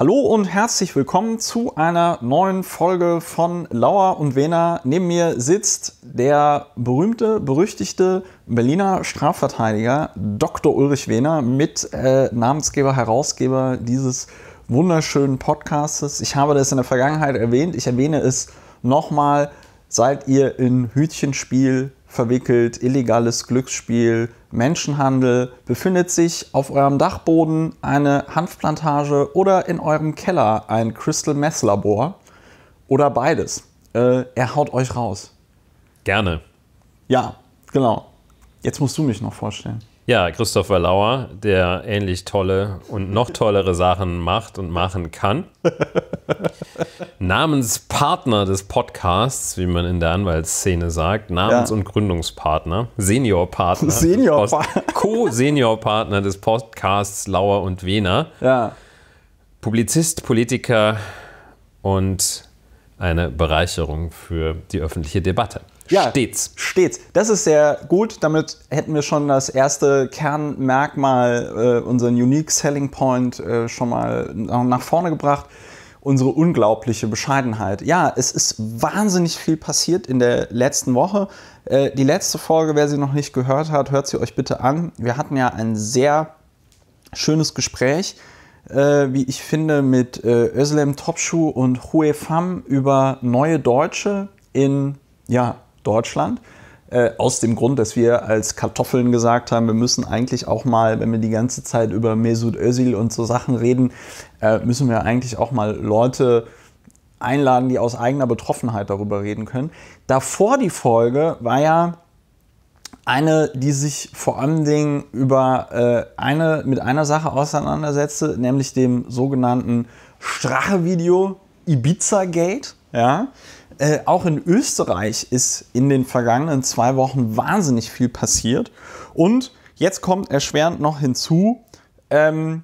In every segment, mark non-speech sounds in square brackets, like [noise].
Hallo und herzlich willkommen zu einer neuen Folge von Lauer und Wehner. Neben mir sitzt der berühmte, berüchtigte Berliner Strafverteidiger Dr. Ulrich Wehner mit äh, Namensgeber, Herausgeber dieses wunderschönen Podcastes. Ich habe das in der Vergangenheit erwähnt. Ich erwähne es nochmal. Seid ihr in Hütchenspiel verwickelt, illegales Glücksspiel, Menschenhandel? Befindet sich auf eurem Dachboden eine Hanfplantage oder in eurem Keller ein Crystal Meth Labor? Oder beides? Äh, er haut euch raus. Gerne. Ja, genau. Jetzt musst du mich noch vorstellen. Ja, Christopher Lauer, der ähnlich tolle und noch tollere Sachen macht und machen kann. [laughs] Namenspartner des Podcasts, wie man in der Anwaltsszene sagt, Namens- ja. und Gründungspartner, Seniorpartner. Seniorpartner. Co-Seniorpartner des Podcasts Lauer und Wehner. Ja. Publizist, Politiker und eine Bereicherung für die öffentliche Debatte. Ja, stets. Stets. Das ist sehr gut. Damit hätten wir schon das erste Kernmerkmal, äh, unseren Unique Selling Point äh, schon mal nach vorne gebracht. Unsere unglaubliche Bescheidenheit. Ja, es ist wahnsinnig viel passiert in der letzten Woche. Äh, die letzte Folge, wer sie noch nicht gehört hat, hört sie euch bitte an. Wir hatten ja ein sehr schönes Gespräch, äh, wie ich finde, mit äh, Özlem Topschuh und Hue Pham über neue Deutsche in ja, Deutschland. Äh, aus dem Grund, dass wir als Kartoffeln gesagt haben, wir müssen eigentlich auch mal, wenn wir die ganze Zeit über Mesut Özil und so Sachen reden, äh, müssen wir eigentlich auch mal Leute einladen, die aus eigener Betroffenheit darüber reden können. Davor die Folge war ja eine, die sich vor allen Dingen über äh, eine mit einer Sache auseinandersetzte, nämlich dem sogenannten Strache-Video Ibiza Gate. Ja? äh, auch in Österreich ist in den vergangenen zwei Wochen wahnsinnig viel passiert. Und jetzt kommt erschwerend noch hinzu, ähm,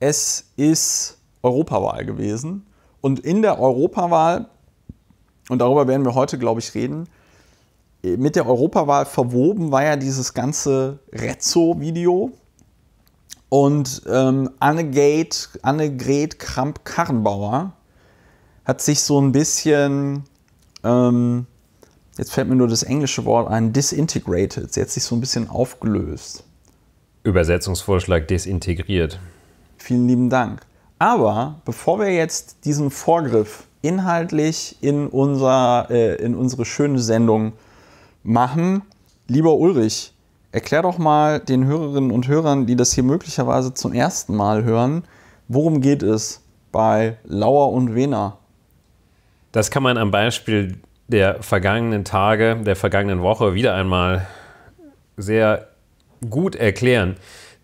es ist Europawahl gewesen. Und in der Europawahl, und darüber werden wir heute, glaube ich, reden, äh, mit der Europawahl verwoben war ja dieses ganze Rezzo-Video. Und ähm, Annegret, Annegret Kramp-Karrenbauer hat sich so ein bisschen ähm, jetzt fällt mir nur das englische Wort ein, disintegrated. Sie hat sich so ein bisschen aufgelöst. Übersetzungsvorschlag desintegriert. Vielen lieben Dank. Aber bevor wir jetzt diesen Vorgriff inhaltlich in, unser, äh, in unsere schöne Sendung machen, lieber Ulrich, erklär doch mal den Hörerinnen und Hörern, die das hier möglicherweise zum ersten Mal hören, worum geht es bei Lauer und Wehner? Das kann man am Beispiel der vergangenen Tage, der vergangenen Woche wieder einmal sehr gut erklären.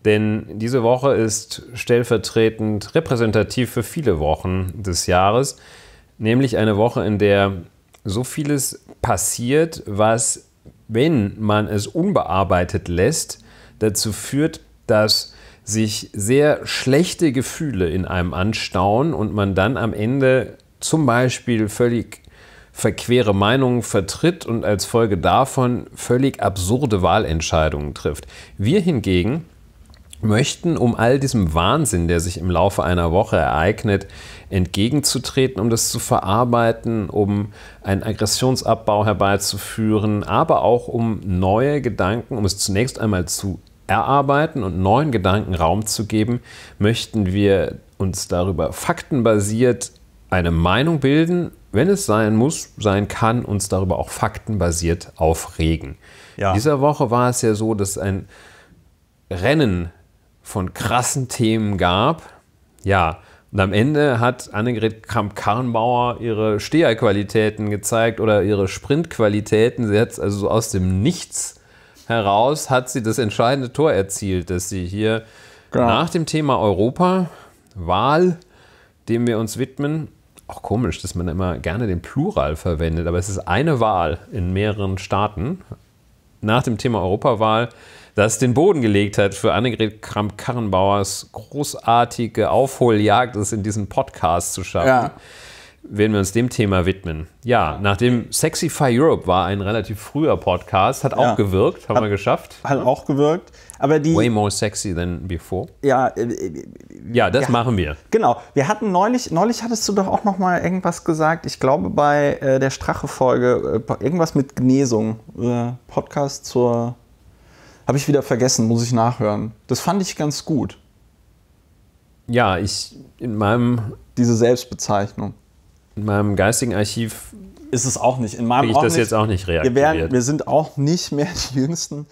Denn diese Woche ist stellvertretend repräsentativ für viele Wochen des Jahres, nämlich eine Woche, in der so vieles passiert, was, wenn man es unbearbeitet lässt, dazu führt, dass sich sehr schlechte Gefühle in einem anstauen und man dann am Ende zum Beispiel völlig verquere Meinungen vertritt und als Folge davon völlig absurde Wahlentscheidungen trifft. Wir hingegen möchten, um all diesem Wahnsinn, der sich im Laufe einer Woche ereignet, entgegenzutreten, um das zu verarbeiten, um einen Aggressionsabbau herbeizuführen, aber auch um neue Gedanken, um es zunächst einmal zu erarbeiten und neuen Gedanken Raum zu geben, möchten wir uns darüber faktenbasiert eine Meinung bilden, wenn es sein muss, sein kann, uns darüber auch faktenbasiert aufregen. Ja. Dieser Woche war es ja so, dass ein Rennen von krassen Themen gab. Ja, und am Ende hat Annegret Kramp-Karrenbauer ihre Steherqualitäten gezeigt oder ihre Sprintqualitäten. Sie hat also aus dem Nichts heraus hat sie das entscheidende Tor erzielt, dass sie hier genau. nach dem Thema Europa, Wahl, dem wir uns widmen, auch komisch, dass man immer gerne den Plural verwendet, aber es ist eine Wahl in mehreren Staaten nach dem Thema Europawahl, das den Boden gelegt hat für Annegret Kramp-Karrenbauers großartige Aufholjagd, es in diesen Podcast zu schaffen. Ja. Werden wir uns dem Thema widmen. Ja, nachdem Sexify Europe war ein relativ früher Podcast, hat auch ja. gewirkt, haben hat, wir geschafft. Hat auch gewirkt. Aber die, Way more sexy than before. Ja, äh, äh, ja das ja, machen wir. Genau. Wir hatten neulich, neulich hattest du doch auch noch mal irgendwas gesagt. Ich glaube bei äh, der Strache-Folge äh, irgendwas mit Genesung. Äh, Podcast zur, habe ich wieder vergessen, muss ich nachhören. Das fand ich ganz gut. Ja, ich in meinem diese Selbstbezeichnung. In meinem geistigen Archiv ist es auch nicht. In meinem ich auch das nicht. jetzt auch nicht reaktiviert. Wir, werden, wir sind auch nicht mehr die Jüngsten.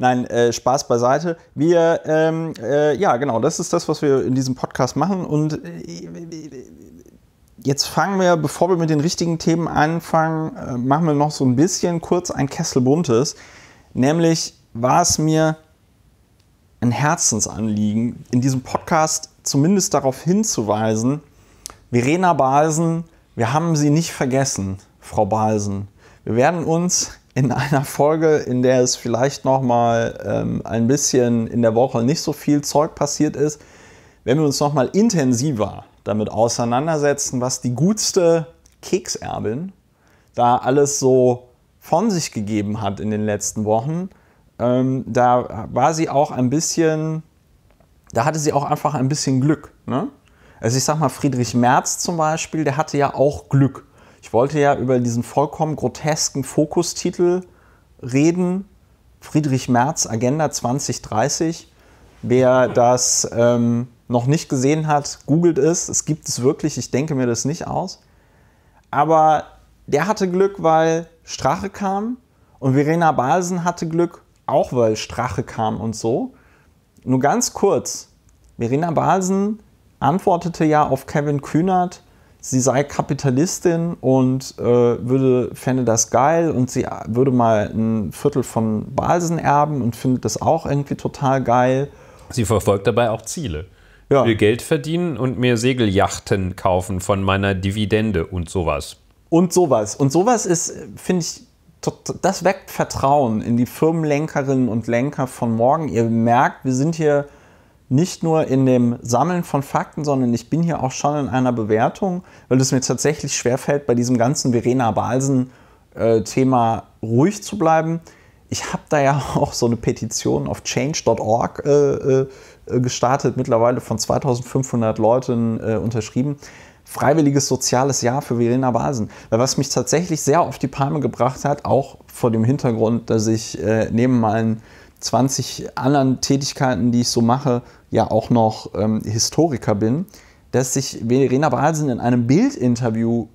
Nein, äh, Spaß beiseite. Wir, ähm, äh, ja, genau, das ist das, was wir in diesem Podcast machen. Und äh, jetzt fangen wir, bevor wir mit den richtigen Themen anfangen, äh, machen wir noch so ein bisschen kurz ein Kessel Buntes. Nämlich war es mir ein Herzensanliegen, in diesem Podcast zumindest darauf hinzuweisen, Verena Balsen, wir haben Sie nicht vergessen, Frau Balsen. Wir werden uns in einer Folge, in der es vielleicht nochmal ähm, ein bisschen in der Woche nicht so viel Zeug passiert ist, wenn wir uns nochmal intensiver damit auseinandersetzen, was die gutste Kekserbin da alles so von sich gegeben hat in den letzten Wochen. Ähm, da war sie auch ein bisschen, da hatte sie auch einfach ein bisschen Glück. Ne? Also ich sag mal, Friedrich Merz zum Beispiel, der hatte ja auch Glück ich wollte ja über diesen vollkommen grotesken Fokustitel reden, Friedrich Merz, Agenda 2030. Wer das ähm, noch nicht gesehen hat, googelt es. Es gibt es wirklich, ich denke mir das nicht aus. Aber der hatte Glück, weil Strache kam und Verena Balsen hatte Glück, auch weil Strache kam und so. Nur ganz kurz, Verena Balsen antwortete ja auf Kevin Kühnert, sie sei Kapitalistin und äh, würde, fände das geil und sie würde mal ein Viertel von Basen erben und findet das auch irgendwie total geil. Sie verfolgt dabei auch Ziele. Ja. Will Geld verdienen und mir Segeljachten kaufen von meiner Dividende und sowas. Und sowas. Und sowas ist, finde ich, das weckt Vertrauen in die Firmenlenkerinnen und Lenker von morgen. Ihr merkt, wir sind hier nicht nur in dem Sammeln von Fakten, sondern ich bin hier auch schon in einer Bewertung, weil es mir tatsächlich schwerfällt, bei diesem ganzen Verena Balsen-Thema äh, ruhig zu bleiben. Ich habe da ja [laughs] auch so eine Petition auf change.org äh, äh, gestartet, mittlerweile von 2500 Leuten äh, unterschrieben. Freiwilliges soziales Jahr für Verena Balsen. Weil was mich tatsächlich sehr auf die Palme gebracht hat, auch vor dem Hintergrund, dass ich äh, neben meinen 20 anderen Tätigkeiten, die ich so mache, ja auch noch ähm, Historiker bin, dass sich Verena Balsen in einem Bildinterview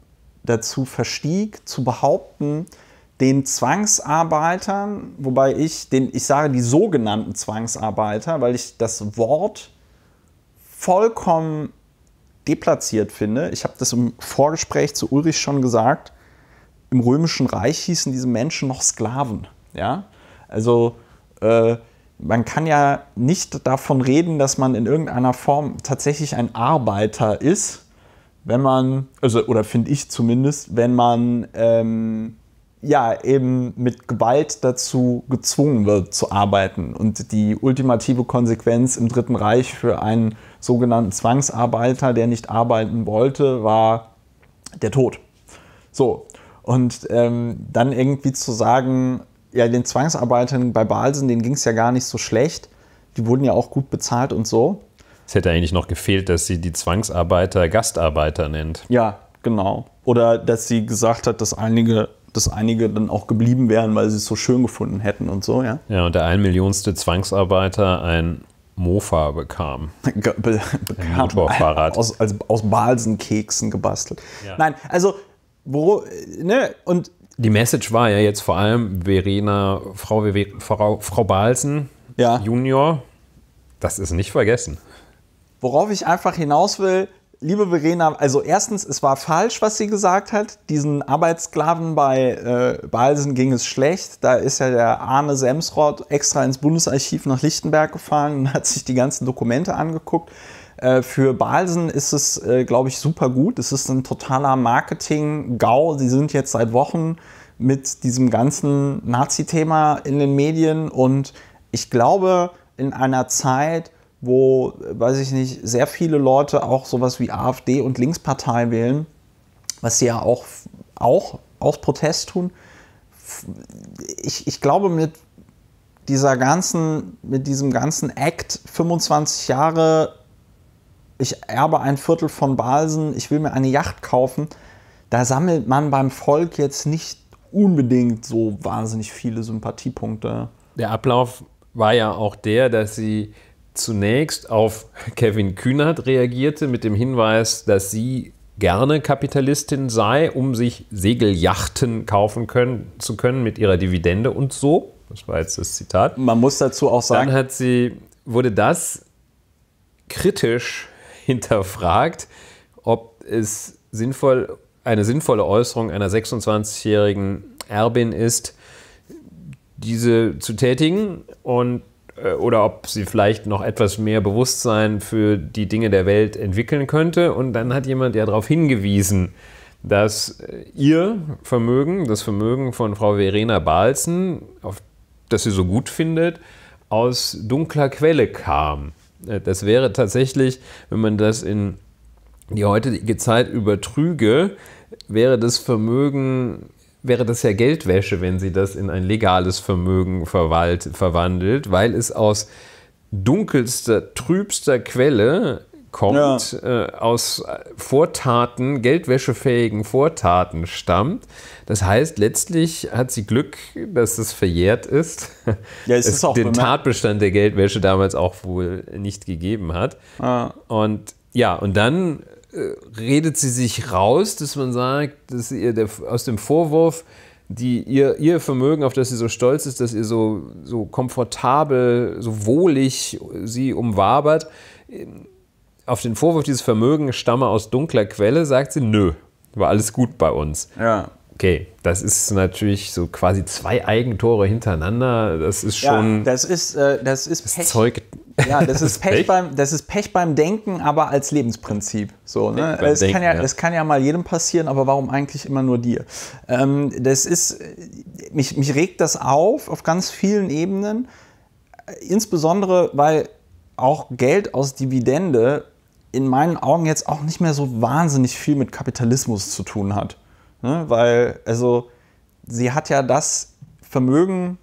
dazu verstieg, zu behaupten, den Zwangsarbeitern, wobei ich den, ich sage die sogenannten Zwangsarbeiter, weil ich das Wort vollkommen deplatziert finde. Ich habe das im Vorgespräch zu Ulrich schon gesagt. Im Römischen Reich hießen diese Menschen noch Sklaven. Ja? Also äh, man kann ja nicht davon reden, dass man in irgendeiner Form tatsächlich ein Arbeiter ist, wenn man, also, oder finde ich zumindest, wenn man ähm, ja eben mit Gewalt dazu gezwungen wird zu arbeiten. Und die ultimative Konsequenz im Dritten Reich für einen sogenannten Zwangsarbeiter, der nicht arbeiten wollte, war der Tod. So. Und ähm, dann irgendwie zu sagen, ja, den Zwangsarbeitern bei Balsen, denen ging es ja gar nicht so schlecht. Die wurden ja auch gut bezahlt und so. Es hätte eigentlich noch gefehlt, dass sie die Zwangsarbeiter Gastarbeiter nennt. Ja, genau. Oder dass sie gesagt hat, dass einige, dass einige dann auch geblieben wären, weil sie es so schön gefunden hätten und so, ja. Ja, und der einmillionste Zwangsarbeiter ein Mofa bekam. [laughs] Be bekam ein Motorfahrrad. Aus, also aus Balsenkeksen gebastelt. Ja. Nein, also, wo, ne, und die Message war ja jetzt vor allem Verena, Frau, Frau, Frau Balsen ja. Junior, das ist nicht vergessen. Worauf ich einfach hinaus will, liebe Verena, also erstens, es war falsch, was sie gesagt hat. Diesen Arbeitssklaven bei äh, Balsen ging es schlecht. Da ist ja der Arne Semsrott extra ins Bundesarchiv nach Lichtenberg gefahren und hat sich die ganzen Dokumente angeguckt. Äh, für Balsen ist es, äh, glaube ich, super gut. Es ist ein totaler Marketing-GAU. Sie sind jetzt seit Wochen mit diesem ganzen Nazi-Thema in den Medien und ich glaube, in einer Zeit, wo, weiß ich nicht, sehr viele Leute auch sowas wie AfD und Linkspartei wählen, was sie ja auch, auch aus Protest tun, ich, ich glaube, mit dieser ganzen, mit diesem ganzen Act 25 Jahre ich erbe ein Viertel von Balsen, ich will mir eine Yacht kaufen, da sammelt man beim Volk jetzt nicht unbedingt so wahnsinnig viele Sympathiepunkte. Der Ablauf war ja auch der, dass sie zunächst auf [laughs] Kevin Kühnert reagierte mit dem Hinweis, dass sie gerne Kapitalistin sei, um sich Segeljachten kaufen können, zu können mit ihrer Dividende und so. Das war jetzt das Zitat. Man muss dazu auch sagen. Dann hat sie, wurde das kritisch hinterfragt, ob es sinnvoll, eine sinnvolle Äußerung einer 26-jährigen Erbin ist, diese zu tätigen und äh, oder ob sie vielleicht noch etwas mehr Bewusstsein für die Dinge der Welt entwickeln könnte. Und dann hat jemand ja darauf hingewiesen, dass äh, ihr Vermögen, das Vermögen von Frau Verena Balzen, auf das sie so gut findet, aus dunkler Quelle kam. Äh, das wäre tatsächlich, wenn man das in die heutige Zeit übertrüge, wäre das Vermögen, wäre das ja Geldwäsche, wenn sie das in ein legales Vermögen verwandelt, weil es aus dunkelster, trübster Quelle kommt, ja. äh, aus Vortaten, geldwäschefähigen Vortaten stammt. Das heißt, letztlich hat sie Glück, dass es verjährt ist. [laughs] Ja, es, es ist auch den Tatbestand der Geldwäsche damals auch wohl nicht gegeben hat. Ja. Ah. Und ja, und dann äh, redet sie sich raus, dass man sagt, dass ihr der, aus dem Vorwurf, die ihr, ihr Vermögen, auf das sie so stolz ist, dass ihr so, so komfortabel, so wohlig sie umwabert, auf den Vorwurf, dieses Vermögen stamme aus dunkler Quelle, sagt sie, nö, war alles gut bei uns. Ja. Okay, das ist natürlich so quasi zwei Eigentore hintereinander. Das ist schon. Ja, das ist, äh, das ist das Pech. Zeug. Ja, das, [laughs] das ist Pech, Pech, beim, das ist Pech beim Denken, aber als Lebensprinzip. So, ne? es, Denken, kann ja, ja. es kann ja mal jedem passieren, aber warum eigentlich immer nur dir? Ähm, das ist, mich, mich regt das auf auf ganz vielen Ebenen, insbesondere weil auch Geld aus Dividende in meinen Augen jetzt auch nicht mehr so wahnsinnig viel mit Kapitalismus zu tun hat. Ne? Weil, also, sie hat ja das Vermögen,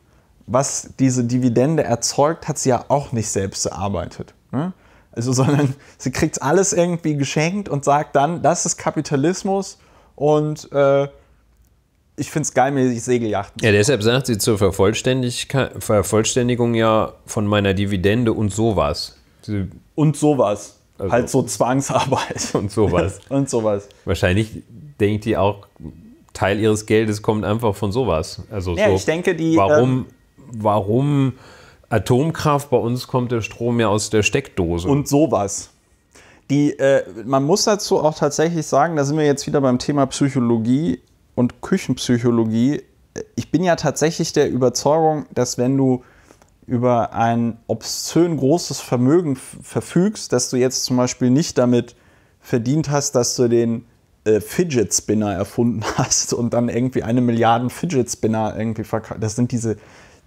was diese Dividende erzeugt, hat sie ja auch nicht selbst erarbeitet. Ne? Also, [laughs] sondern sie kriegt alles irgendwie geschenkt und sagt dann, das ist Kapitalismus und äh, ich finde es geil, mir die Segeljachten Ja, deshalb sagt sie zur Vervollständigung ja von meiner Dividende und sowas. Sie und sowas. Also halt so Zwangsarbeit. [laughs] Und sowas. [laughs] und sowas. Wahrscheinlich denkt die auch, Teil ihres Geldes kommt einfach von sowas. Also ja, so, ich denke, die. Warum, ähm, warum Atomkraft? Bei uns kommt der Strom ja aus der Steckdose. Und sowas. Die, äh, man muss dazu auch tatsächlich sagen, da sind wir jetzt wieder beim Thema Psychologie und Küchenpsychologie. Ich bin ja tatsächlich der Überzeugung, dass wenn du über ein obszön großes Vermögen verfügst, dass du jetzt zum Beispiel nicht damit verdient hast, dass du den äh, Fidget Spinner erfunden [laughs] hast und dann irgendwie eine Milliarde Fidget Spinner irgendwie verkauft. Das sind diese,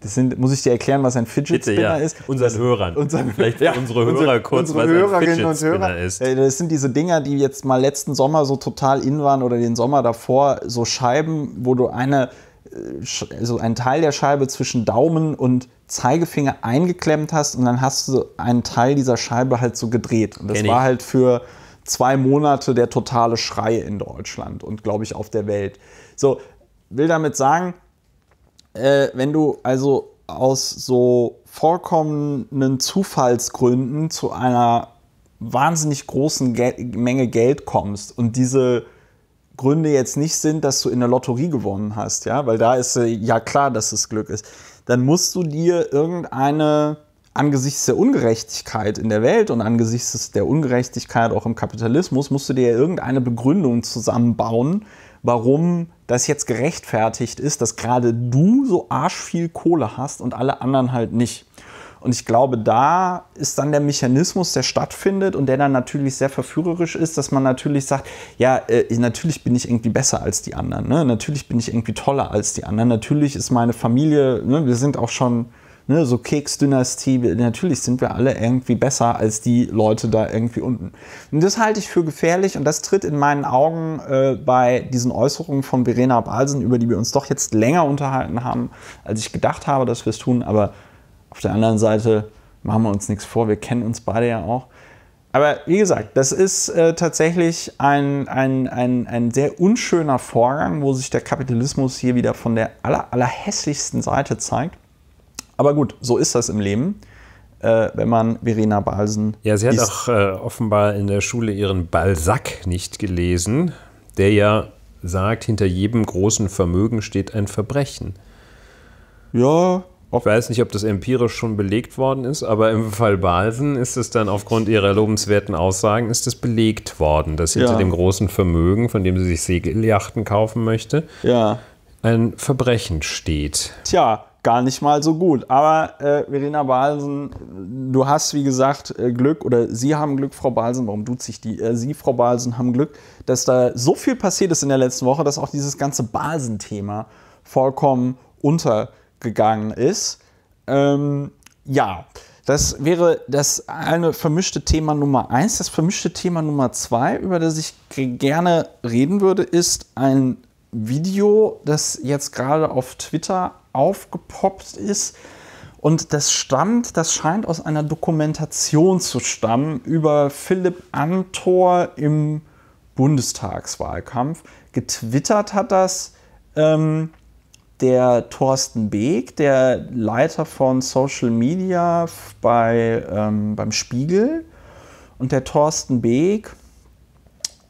das sind, muss ich dir erklären, was ein Fidget Spinner Bitte, ja. ist? Unseren Hörern. Unseren, [laughs] Vielleicht ja, unsere Hörer unsere, kurz, unsere was Hörerinnen ein Fidget Spinner ist. Äh, das sind diese Dinger, die jetzt mal letzten Sommer so total in waren oder den Sommer davor, so Scheiben, wo du eine, äh, also einen Teil der Scheibe zwischen Daumen und Zeigefinger eingeklemmt hast und dann hast du einen Teil dieser Scheibe halt so gedreht. Und das war halt für zwei Monate der totale Schrei in Deutschland und glaube ich auf der Welt. So, will damit sagen, äh, wenn du also aus so vorkommenden Zufallsgründen zu einer wahnsinnig großen Gel Menge Geld kommst und diese Gründe jetzt nicht sind, dass du in der Lotterie gewonnen hast, ja, weil da ist äh, ja klar, dass es Glück ist dann musst du dir irgendeine angesichts der Ungerechtigkeit in der Welt und angesichts der Ungerechtigkeit auch im Kapitalismus musst du dir irgendeine Begründung zusammenbauen, warum das jetzt gerechtfertigt ist, dass gerade du so arschviel Kohle hast und alle anderen halt nicht. Und ich glaube, da ist dann der Mechanismus, der stattfindet und der dann natürlich sehr verführerisch ist, dass man natürlich sagt, ja, äh, natürlich bin ich irgendwie besser als die anderen, ne? natürlich bin ich irgendwie toller als die anderen, natürlich ist meine Familie, ne? wir sind auch schon ne, so Keksdynastie, natürlich sind wir alle irgendwie besser als die Leute da irgendwie unten. Und das halte ich für gefährlich und das tritt in meinen Augen äh, bei diesen Äußerungen von Verena Balsen, über die wir uns doch jetzt länger unterhalten haben, als ich gedacht habe, dass wir es tun, aber auf der anderen Seite machen wir uns nichts vor, wir kennen uns beide ja auch. Aber wie gesagt, das ist äh, tatsächlich ein, ein, ein, ein sehr unschöner Vorgang, wo sich der Kapitalismus hier wieder von der aller, allerhässlichsten Seite zeigt. Aber gut, so ist das im Leben, äh, wenn man Verena Balsen. Ja, sie hat ist. auch äh, offenbar in der Schule ihren Balzac nicht gelesen, der ja sagt, hinter jedem großen Vermögen steht ein Verbrechen. Ja, ich weiß nicht, ob das empirisch schon belegt worden ist, aber im Fall Balsen ist es dann aufgrund ihrer lobenswerten Aussagen ist es belegt worden, dass hinter ja. dem großen Vermögen, von dem sie sich Segeljachten kaufen möchte, ja. ein Verbrechen steht. Tja, gar nicht mal so gut. Aber äh, Verena Balsen, du hast wie gesagt äh, Glück oder Sie haben Glück, Frau Balsen, warum duzt sich die? Äh, Sie, Frau Balsen, haben Glück, dass da so viel passiert ist in der letzten Woche, dass auch dieses ganze Balsen-Thema vollkommen unter gegangen ist. Ähm, ja, das wäre das eine vermischte Thema Nummer eins. Das vermischte Thema Nummer zwei, über das ich gerne reden würde, ist ein Video, das jetzt gerade auf Twitter aufgepoppt ist. Und das stammt, das scheint aus einer Dokumentation zu stammen über Philipp Antor im Bundestagswahlkampf. Getwittert hat das ähm, der Thorsten Beek, der Leiter von Social Media bei, ähm, beim Spiegel. Und der Thorsten Beek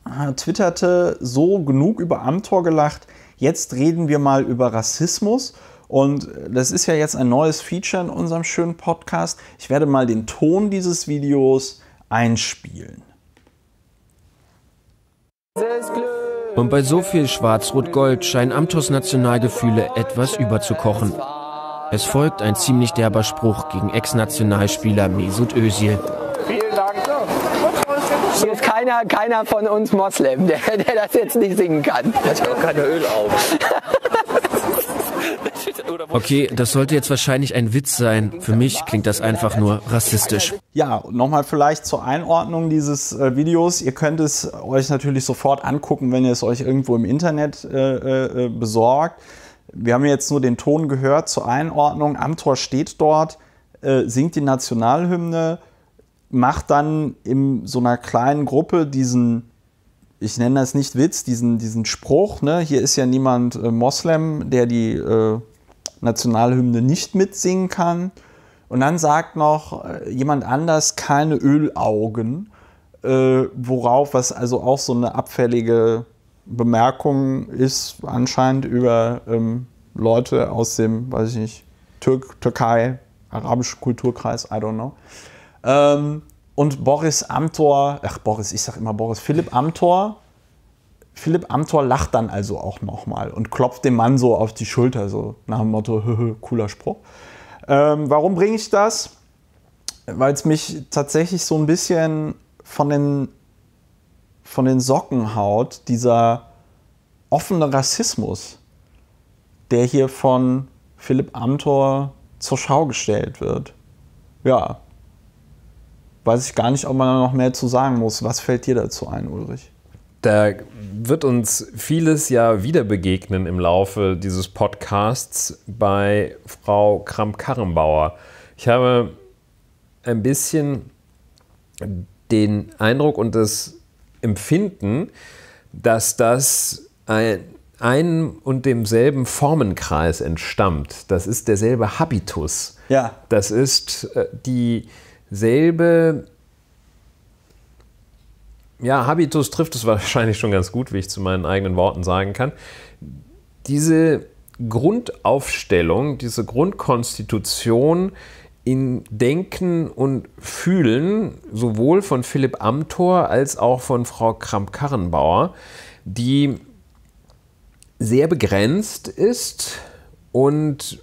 äh, twitterte so genug über Amtor gelacht, jetzt reden wir mal über Rassismus. Und äh, das ist ja jetzt ein neues Feature in unserem schönen Podcast. Ich werde mal den Ton dieses Videos einspielen. Selbstglück. Und bei so viel Schwarz-Rot-Gold scheinen Amthors Nationalgefühle etwas überzukochen. Es folgt ein ziemlich derber Spruch gegen Ex-Nationalspieler Mesut Özil. Vielen Dank. Hier ist keiner, keiner von uns Moslem, der, der das jetzt nicht singen kann. Der hat auch keine auf. [laughs] Okay, das sollte jetzt wahrscheinlich ein Witz sein. Für mich klingt das einfach nur rassistisch. Ja, nochmal vielleicht zur Einordnung dieses äh, Videos. Ihr könnt es euch natürlich sofort angucken, wenn ihr es euch irgendwo im Internet äh, äh, äh besorgt. Wir haben jetzt nur den Ton gehört zur Einordnung. Amtor steht dort, äh, singt die Nationalhymne, macht dann in so einer kleinen Gruppe diesen ich nenne das nicht Witz, diesen, diesen Spruch, ne? hier ist ja niemand äh, Moslem, der die äh, Nationalhymne nicht mitsingen kann. Und dann sagt noch äh, jemand anders, keine Ölaugen, äh, worauf was also auch so eine abfällige Bemerkung ist, anscheinend über ähm, Leute aus dem, weiß ich nicht, Türk, Türkei, arabischen Kulturkreis, I don't know. Ähm, und Boris Amtor, ach Boris, ich sag immer Boris, Philipp Amtor, Philipp Amthor lacht dann also auch nochmal und klopft dem Mann so auf die Schulter, so nach dem Motto, [laughs] cooler Spruch. Ähm, warum bringe ich das? Weil es mich tatsächlich so ein bisschen von den, von den Socken haut, dieser offene Rassismus, der hier von Philipp Amthor zur Schau gestellt wird. Ja, weiß ich gar nicht, ob man da noch mehr zu sagen muss. Was fällt dir dazu ein, Ulrich? Da wird uns vieles ja wieder begegnen im Laufe dieses Podcasts bei Frau Kramp-Karrenbauer. Ich habe ein bisschen den Eindruck und das Empfinden, dass das ein, einem und demselben Formenkreis entstammt. Das ist derselbe Habitus. Ja. Das ist äh, dieselbe ja, Habitus trifft es [laughs] wahrscheinlich schon ganz gut, wie ich zu meinen eigenen Worten sagen kann. Diese Grundaufstellung, diese Grundkonstitution in Denken und Fühlen, sowohl von Philipp Amthor als auch von Frau Kramp-Karrenbauer, die sehr begrenzt ist und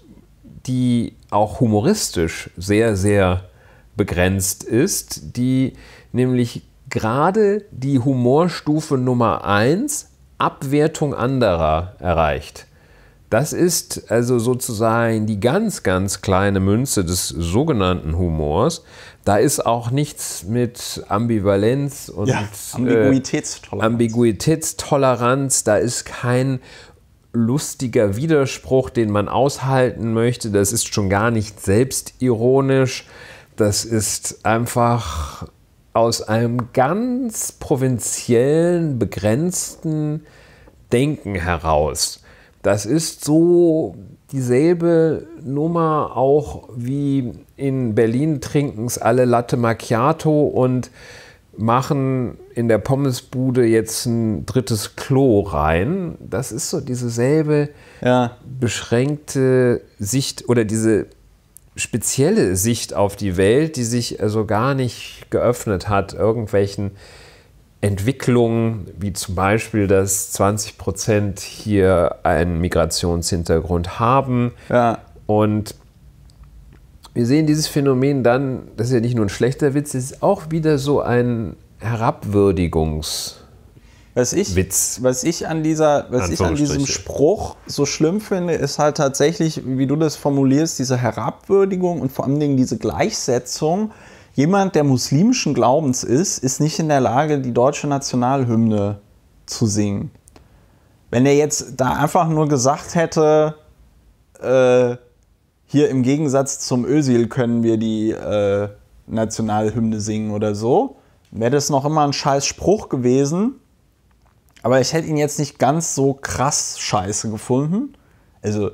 die auch humoristisch sehr, sehr begrenzt ist, die nämlich gerade die Humorstufe Nummer 1, Abwertung anderer, erreicht. Das ist also sozusagen die ganz, ganz kleine Münze des sogenannten Humors. Da ist auch nichts mit Ambivalenz und ja, äh, Ambiguitätstoleranz. Ambiguitätstoleranz. Da ist kein lustiger Widerspruch, den man aushalten möchte. Das ist schon gar nicht selbstironisch. Das ist einfach aus einem ganz provinziellen, begrenzten Denken heraus. Das ist so dieselbe Nummer auch wie in Berlin trinken es alle Latte Macchiato und machen in der Pommesbude jetzt ein drittes Klo rein. Das ist so dieselbe ja. beschränkte Sicht oder diese spezielle Sicht auf die Welt, die sich also gar nicht geöffnet hat, irgendwelchen Entwicklungen, wie zum Beispiel, dass 20 Prozent hier einen Migrationshintergrund haben. Ja. Und wir sehen dieses Phänomen dann, das ist ja nicht nur ein schlechter Witz, es ist auch wieder so ein Herabwürdigungs- was ich, Witz. Was ich an, dieser, was ich an diesem Spruch so schlimm finde, ist halt tatsächlich, wie du das formulierst, diese Herabwürdigung und vor allen Dingen diese Gleichsetzung. Jemand, der muslimischen Glaubens ist, ist nicht in der Lage, die deutsche Nationalhymne zu singen. Wenn er jetzt da einfach nur gesagt hätte, äh, hier im Gegensatz zum Ösil können wir die äh, Nationalhymne singen oder so, wäre das noch immer ein scheiß Spruch gewesen aber ich hätte ihn jetzt nicht ganz so krass scheiße gefunden. Also,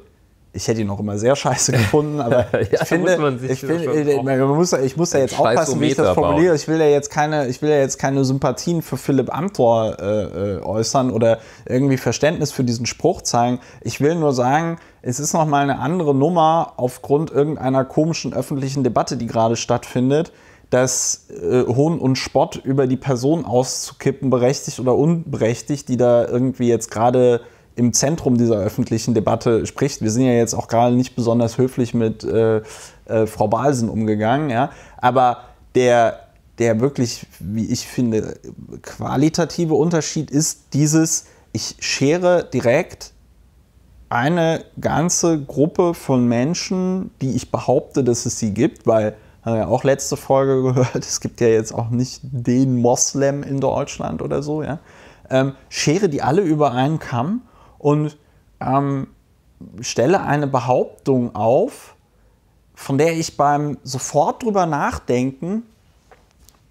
ich hätte ihn auch immer sehr scheiße [laughs] gefunden, aber ja, ich finde, man, ich, finde äh, äh, man muss, ich muss da jetzt aufpassen, wie ich das formuliere. Ich will ja jetzt keine, ich will ja jetzt keine Sympathien für Philipp Amthor äh, äh äußern oder irgendwie Verständnis für diesen Spruch zeigen. Ich will nur sagen, es ist nochmal eine andere Nummer aufgrund irgendeiner komischen öffentlichen Debatte, die gerade stattfindet, das äh, Hohn und Spott über die Person auszukippen, berechtigt oder unberechtigt, die da irgendwie jetzt gerade im Zentrum dieser öffentlichen Debatte spricht. Wir sind ja jetzt auch gerade nicht besonders höflich mit äh, äh, Frau Balsen umgegangen, ja? aber der, der wirklich, wie ich finde, qualitative Unterschied ist dieses, ich schere direkt eine ganze Gruppe von Menschen, die ich behaupte, dass es sie gibt, weil haben wir ja auch letzte Folge [laughs] gehört, es gibt ja jetzt auch nicht den Moslem in Deutschland oder so, ja. Ähm, schere die alle über einen Kamm und ähm, stelle eine Behauptung auf, von der ich beim sofort drüber nachdenken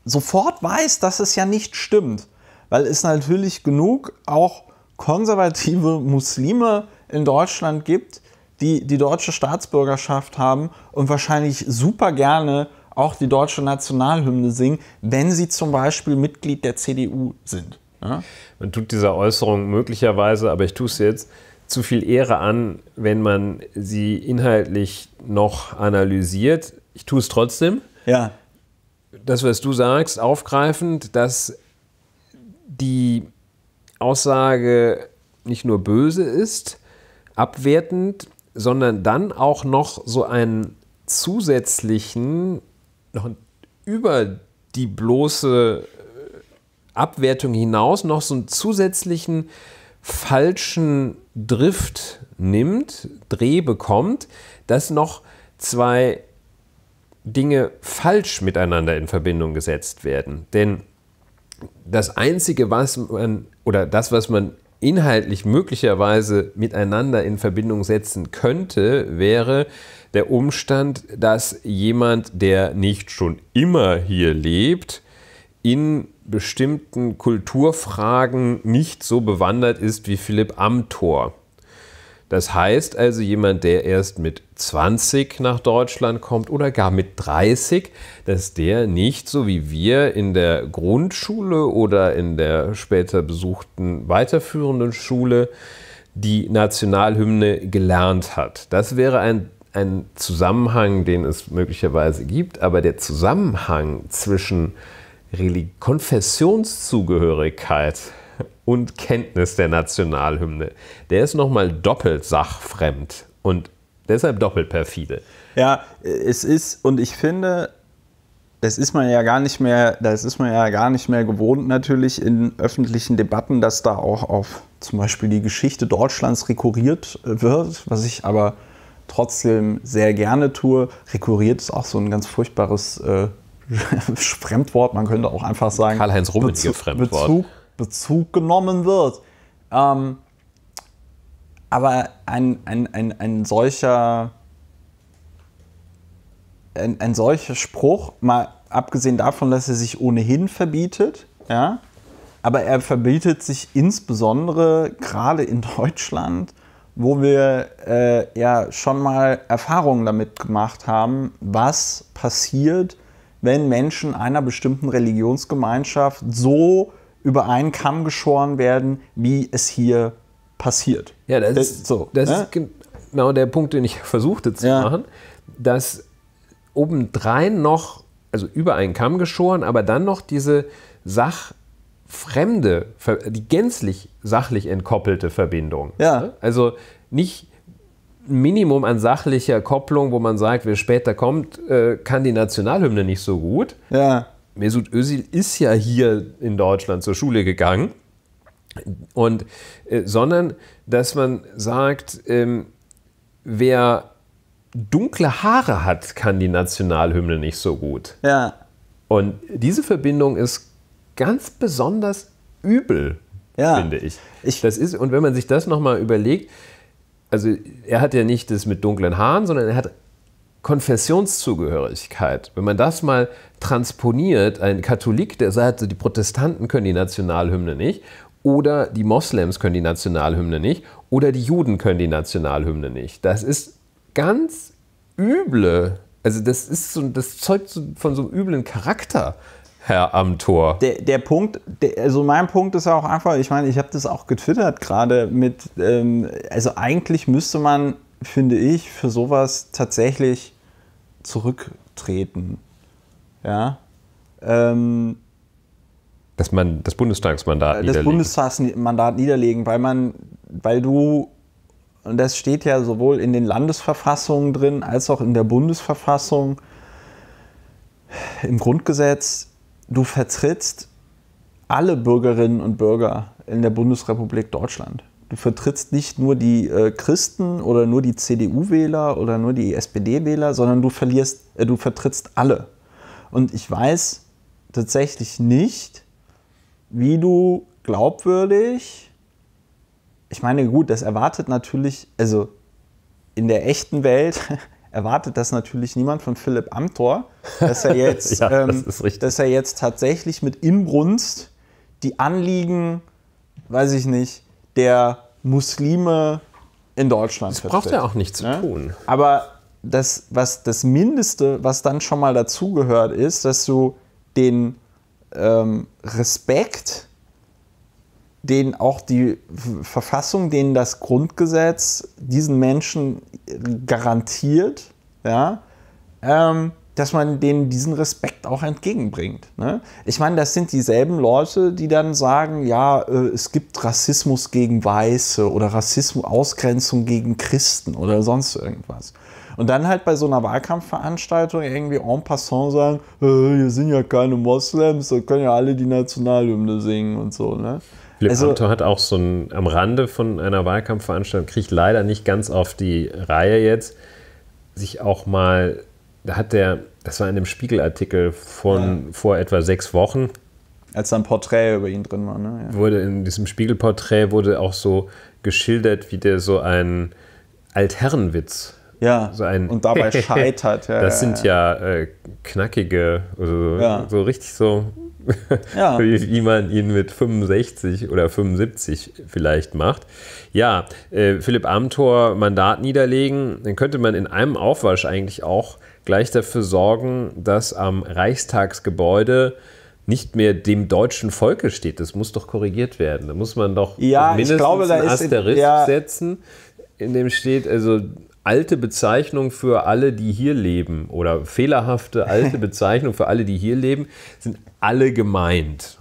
sofort weiß, dass es ja nicht stimmt. Weil es natürlich genug auch konservative Muslime in Deutschland gibt, die die deutsche Staatsbürgerschaft haben und wahrscheinlich super gerne auch die deutsche Nationalhymne singen, wenn sie zum Beispiel Mitglied der CDU sind. Ja? Ne? Man tut dieser Äußerung möglicherweise, aber ich tue es jetzt, zu viel Ehre an, wenn man sie inhaltlich noch analysiert. Ich tue es trotzdem. Ja. Das, was du sagst, aufgreifend, dass die Aussage nicht nur böse ist, abwertend, sondern dann auch noch so einen zusätzlichen, noch über die bloße äh, Abwertung hinaus noch so einen zusätzlichen falschen Drift nimmt, Dreh bekommt, dass noch zwei Dinge falsch miteinander in Verbindung gesetzt werden. Denn das Einzige, was man, oder das, was man inhaltlich möglicherweise miteinander in Verbindung setzen könnte, wäre der Umstand, dass jemand, der nicht schon immer hier lebt, in bestimmten Kulturfragen nicht so bewandert ist wie Philipp Amthor. Das heißt also, jemand, der erst mit 20 nach Deutschland kommt oder gar mit 30, dass der nicht so wie wir in der Grundschule oder in der später besuchten weiterführenden Schule die Nationalhymne gelernt hat. Das wäre ein, ein Zusammenhang, den es möglicherweise gibt, aber der Zusammenhang zwischen Konfessionszugehörigkeit und Kenntnis der Nationalhymne. Der ist nochmal doppelt sachfremd und deshalb doppelt perfide. Ja, es ist, und ich finde, das ist man ja gar nicht mehr, das ist man ja gar nicht mehr gewohnt natürlich in öffentlichen Debatten, dass da auch auf zum Beispiel die Geschichte Deutschlands rekurriert wird, was ich aber trotzdem sehr gerne tue. Rekurriert ist auch so ein ganz furchtbares äh, [laughs] Fremdwort, man könnte auch einfach sagen. Karl-Heinz Rummenigge Bezug, Fremdwort. Bezug Bezug genommen wird. Ähm, aber ein, ein, ein, ein solcher ein, ein solcher Spruch, mal abgesehen davon, dass er sich ohnehin verbietet, ja, aber er verbietet sich insbesondere gerade in Deutschland, wo wir äh, ja schon mal Erfahrungen damit gemacht haben, was passiert, wenn Menschen einer bestimmten Religionsgemeinschaft so über einen Kamm geschoren werden, wie es hier passiert. Ja, das, das ist, so, das ne? ist genau der Punkt, den ich [laughs] versuchte zu ja. machen, dass obendrein noch, also über einen Kamm geschoren, aber dann noch diese sachfremde, die gänzlich sachlich entkoppelte Verbindung. Ja. Ne? Also nicht ein Minimum an sachlicher Kopplung, wo man sagt, wer später kommt, äh, kann die Nationalhymne nicht so gut. Ja Mesut Özil ist ja hier in Deutschland zur Schule gegangen. Und, äh, sondern, dass man sagt, ähm, wer dunkle Haare hat, kann die Nationalhymne nicht so gut. Ja. Und diese Verbindung ist ganz besonders übel, ja. finde ich. ich. Das ist, und wenn man sich das nochmal überlegt, also er hat ja nicht das mit dunklen Haaren, sondern er hat Konfessionszugehörigkeit, wenn man das mal transponiert, ein Katholik, der sagt, die Protestanten können die Nationalhymne nicht, oder die Moslems können die Nationalhymne nicht, oder die Juden können die Nationalhymne nicht. Das ist ganz üble, also das ist so, das zeugt so von so einem üblen Charakter. Herr Amtor. Der, der Punkt, der, also mein Punkt ist auch einfach, ich meine, ich habe das auch getwittert gerade mit, ähm, also eigentlich müsste man, finde ich, für sowas tatsächlich zurücktreten. Ja. Ähm, dass man das Bundestagsmandat äh, das niederlegen. Das Bundestagsmandat niederlegen, weil man, weil du, und das steht ja sowohl in den Landesverfassungen drin als auch in der Bundesverfassung, im Grundgesetz, du vertrittst alle Bürgerinnen und Bürger in der Bundesrepublik Deutschland du vertrittst nicht nur die äh, Christen oder nur die CDU-Wähler oder nur die SPD-Wähler, sondern du verlierst, äh, du vertrittst alle. Und ich weiß tatsächlich nicht, wie du glaubwürdig, ich meine, gut, das erwartet natürlich, also in der echten Welt [laughs] erwartet das natürlich niemand von Philipp Amthor, dass er [laughs] jetzt, ja, ähm, das dass er jetzt tatsächlich mit Inbrunst die Anliegen, weiß ich nicht, der Muslime in Deutschland Das vertritt. braucht ja auch nicht zu tun. Aber das, was das Mindeste, was dann schon mal dazugehört, ist, dass du den ähm, Respekt, den auch die Verfassung, den das Grundgesetz diesen Menschen äh, garantiert, ja, ähm, dass man denen diesen Respekt auch entgegenbringt. Ne? Ich meine, das sind dieselben Leute, die dann sagen, ja, äh, es gibt Rassismus gegen Weiße oder Rassismus, Ausgrenzung gegen Christen oder sonst irgendwas. Und dann halt bei so einer Wahlkampfveranstaltung irgendwie en passant sagen, äh, hier sind ja keine Moslems, da können ja alle die Nationalhymne singen und so. Ne? Philipp also, hat auch so ein, am Rande von einer Wahlkampfveranstaltung, kriegt leider nicht ganz auf die Reihe jetzt, sich auch mal da hat der, das war in dem Spiegelartikel von ja. vor etwa sechs Wochen. Als da ein Porträt über ihn drin war, ne? Ja. Wurde in diesem Spiegelporträt wurde auch so geschildert, wie der so ein Altherrenwitz. Ja, so ein und dabei [laughs] scheitert. Ja, das sind ja, äh, knackige, also so richtig so, [laughs] [laughs] wie man ihn mit 65 oder 75 vielleicht macht. Ja, äh, Philipp Amthor Mandat niederlegen, dann könnte man in einem Aufwasch eigentlich auch gleich dafür sorgen, dass am Reichstagsgebäude nicht mehr dem deutschen Volke steht. Das muss doch korrigiert werden. Da muss man doch ja, mindestens glaube, einen Asterisk ja. setzen, in dem steht, also alte Bezeichnung für alle, die hier leben oder fehlerhafte alte [laughs] Bezeichnung für alle, die hier leben, sind alle gemeint.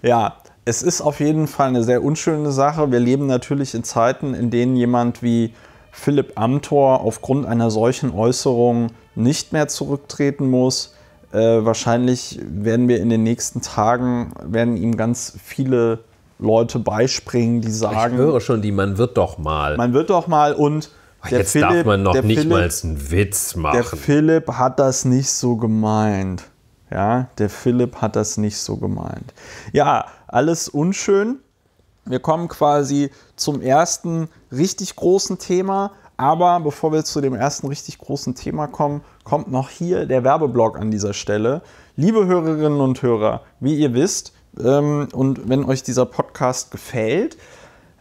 Ja, es ist auf jeden Fall eine sehr unschöne Sache. Wir leben natürlich in Zeiten, in denen jemand wie Philipp Amthor aufgrund einer solchen Äußerung nicht mehr zurücktreten muss. Äh, wahrscheinlich werden wir in den nächsten Tagen, werden ihm ganz viele Leute beispringen, die sagen... Ich höre schon die, man wird doch mal. Man wird doch mal und... Der Jetzt Philipp, darf man noch nicht Philipp, mal einen Witz machen. Der Philipp hat das nicht so gemeint. Ja, der Philipp hat das nicht so gemeint. Ja, alles unschön. Wir kommen quasi zum ersten richtig großen Thema. Aber bevor wir zu dem ersten richtig großen Thema kommen, kommt noch hier der Werbeblock an dieser Stelle. Liebe Hörerinnen und Hörer, wie ihr wisst, ähm, und wenn euch dieser Podcast gefällt,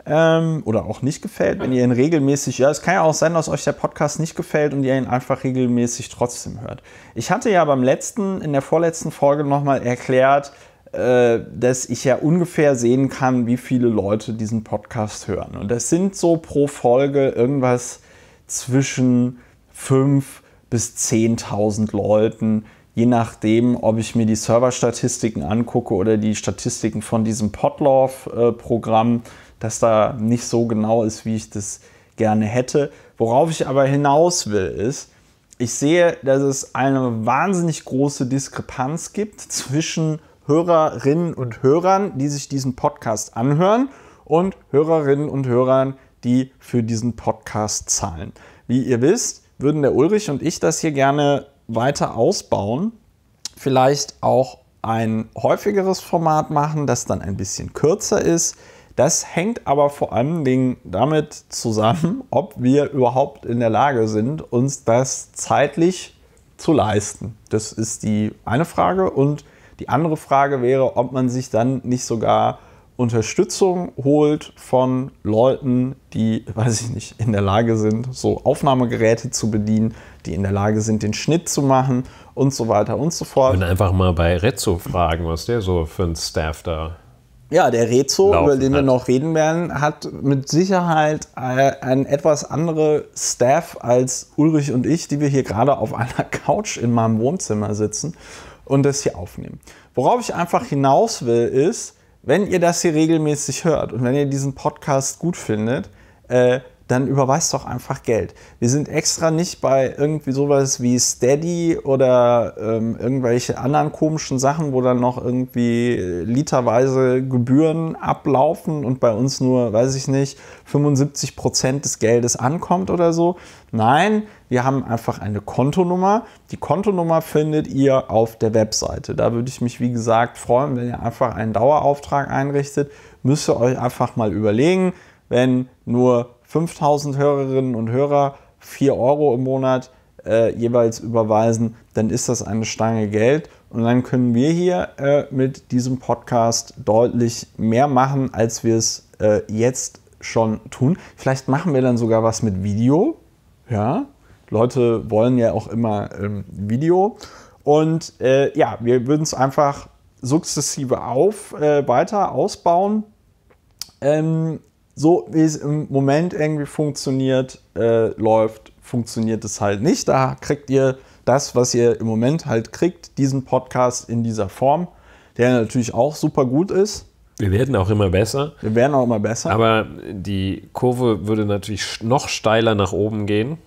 ähm, oder auch nicht gefällt, wenn ihr ihn regelmäßig, ja, es kann ja auch sein, dass euch der Podcast nicht gefällt und ihr ihn einfach regelmäßig trotzdem hört. Ich hatte ja beim letzten, in der vorletzten Folge nochmal erklärt, äh, dass ich ja ungefähr sehen kann, wie viele Leute diesen Podcast hören. Und das sind so pro Folge irgendwas zwischen 5.000 bis 10.000 Leuten, je nachdem, ob ich mir die Serverstatistiken angucke oder die Statistiken von diesem Podlove-Programm, äh, das da nicht so genau ist, wie ich das gerne hätte. Worauf ich aber hinaus will, ist, ich sehe, dass es eine wahnsinnig große Diskrepanz gibt zwischen Hörerinnen und Hörern, die sich diesen Podcast anhören und Hörerinnen und Hörern, die für diesen Podcast zahlen. Wie ihr wisst, würden der Ulrich und ich das hier gerne weiter ausbauen, vielleicht auch ein häufigeres Format machen, das dann ein bisschen kürzer ist. Das hängt aber vor allen Dingen damit zusammen, [laughs] ob wir überhaupt in der Lage sind, uns das zeitlich zu leisten. Das ist die eine Frage. Und die andere Frage wäre, ob man sich dann nicht sogar Unterstützung holt von Leuten, die, [laughs] weiß ich nicht, in der Lage sind, so Aufnahmegeräte zu bedienen, die in der Lage sind, den Schnitt zu machen und so weiter und so fort. Und einfach mal bei Rezzo fragen, was der so für ein Staff da. Ja, der Rezo, über den hat. wir noch reden werden, hat mit Sicherheit äh, ein etwas andere Staff als Ulrich und ich, die wir hier gerade auf einer [laughs] Couch in meinem Wohnzimmer sitzen und das hier aufnehmen. Worauf ich einfach hinaus will, ist, wenn ihr das hier regelmäßig hört und wenn ihr diesen Podcast gut findet, äh, dann überweist doch einfach Geld. Wir sind extra nicht bei irgendwie sowas wie Steady oder ähm, irgendwelche anderen komischen Sachen, wo dann noch irgendwie äh, literweise Gebühren ablaufen und bei uns nur, weiß ich nicht, 75% Prozent des Geldes ankommt oder so. Nein, wir haben einfach eine Kontonummer. Die Kontonummer findet ihr auf der Webseite. Da würde ich mich, wie gesagt, freuen, wenn ihr einfach einen Dauerauftrag einrichtet. Müsst ihr euch einfach mal überlegen, wenn nur 5000 Hörerinnen und Hörer 4 Euro im Monat äh, jeweils überweisen, dann ist das eine Stange Geld und dann können wir hier äh, mit diesem Podcast deutlich mehr machen, als wir es äh, jetzt schon tun. Vielleicht machen wir dann sogar was mit Video, ja, Leute wollen ja auch immer ähm, Video. Und äh, ja, wir würden es einfach sukzessive auf, äh, weiter ausbauen. Ähm, so wie es im Moment irgendwie funktioniert, äh, läuft, funktioniert es halt nicht. Da kriegt ihr das, was ihr im Moment halt kriegt, diesen Podcast in dieser Form, der natürlich auch super gut ist. Wir werden auch immer besser. Wir werden auch immer besser. Aber die Kurve würde natürlich noch steiler nach oben gehen.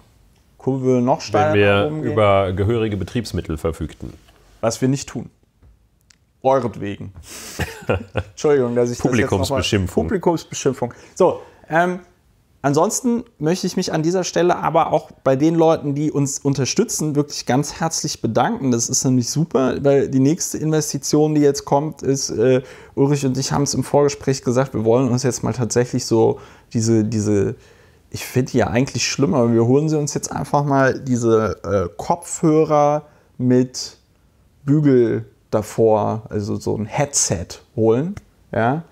Kurve noch steiler Wenn wir über gehörige Betriebsmittel verfügten. Was wir nicht tun. Euretwegen. [laughs] Entschuldigung, dass ich Publikumsbeschimpfung. Das Publikumsbeschimpfung. Publikumsbeschimpfung. So, ähm, ansonsten möchte ich mich an dieser Stelle aber auch bei den Leuten, die uns unterstützen, wirklich ganz herzlich bedanken. Das ist nämlich super, weil die nächste Investition, die jetzt kommt, ist, äh, Ulrich und ich haben es im Vorgespräch gesagt, wir wollen uns jetzt mal tatsächlich so diese, diese ich finde die ja eigentlich schlimm, aber Wir holen sie uns jetzt einfach mal diese äh, Kopfhörer mit Bügel davor, also so ein Headset holen. Ja?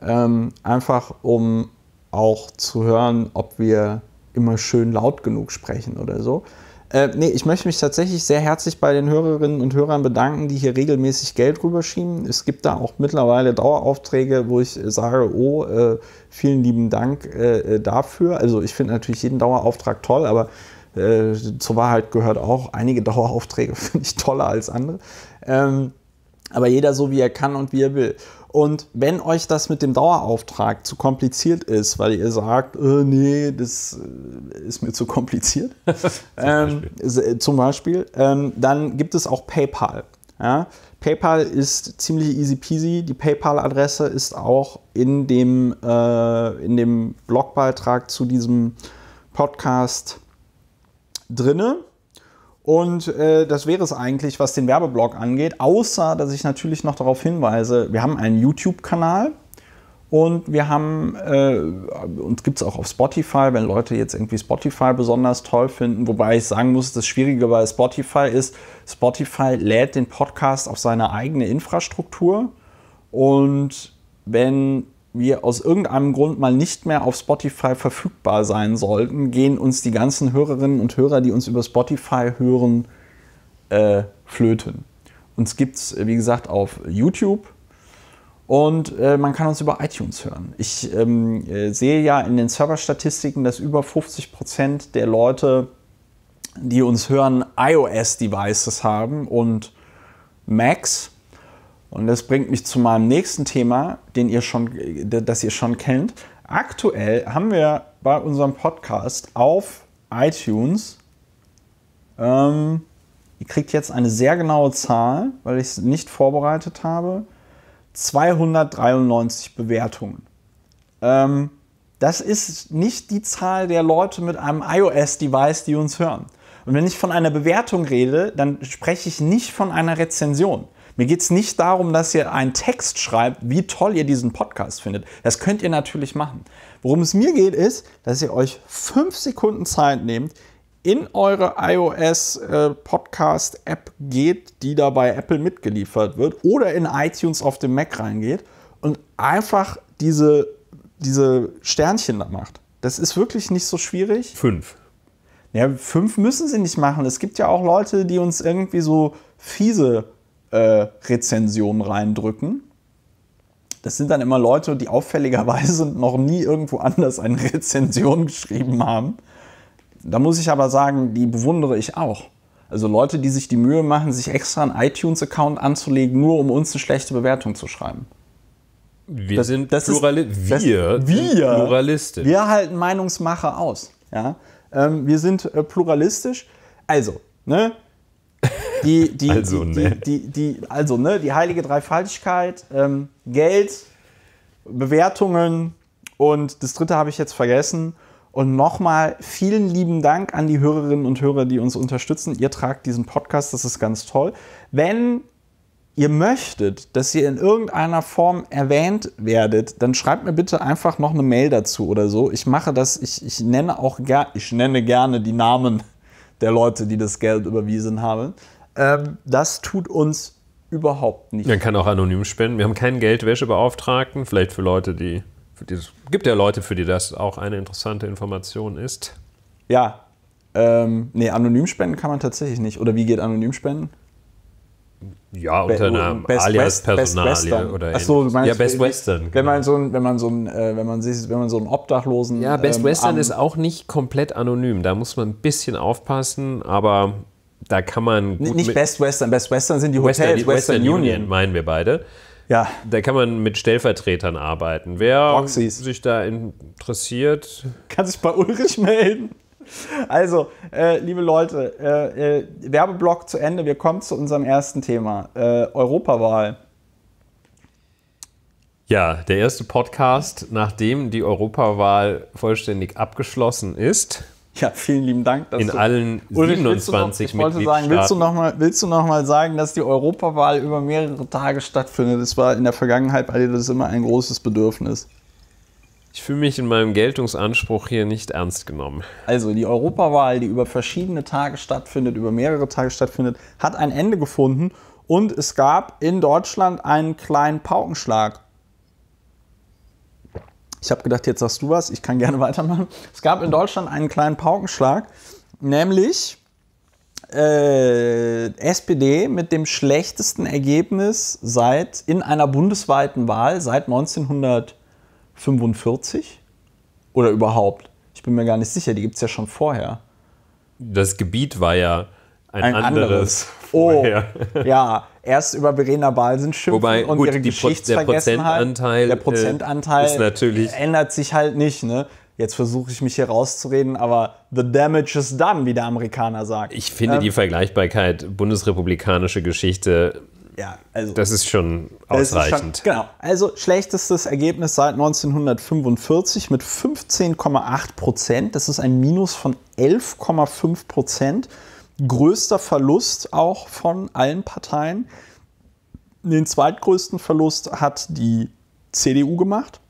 Ähm, einfach um auch zu hören, ob wir immer schön laut genug sprechen oder so. Äh, nee, ich möchte mich tatsächlich sehr herzlich bei den Hörerinnen und Hörern bedanken, die hier regelmäßig Geld rüberschieben. Es gibt da auch mittlerweile Daueraufträge, wo ich sage, oh, äh, vielen lieben Dank äh, äh dafür. Also ich finde natürlich jeden Dauerauftrag toll, aber äh, zur Wahrheit gehört auch, einige [laughs] Daueraufträge finde ich toller als andere. Ähm, aber jeder so, wie er kann und wie er will. Und wenn euch das mit dem Dauerauftrag zu kompliziert ist, weil ihr sagt, oh, nee, das äh, ist mir zu kompliziert, [laughs] zum [laughs] ähm, Beispiel, ähm, zum Beispiel ähm, dann gibt es auch PayPal. Ja? PayPal ist ziemlich easy peasy. Die PayPal-Adresse ist auch in dem, äh, in dem Blogbeitrag zu diesem Podcast drinne. Und äh, das wäre es eigentlich, was den Werbeblock angeht, außer dass ich natürlich noch darauf hinweise, wir haben einen YouTube-Kanal und wir haben, äh, uns gibt es auch auf Spotify, wenn Leute jetzt irgendwie Spotify besonders toll finden, wobei ich sagen muss, das Schwierige bei Spotify ist, Spotify lädt den Podcast auf seine eigene Infrastruktur und wenn wir aus irgendeinem Grund mal nicht mehr auf Spotify verfügbar sein sollten, gehen uns die ganzen Hörerinnen und Hörer, die uns über Spotify hören, äh, flöten. Uns gibt es, äh, wie gesagt, auf YouTube und äh, man kann uns über iTunes hören. Ich ähm, äh, sehe ja in den Serverstatistiken, dass über 50 Prozent der Leute, die uns hören, iOS-Devices haben und Macs. Und das bringt mich zu meinem nächsten Thema, den ihr schon, äh, das ihr schon kennt. Aktuell haben wir bei unserem Podcast auf iTunes, ähm, ihr kriegt jetzt eine sehr genaue Zahl, weil ich es nicht vorbereitet habe, 293 Bewertungen. Ähm, das ist nicht die Zahl der Leute mit einem iOS-Device, die uns hören. Und wenn ich von einer Bewertung rede, dann spreche ich nicht von einer Rezension. Mir geht es nicht darum, dass ihr einen Text schreibt, wie toll ihr diesen Podcast findet. Das könnt ihr natürlich machen. Worum es mir geht, ist, dass ihr euch fünf Sekunden Zeit nehmt, in eure iOS-Podcast-App äh, geht, die da bei Apple mitgeliefert wird, oder in iTunes auf dem Mac reingeht und einfach diese, diese Sternchen da macht. Das ist wirklich nicht so schwierig. Fünf. Ja, fünf müssen sie nicht machen. Es gibt ja auch Leute, die uns irgendwie so fiese äh, Rezension reindrücken. Das sind dann immer Leute, die auffälligerweise [laughs] noch nie irgendwo anders eine [laughs] Rezension geschrieben haben. Da muss ich aber sagen, die bewundere ich auch. Also Leute, die sich die Mühe machen, sich extra einen iTunes-Account anzulegen, nur um uns eine schlechte Bewertung zu schreiben. Wir das, sind das Plurali wir, wir Pluralisten. Wir halten Meinungsmacher aus. Ja? Ähm, wir sind äh, pluralistisch. Also, ne? Die, die, also, die, ne? Die, die, also, ne, die heilige Dreifaltigkeit, ähm, Geld, Bewertungen und das dritte habe ich jetzt vergessen. Und nochmal vielen lieben Dank an die Hörerinnen und Hörer, die uns unterstützen. Ihr tragt diesen Podcast, das ist ganz toll. Wenn ihr möchtet, dass ihr in irgendeiner Form erwähnt werdet, dann schreibt mir bitte einfach noch eine Mail dazu oder so. Ich mache das, ich, ich nenne auch ger ich nenne gerne die Namen der Leute, die das Geld überwiesen haben. Ähm, das tut uns überhaupt nicht. Man kann auch anonym spenden. Wir haben keinen Geldwäschebeauftragten, vielleicht für Leute, die. Für die gibt ja Leute, für die das auch eine interessante Information ist. Ja. Ähm, nee, anonym spenden kann man tatsächlich nicht. Oder wie geht anonym spenden? Ja, unter einem Best Alias West, Personalie oder Ach so, du meinst, ja, Best Western. Wenn genau. man so ein, wenn man so ein, äh, wenn man sich, wenn man so einen Obdachlosen. Ja, Best ähm, Western ist auch nicht komplett anonym. Da muss man ein bisschen aufpassen, aber da kann man. nicht Best Western, Best Western sind die Western, Hotels, Western, Western Union. Union meinen wir beide. Ja. Da kann man mit Stellvertretern arbeiten. Wer Proxys. sich da interessiert. Kann sich bei Ulrich melden. Also, äh, liebe Leute, äh, äh, Werbeblock zu Ende. Wir kommen zu unserem ersten Thema: äh, Europawahl. Ja, der erste Podcast, nachdem die Europawahl vollständig abgeschlossen ist. Ja, vielen lieben Dank. in allen 27 Ulrich, willst noch, Ich wollte sagen, willst du nochmal noch, sagen, dass die Europawahl über mehrere Tage stattfindet? Das war in der Vergangenheit bei dir das immer ein großes Bedürfnis. Ich fühle mich in meinem Geltungsanspruch hier nicht ernst genommen. Also die Europawahl, die über verschiedene Tage stattfindet, über mehrere Tage stattfindet, hat ein Ende gefunden und es gab in Deutschland einen kleinen Paukenschlag. Ich habe gedacht, jetzt sagst du was, ich kann gerne [laughs] weitermachen. Es gab in Deutschland einen kleinen Paukenschlag, nämlich äh, SPD mit dem schlechtesten Ergebnis seit in einer bundesweiten Wahl seit 1900 45? Oder überhaupt? Ich bin mir gar nicht sicher, die gibt es ja schon vorher. Das Gebiet war ja ein, ein anderes. anderes. [laughs] Oh, vorher. Oh, ja. Erst über Verena Balsen schimpfen Wobei, und gut, ihre Geschichtsvergessenheit. Der, der äh, Prozentanteil, ändert sich halt nicht. Ne? Jetzt versuche ich mich hier rauszureden, aber the damage is done, wie der Amerikaner sagt. Ich finde ähm, die Vergleichbarkeit bundesrepublikanische Geschichte ja, also. Das ist schon ausreichend. Ist schon, genau. Also schlechtestes Ergebnis seit 1945 mit 15,8 Prozent. Das ist ein Minus von 11,5 Prozent. Größter Verlust auch von allen Parteien. Den zweitgrößten Verlust hat die CDU gemacht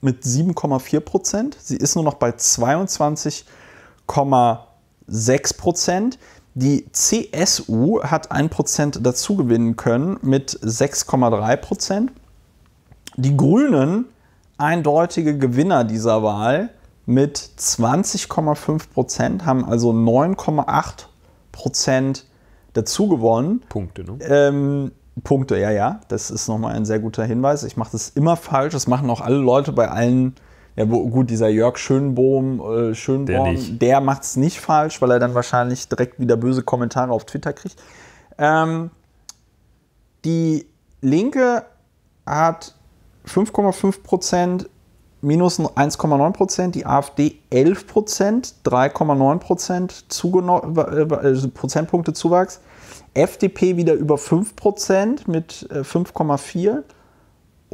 mit 7,4 Prozent. Sie ist nur noch bei 22,6 Prozent. Die CSU hat 1% dazugewinnen können mit 6,3%. Die Grünen eindeutige Gewinner dieser Wahl mit 20,5%, haben also 9,8% dazu gewonnen. Punkte, ne? Ähm, Punkte, ja, ja. Das ist nochmal ein sehr guter Hinweis. Ich mache das immer falsch. Das machen auch alle Leute bei allen ja, wo, gut, dieser Jörg Schönbohm, äh, Schönborn, der, der macht es nicht falsch, weil er dann wahrscheinlich direkt wieder böse Kommentare auf Twitter kriegt. Ähm, die Linke hat 5,5 Prozent, minus 1,9 Prozent, die AfD 11 Prozent, 3,9 Prozent äh, also Prozentpunkte Zuwachs, FDP wieder über 5 mit 5,4 äh,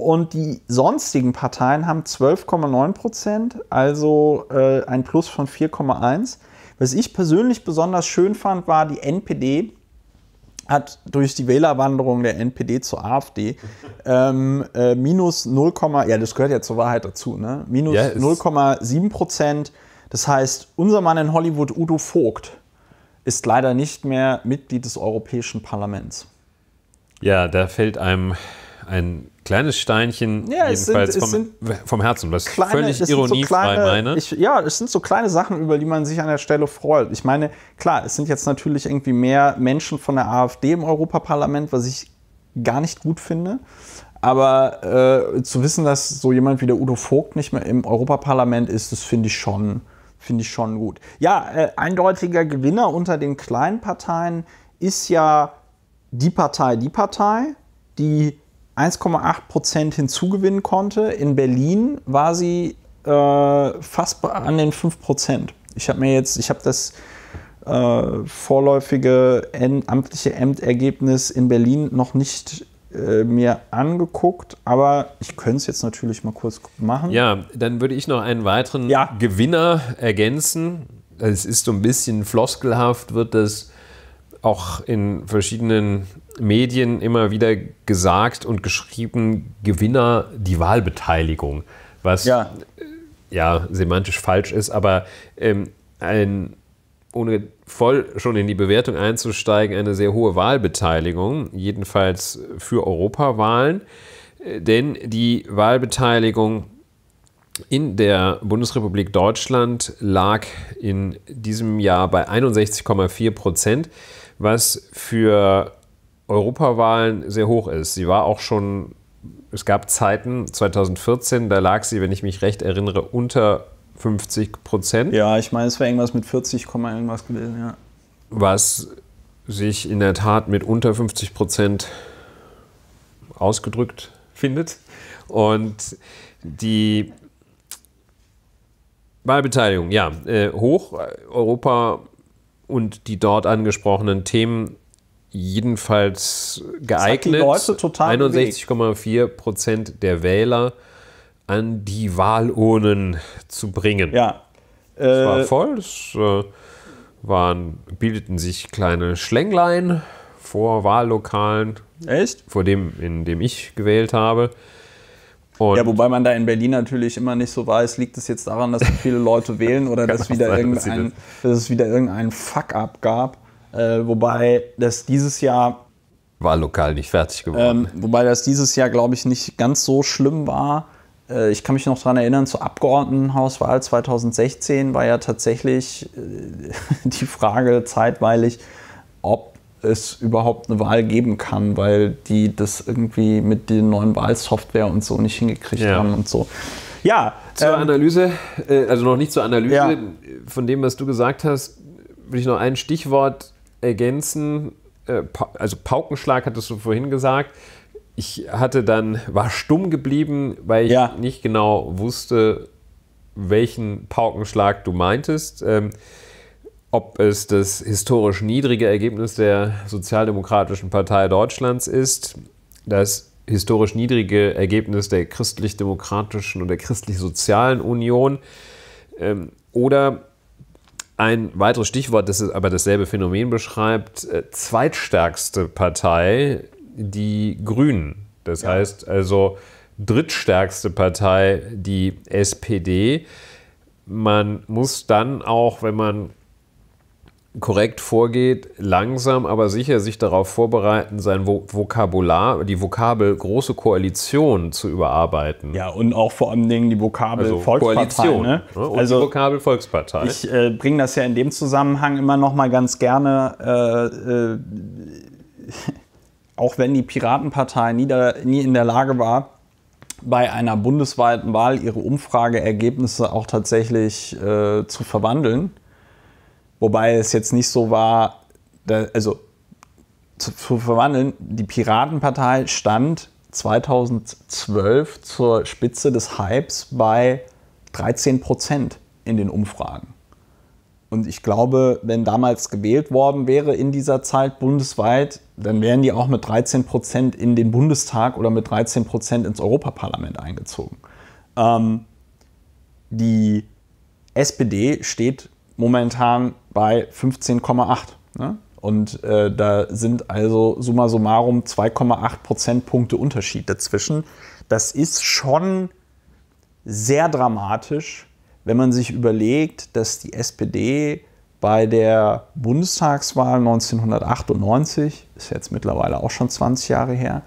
und die sonstigen Parteien haben 12,9 Prozent, also äh, ein Plus von 4,1. Was ich persönlich besonders schön fand, war die NPD hat durch die Wählerwanderung der NPD zur AfD [laughs] ähm, äh, minus 0, ja, das gehört ja zur Wahrheit dazu, ne? minus ja, 0,7 Prozent. Das heißt, unser Mann in Hollywood, Udo Vogt, ist leider nicht mehr Mitglied des Europäischen Parlaments. Ja, da fällt einem ein kleines Steinchen ja, es jedenfalls sind, es vom, sind vom Herzen, was kleine, völlig ironiefrei so meine. Ich, ja, es sind so kleine Sachen, über die man sich an der Stelle freut. Ich meine, klar, es sind jetzt natürlich irgendwie mehr Menschen von der AfD im Europaparlament, was ich gar nicht gut finde. Aber äh, zu wissen, dass so jemand wie der Udo Vogt nicht mehr im Europaparlament ist, das finde ich schon, finde ich schon gut. Ja, äh, eindeutiger Gewinner unter den kleinen Parteien ist ja die Partei, die Partei, die 1,8 Prozent hinzugewinnen konnte. In Berlin war sie äh, fast an den 5 Prozent. Ich habe mir jetzt, ich habe das äh, vorläufige amtliche Ämtergebnis in Berlin noch nicht äh, mir angeguckt, aber ich könnte es jetzt natürlich mal kurz machen. Ja, dann würde ich noch einen weiteren ja. Gewinner ergänzen. Es ist so ein bisschen floskelhaft, wird das auch in verschiedenen Medien immer wieder gesagt und geschrieben, Gewinner die Wahlbeteiligung, was ja, äh, ja semantisch falsch ist, aber ähm, ein, ohne voll schon in die Bewertung einzusteigen, eine sehr hohe Wahlbeteiligung, jedenfalls für Europawahlen, äh, denn die Wahlbeteiligung in der Bundesrepublik Deutschland lag in diesem Jahr bei 61,4 Prozent, was für Europawahlen sehr hoch ist. Sie war auch schon, es gab Zeiten, 2014, da lag sie, wenn ich mich recht erinnere, unter 50 Prozent. Ja, ich meine, es war irgendwas mit 40, irgendwas gewesen, ja. Was sich in der Tat mit unter 50 Prozent ausgedrückt findet. Und die Wahlbeteiligung, ja, äh, hoch. Europa und die dort angesprochenen Themen jedenfalls geeignet. 61,4 Prozent der Wähler an die Wahlurnen zu bringen. Ja. Äh, es war voll, es äh, waren, bildeten sich kleine Schlänglein vor Wahllokalen. Echt? Vor dem, in dem ich gewählt habe. Und ja, wobei man da in Berlin natürlich immer nicht so weiß, liegt es jetzt daran, dass viele Leute wählen oder [laughs] dass, wieder sein, irgendein, dass, dass es wieder irgendeinen Fuck-up gab. Äh, wobei das dieses Jahr. War lokal nicht fertig geworden. Ähm, wobei das dieses Jahr, glaube ich, nicht ganz so schlimm war. Äh, ich kann mich noch daran erinnern, zur Abgeordnetenhauswahl 2016 war ja tatsächlich äh, [laughs] die Frage zeitweilig, ob es überhaupt eine Wahl geben kann, weil die das irgendwie mit den neuen Wahlsoftware und so nicht hingekriegt ja. haben und so. Ja. Zur ähm, Analyse, äh, also noch nicht zur Analyse, ja. von dem, was du gesagt hast, würde ich noch ein Stichwort ergänzen. Äh, also Paukenschlag hattest du vorhin gesagt. Ich hatte dann, war stumm geblieben, weil ich ja. nicht genau wusste, welchen Paukenschlag du meintest. Ähm, ob es das historisch niedrige Ergebnis der Sozialdemokratischen Partei Deutschlands ist, das historisch niedrige Ergebnis der christlich-demokratischen oder christlich-sozialen Union ähm, oder ein weiteres Stichwort, das aber dasselbe Phänomen beschreibt, äh, zweitstärkste Partei, die Grünen. Das ja. heißt also drittstärkste Partei, die SPD. Man muss dann auch, wenn man korrekt vorgeht, langsam aber sicher sich darauf vorbereiten, sein Vokabular, die Vokabel große Koalition zu überarbeiten. Ja, und auch vor allen Dingen die Vokabel also Volkspartei. Koalition, ne? ne? Und also die Vokabel Volkspartei. Ich äh, bringe das ja in dem Zusammenhang immer noch mal ganz gerne, äh, äh, [laughs] auch wenn die Piratenpartei nie, da, nie in der Lage war, bei einer bundesweiten Wahl ihre Umfrageergebnisse auch tatsächlich äh, zu verwandeln Wobei es jetzt nicht so war, da, also zu, zu verwandeln, die Piratenpartei stand 2012 zur Spitze des Hypes bei 13 Prozent in den Umfragen. Und ich glaube, wenn damals gewählt worden wäre in dieser Zeit bundesweit, dann wären die auch mit 13 Prozent in den Bundestag oder mit 13 Prozent ins Europaparlament eingezogen. Ähm, die SPD steht momentan bei 15,8. Ne? Und äh, da sind also summa summarum 2,8 Prozentpunkte Unterschied dazwischen. Das ist schon sehr dramatisch, wenn man sich überlegt, dass die SPD bei der Bundestagswahl 1998, ist jetzt mittlerweile auch schon 20 Jahre her,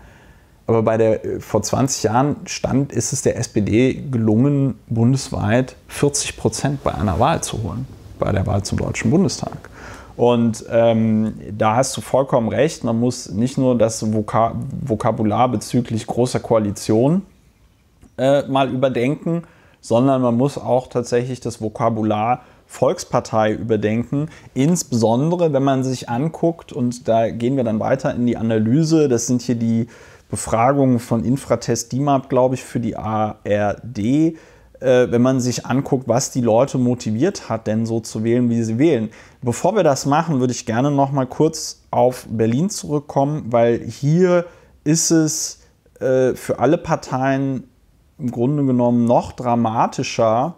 aber bei der äh, vor 20 Jahren stand, ist es der SPD gelungen, bundesweit 40 Prozent bei einer Wahl zu holen bei der Wahl zum Deutschen Bundestag. Und ähm, da hast du vollkommen recht, man muss nicht nur das Voka Vokabular bezüglich großer Koalition äh, mal überdenken, sondern man muss auch tatsächlich das Vokabular Volkspartei überdenken, insbesondere wenn man sich anguckt, und da gehen wir dann weiter in die Analyse, das sind hier die Befragungen von Infratest DIMAP, glaube ich, für die ARD äh, wenn man sich anguckt, was die Leute motiviert hat, denn so zu wählen, wie sie wählen. Bevor wir das machen, würde ich gerne noch mal kurz auf Berlin zurückkommen, weil hier ist es äh, für alle Parteien im Grunde genommen noch dramatischer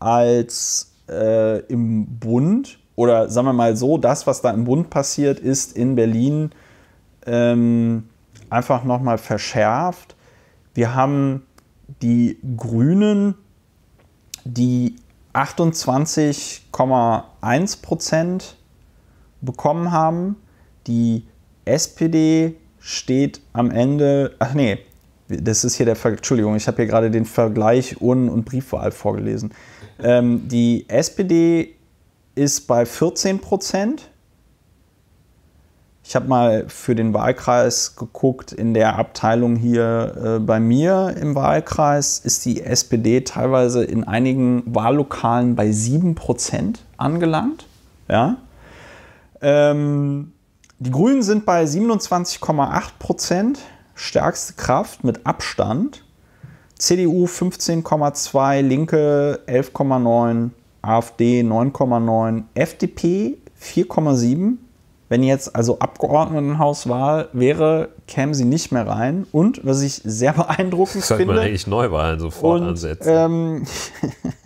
als äh, im Bund. Oder sagen wir mal so, das, was da im Bund passiert, ist in Berlin ähm, einfach nochmal verschärft. Wir haben die Grünen die 28,1 bekommen haben. Die SPD steht am Ende, ach nee, das ist hier der Ver Entschuldigung, ich habe hier gerade den Vergleich Urnen- und Briefwahl vorgelesen. Ähm, die SPD ist bei 14 Prozent ich habe mal für den Wahlkreis geguckt, in der Abteilung hier äh, bei mir im Wahlkreis ist die SPD teilweise in einigen Wahllokalen bei 7% angelangt. Ja? Ähm, die Grünen sind bei 27,8%, stärkste Kraft mit Abstand. CDU 15,2, Linke 11,9, AfD 9,9, FDP 4,7 wenn jetzt also Abgeordnetenhauswahl wäre, kämen sie nicht mehr rein. Und was ich sehr [laughs] beeindruckend Könnte finde. Könnte man eigentlich Neuwahlen sofort und, ansetzen. Ähm,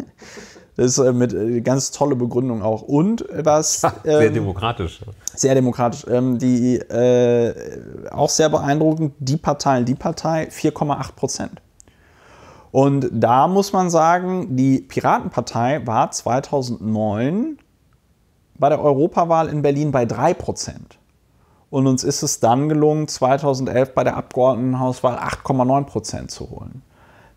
[laughs] das ist äh, mit äh, ganz tolle Begründung auch. Und was. Ja, sehr ähm, demokratisch. Sehr demokratisch. Ähm, die äh, auch sehr beeindruckend, die Partei, die Partei, 4,8 Prozent. Und da muss man sagen, die Piratenpartei war 2009 bei der Europawahl in Berlin bei 3 Prozent. Und uns ist es dann gelungen, 2011 bei der Abgeordnetenhauswahl 8,9 Prozent zu holen.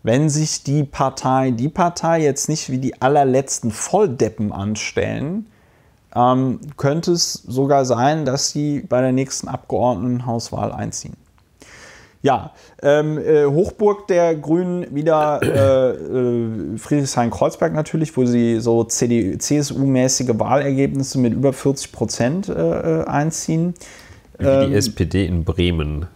Wenn sich die Partei, die Partei jetzt nicht wie die allerletzten Volldeppen anstellen, ähm, könnte es sogar sein, dass sie bei der nächsten Abgeordnetenhauswahl einziehen. Ja, ähm, äh, Hochburg der Grünen wieder äh, äh, Friedrichshain-Kreuzberg natürlich, wo sie so CSU-mäßige Wahlergebnisse mit über 40 Prozent äh, äh, einziehen. Wie ähm, die SPD in Bremen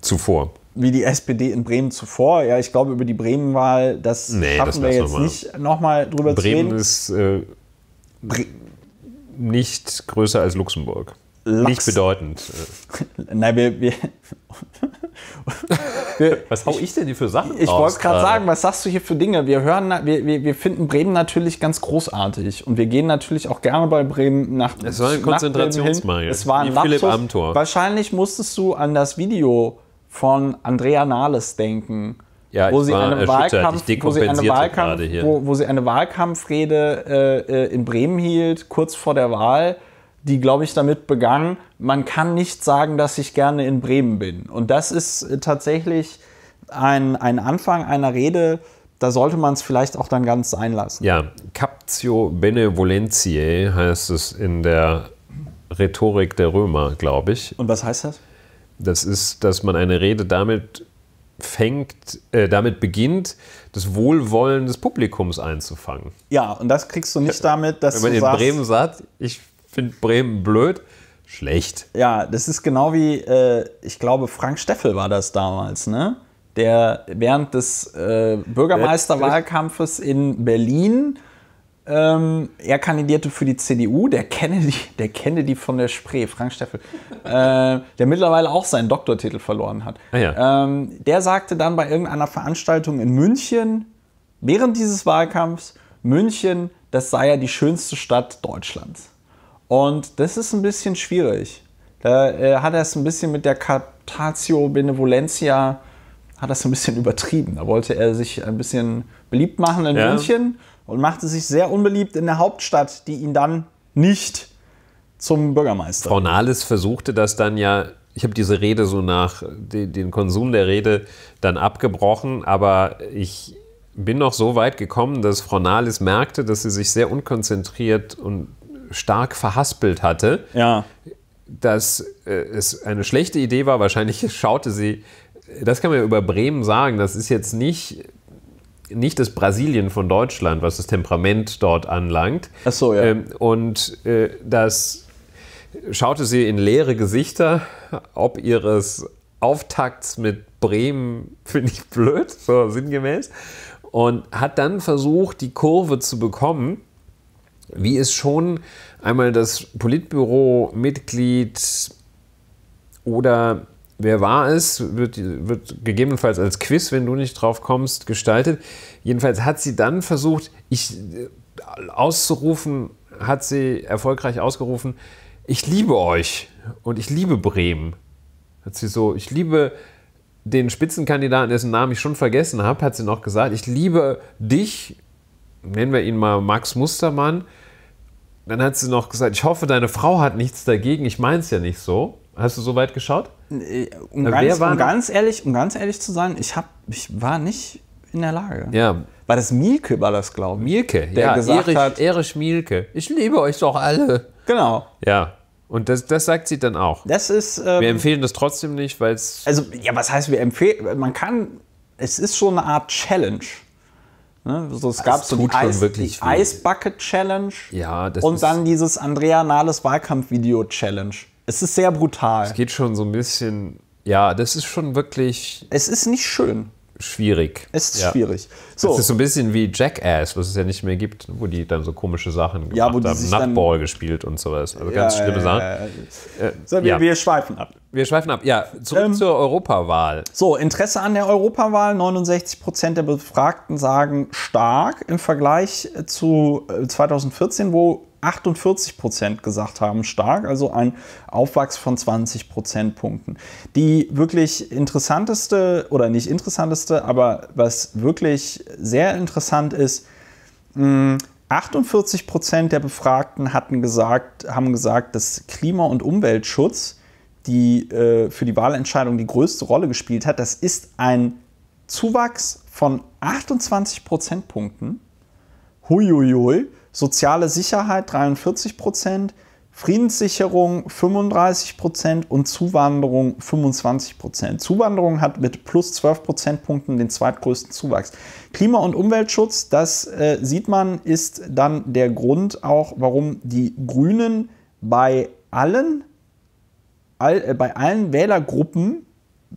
zuvor. Wie die SPD in Bremen zuvor. Ja, ich glaube, über die Bremen-Wahl, das nee, schaffen das wir jetzt noch mal. nicht nochmal drüber Bremen zu reden. Bremen ist äh, Bre nicht größer als Luxemburg. Lachs. Nicht bedeutend. [laughs] Nein, wir. wir, [laughs] was hau ich, denn hier für Sachen Ich, ich wollte gerade sagen, was sagst du hier für Dinge? Wir hören, wir, wir, wir finden Bremen natürlich ganz großartig und wir gehen natürlich auch gerne bei Bremen nach. Es war ein Konzentrationsmangel. Es war ein Philipp Amthor. Wahrscheinlich musstest du an das Video von Andrea Nahles denken. Ja, wo, sie eine Wahlkampf, wo sie eine Wahlkampf, wo, wo sie eine Wahlkampfrede äh, äh, in Bremen hielt, kurz vor der Wahl die, glaube ich, damit begann, man kann nicht sagen, dass ich gerne in Bremen bin. Und das ist äh, tatsächlich ein, ein Anfang einer Rede, da sollte man es vielleicht auch dann ganz sein lassen. Ja, Captio Benevolentiae heißt es in der Rhetorik der Römer, glaube ich. Und was heißt das? Das ist, dass man eine Rede damit fängt, äh, damit beginnt, das Wohlwollen des Publikums einzufangen. Ja, und das kriegst du nicht damit, dass Wenn man du in sagst, Bremen sagt, ich finde Bremen blöd. Schlecht. Ja, das ist genau wie, äh, ich glaube, Frank Steffel war das damals, ne? Der während des äh, Bürgermeisterwahlkampfes in Berlin, ähm, er kandidierte für die CDU, der Kennedy, der Kennedy von der Spree, Frank Steffel, äh, der mittlerweile auch seinen Doktortitel verloren hat. Ah ja. ähm, der sagte dann bei irgendeiner Veranstaltung in München, während dieses Wahlkampfs, München, das sei ja die schönste Stadt Deutschlands. Und das ist ein bisschen schwierig. Da äh, hat er es ein bisschen mit der Captatio Benevolentia, hat das ein bisschen übertrieben. Da wollte er sich ein bisschen beliebt machen in ja. München und machte sich sehr unbeliebt in der Hauptstadt, die ihn dann nicht zum Bürgermeister. Frau Nahles versuchte das dann ja, ich habe diese Rede so nach, die, den Konsum der Rede dann abgebrochen, aber ich bin noch so weit gekommen, dass Frau Nahles merkte, dass sie sich sehr unkonzentriert und stark verhaspelt hatte, ja. dass äh, es eine schlechte Idee war. Wahrscheinlich [laughs] schaute sie, das kann man ja über Bremen sagen, das ist jetzt nicht, nicht das Brasilien von Deutschland, was das Temperament dort anlangt. Ach so, ja. Ähm, und äh, das schaute sie in leere Gesichter, ob ihres Auftakts mit Bremen [laughs] finde ich blöd, so sinngemäß. Und hat dann versucht, die Kurve zu bekommen wie es schon einmal das Politbüro-Mitglied oder wer war es, wird, wird gegebenenfalls als Quiz, wenn du nicht drauf kommst, gestaltet. Jedenfalls hat sie dann versucht, ich äh, auszurufen, hat sie erfolgreich ausgerufen, ich liebe euch und ich liebe Bremen. Hat sie so, ich liebe den Spitzenkandidaten, dessen Namen ich schon vergessen habe, hat sie noch gesagt, ich liebe dich, nennen wir ihn mal Max Mustermann, dann hat sie noch gesagt, ich hoffe, deine Frau hat nichts dagegen, ich meine es ja nicht so. Hast du so weit geschaut? Äh, um, Na, ganz, um ganz, ehrlich, um ganz ehrlich zu sein, ich, hab, ich war nicht in der Lage. Ja. War das Mielke, war das, glaube ich. Mielke, der ja, gesagt Erich, hat. Erich Mielke. Ich liebe euch doch alle. Genau. Ja. Und das, das sagt sie dann auch. Das ist. Ähm, wir empfehlen das trotzdem nicht, weil es. Also, ja, was heißt, wir empfehlen. Man kann. Es ist schon eine Art Challenge. Also es das gab so die, Eis, die Eisbucket Challenge ja, und dann dieses Andrea Nahles Wahlkampfvideo Challenge. Es ist sehr brutal. Es geht schon so ein bisschen, ja, das ist schon wirklich. Es ist nicht schön schwierig. Es ist ja. schwierig. So. Es ist so ein bisschen wie Jackass, was es ja nicht mehr gibt, wo die dann so komische Sachen gemacht ja, wo die haben. Nutball gespielt und sowas. Also ja, ganz schlimme Sachen. Äh, so, wir, wir, schweifen ab. Wir schweifen ab. Ja, zurück ähm, zur Europawahl. So, Interesse an der Europawahl. 69 Prozent der Befragten sagen stark im Vergleich zu 2014, äh, wo 48 Prozent gesagt haben stark, also ein Aufwachs von 20 Prozentpunkten. Die wirklich interessanteste oder nicht interessanteste, aber was wirklich sehr interessant ist, 48 hm, Prozent der Befragten hatten gesagt, haben gesagt, dass Klima- und Umweltschutz die äh, für die Wahlentscheidung die größte Rolle gespielt hat. Das ist ein Zuwachs von 28 Prozentpunkten. Huiuiui soziale Sicherheit 43 Prozent, Friedenssicherung 35 Prozent und Zuwanderung 25 Prozent. Zuwanderung hat mit plus 12 Prozentpunkten den zweitgrößten Zuwachs. Klima- und Umweltschutz, das äh, sieht man, ist dann der Grund auch, warum die Grünen bei allen, all, äh, bei allen Wählergruppen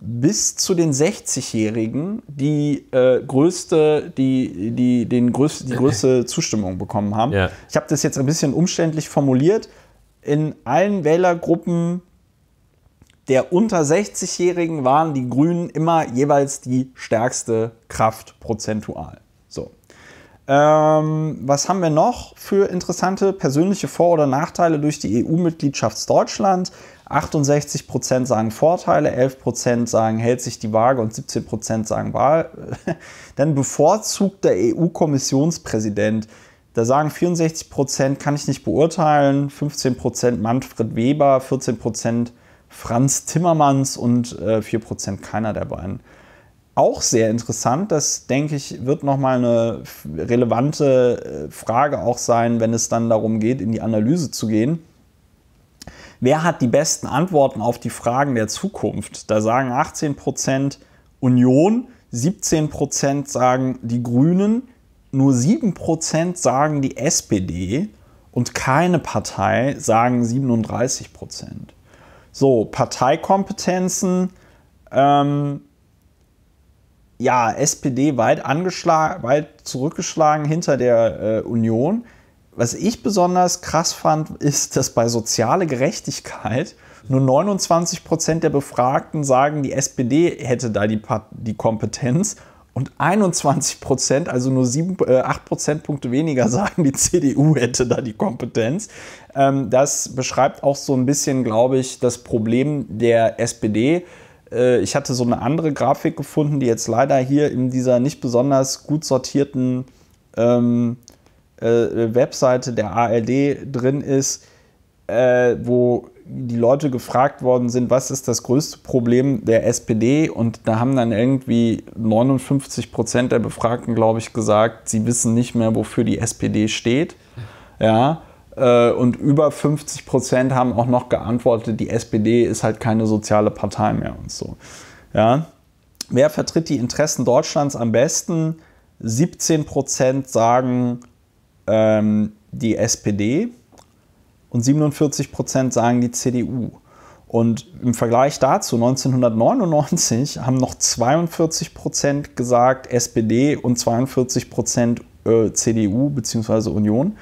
bis zu den 60-Jährigen die äh, größte, die, die, den größ, die größte [laughs] Zustimmung bekommen haben. Ja. Ich habe das jetzt ein bisschen umständlich formuliert. In allen Wählergruppen der unter 60-Jährigen waren die Grünen immer jeweils die stärkste Kraft prozentual. So. Ähm, was haben wir noch für interessante persönliche Vor- oder Nachteile durch die EU-Mitgliedschaft Deutschland? 68 sagen Vorteile, 11 sagen hält sich die Waage und 17 sagen Wahl, [laughs] dann bevorzugt der EU-Kommissionspräsident. Da sagen 64 kann ich nicht beurteilen, 15 Manfred Weber, 14 Franz Timmermans und 4 äh, keiner der beiden. Auch sehr interessant, das denke ich, wird nochmal eine relevante äh, Frage auch sein, wenn es dann darum geht, in die Analyse zu gehen wer hat die besten Antworten auf die Fragen der Zukunft? Da sagen 18 Union, 17 sagen die Grünen, nur 7 sagen die SPD und keine Partei sagen 37 So, Parteikompetenzen, ähm, ja, SPD weit, angeschlagen, weit zurückgeschlagen hinter der äh, Union was ich besonders krass fand, ist, dass bei soziale Gerechtigkeit nur 29 Prozent der Befragten sagen, die SPD hätte da die, die Kompetenz und 21 Prozent, also nur 7, äh, 8 Prozentpunkte weniger, [laughs] sagen, die CDU hätte da die Kompetenz. Ähm, das beschreibt auch so ein bisschen, glaube ich, das Problem der SPD. Äh, ich hatte so eine andere Grafik gefunden, die jetzt leider hier in dieser nicht besonders gut sortierten ähm, äh, Webseite der ARD drin ist, äh, wo die Leute gefragt worden sind, was ist das größte Problem der SPD? Und da haben dann irgendwie 59 Prozent der Befragten, glaube ich, gesagt, sie wissen nicht mehr, wofür die SPD steht. Ja. Äh, und über 50 Prozent haben auch noch geantwortet, die SPD ist halt keine soziale Partei mehr und so. Ja. Wer vertritt die Interessen Deutschlands am besten? 17 Prozent sagen, ähm, die SPD und 47 Prozent sagen die CDU. Und im Vergleich dazu, 1999 haben noch 42 Prozent gesagt SPD und 42 Prozent äh, CDU bzw. Union.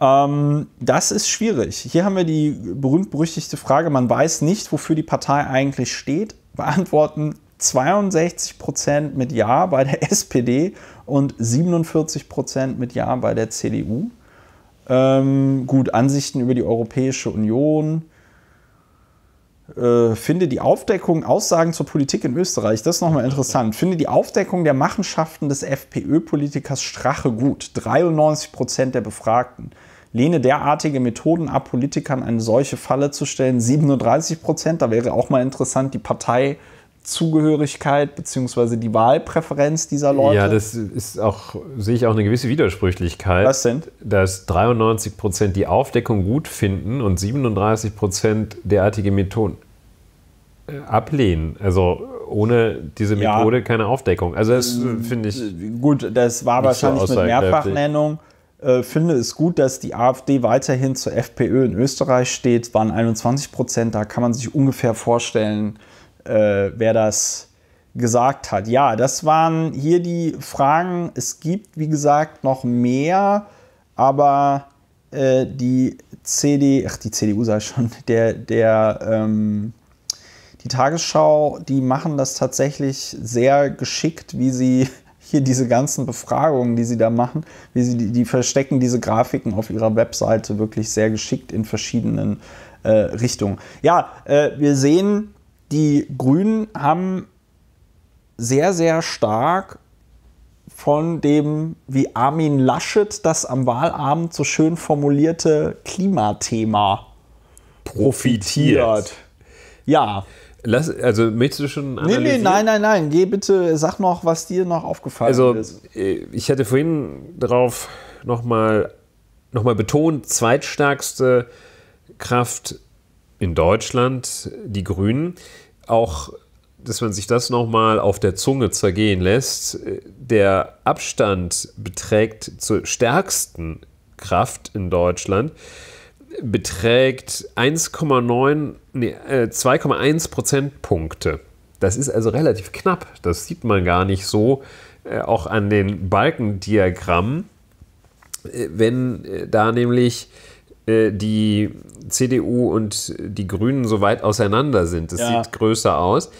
Ähm, das ist schwierig. Hier haben wir die berühmt-berüchtigte Frage, man weiß nicht, wofür die Partei eigentlich steht. Beantworten 62 Prozent mit Ja bei der SPD [laughs] und 47 Prozent mit Ja bei der CDU. Ähm, gut, Ansichten über die Europäische Union. Äh, finde die Aufdeckung, Aussagen zur Politik in Österreich, das ist nochmal interessant. Finde die Aufdeckung der Machenschaften des FPÖ-Politikers Strache gut. 93 Prozent der Befragten. Lehne derartige Methoden ab, Politikern eine solche Falle zu stellen. 37 Prozent, da wäre auch mal interessant, die Partei Zugehörigkeit beziehungsweise die Wahlpräferenz dieser Leute. Ja, das ist auch, sehe ich auch eine gewisse Widersprüchlichkeit. Was denn? Dass 93 Prozent die Aufdeckung gut finden und 37 Prozent derartige Methoden äh, ablehnen. Also ohne diese Methode ja. keine Aufdeckung. Also das äh, finde ich. Gut, das war wahrscheinlich so mit Mehrfachnennung. Äh, finde es gut, dass die AfD weiterhin zur FPÖ in Österreich steht, waren 21 Prozent. Da kann man sich ungefähr vorstellen, äh, wer das gesagt hat. Ja, das waren hier die Fragen. Es gibt, wie gesagt, noch mehr, aber äh, die CD, ach, die CDU sei schon, [laughs] der, der, ähm, die Tagesschau, die machen das tatsächlich sehr geschickt, wie sie [laughs] hier diese ganzen Befragungen, die sie da machen, wie sie die, die verstecken diese Grafiken auf ihrer Webseite wirklich sehr geschickt in verschiedenen äh, Richtungen. Ja, äh, wir sehen, die Grünen haben sehr, sehr stark von dem, wie Armin Laschet das am Wahlabend so schön formulierte Klimathema profitiert. profitiert. Ja. Lass, also möchtest du schon nee, nee, nein, nein, nein. Geh bitte, sag noch, was dir noch aufgefallen also, ist. Also ich hatte vorhin darauf nochmal noch mal betont, zweitstärkste Kraft in Deutschland, die Grünen auch, dass man sich das nochmal auf der Zunge zergehen lässt, der Abstand beträgt zur stärksten Kraft in Deutschland beträgt 1,9, nee, 2,1 äh, Prozentpunkte. Das ist also relativ knapp. Das sieht man gar nicht so, äh, auch an den Balkendiagrammen. Äh, wenn da nämlich äh, die CDU und die Grünen so weit auseinander sind. Es ja. sieht größer aus.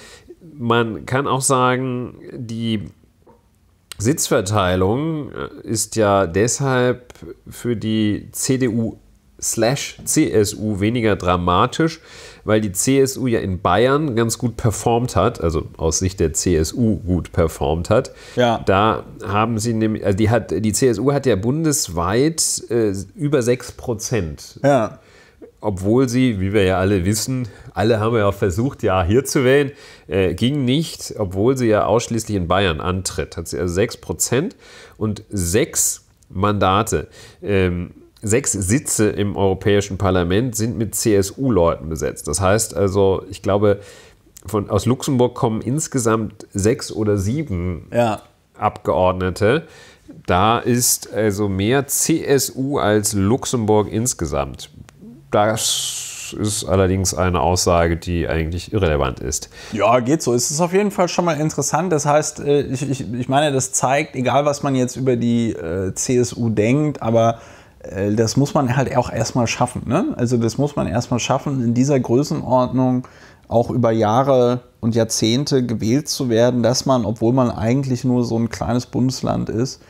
Man kann auch sagen, die Sitzverteilung äh, ist ja deshalb für die CDU CSU weniger dramatisch, weil die CSU ja in Bayern ganz gut performt hat, also aus Sicht der CSU gut performt hat. Ja. Da haben sie nämlich, also die, hat, die CSU hat ja bundesweit äh, über 6 Prozent. Ja. Obwohl sie, wie wir ja alle wissen, alle haben ja auch versucht, ja, hier zu wählen, äh, ging nicht, obwohl sie ja ausschließlich in Bayern antritt. Hat sie also 6 Prozent und 6 Mandate. Ähm, sechs Sitze im Europäischen Parlament sind mit CSU-Leuten besetzt. Das heißt also, ich glaube, von, aus Luxemburg kommen insgesamt sechs oder sieben ja. Abgeordnete. Da ist also mehr CSU als Luxemburg insgesamt. Das ist allerdings eine Aussage, die eigentlich irrelevant ist. Ja, geht so. Es ist auf jeden Fall schon mal interessant. Das heißt, äh, ich, ich, ich meine, das zeigt, egal was man jetzt über die äh, CSU denkt, aber äh, das muss man halt auch erstmal schaffen. Ne? Also das muss man erstmal schaffen, in dieser Größenordnung auch über Jahre und Jahrzehnte gewählt zu werden, dass man, obwohl man eigentlich nur so ein kleines Bundesland ist,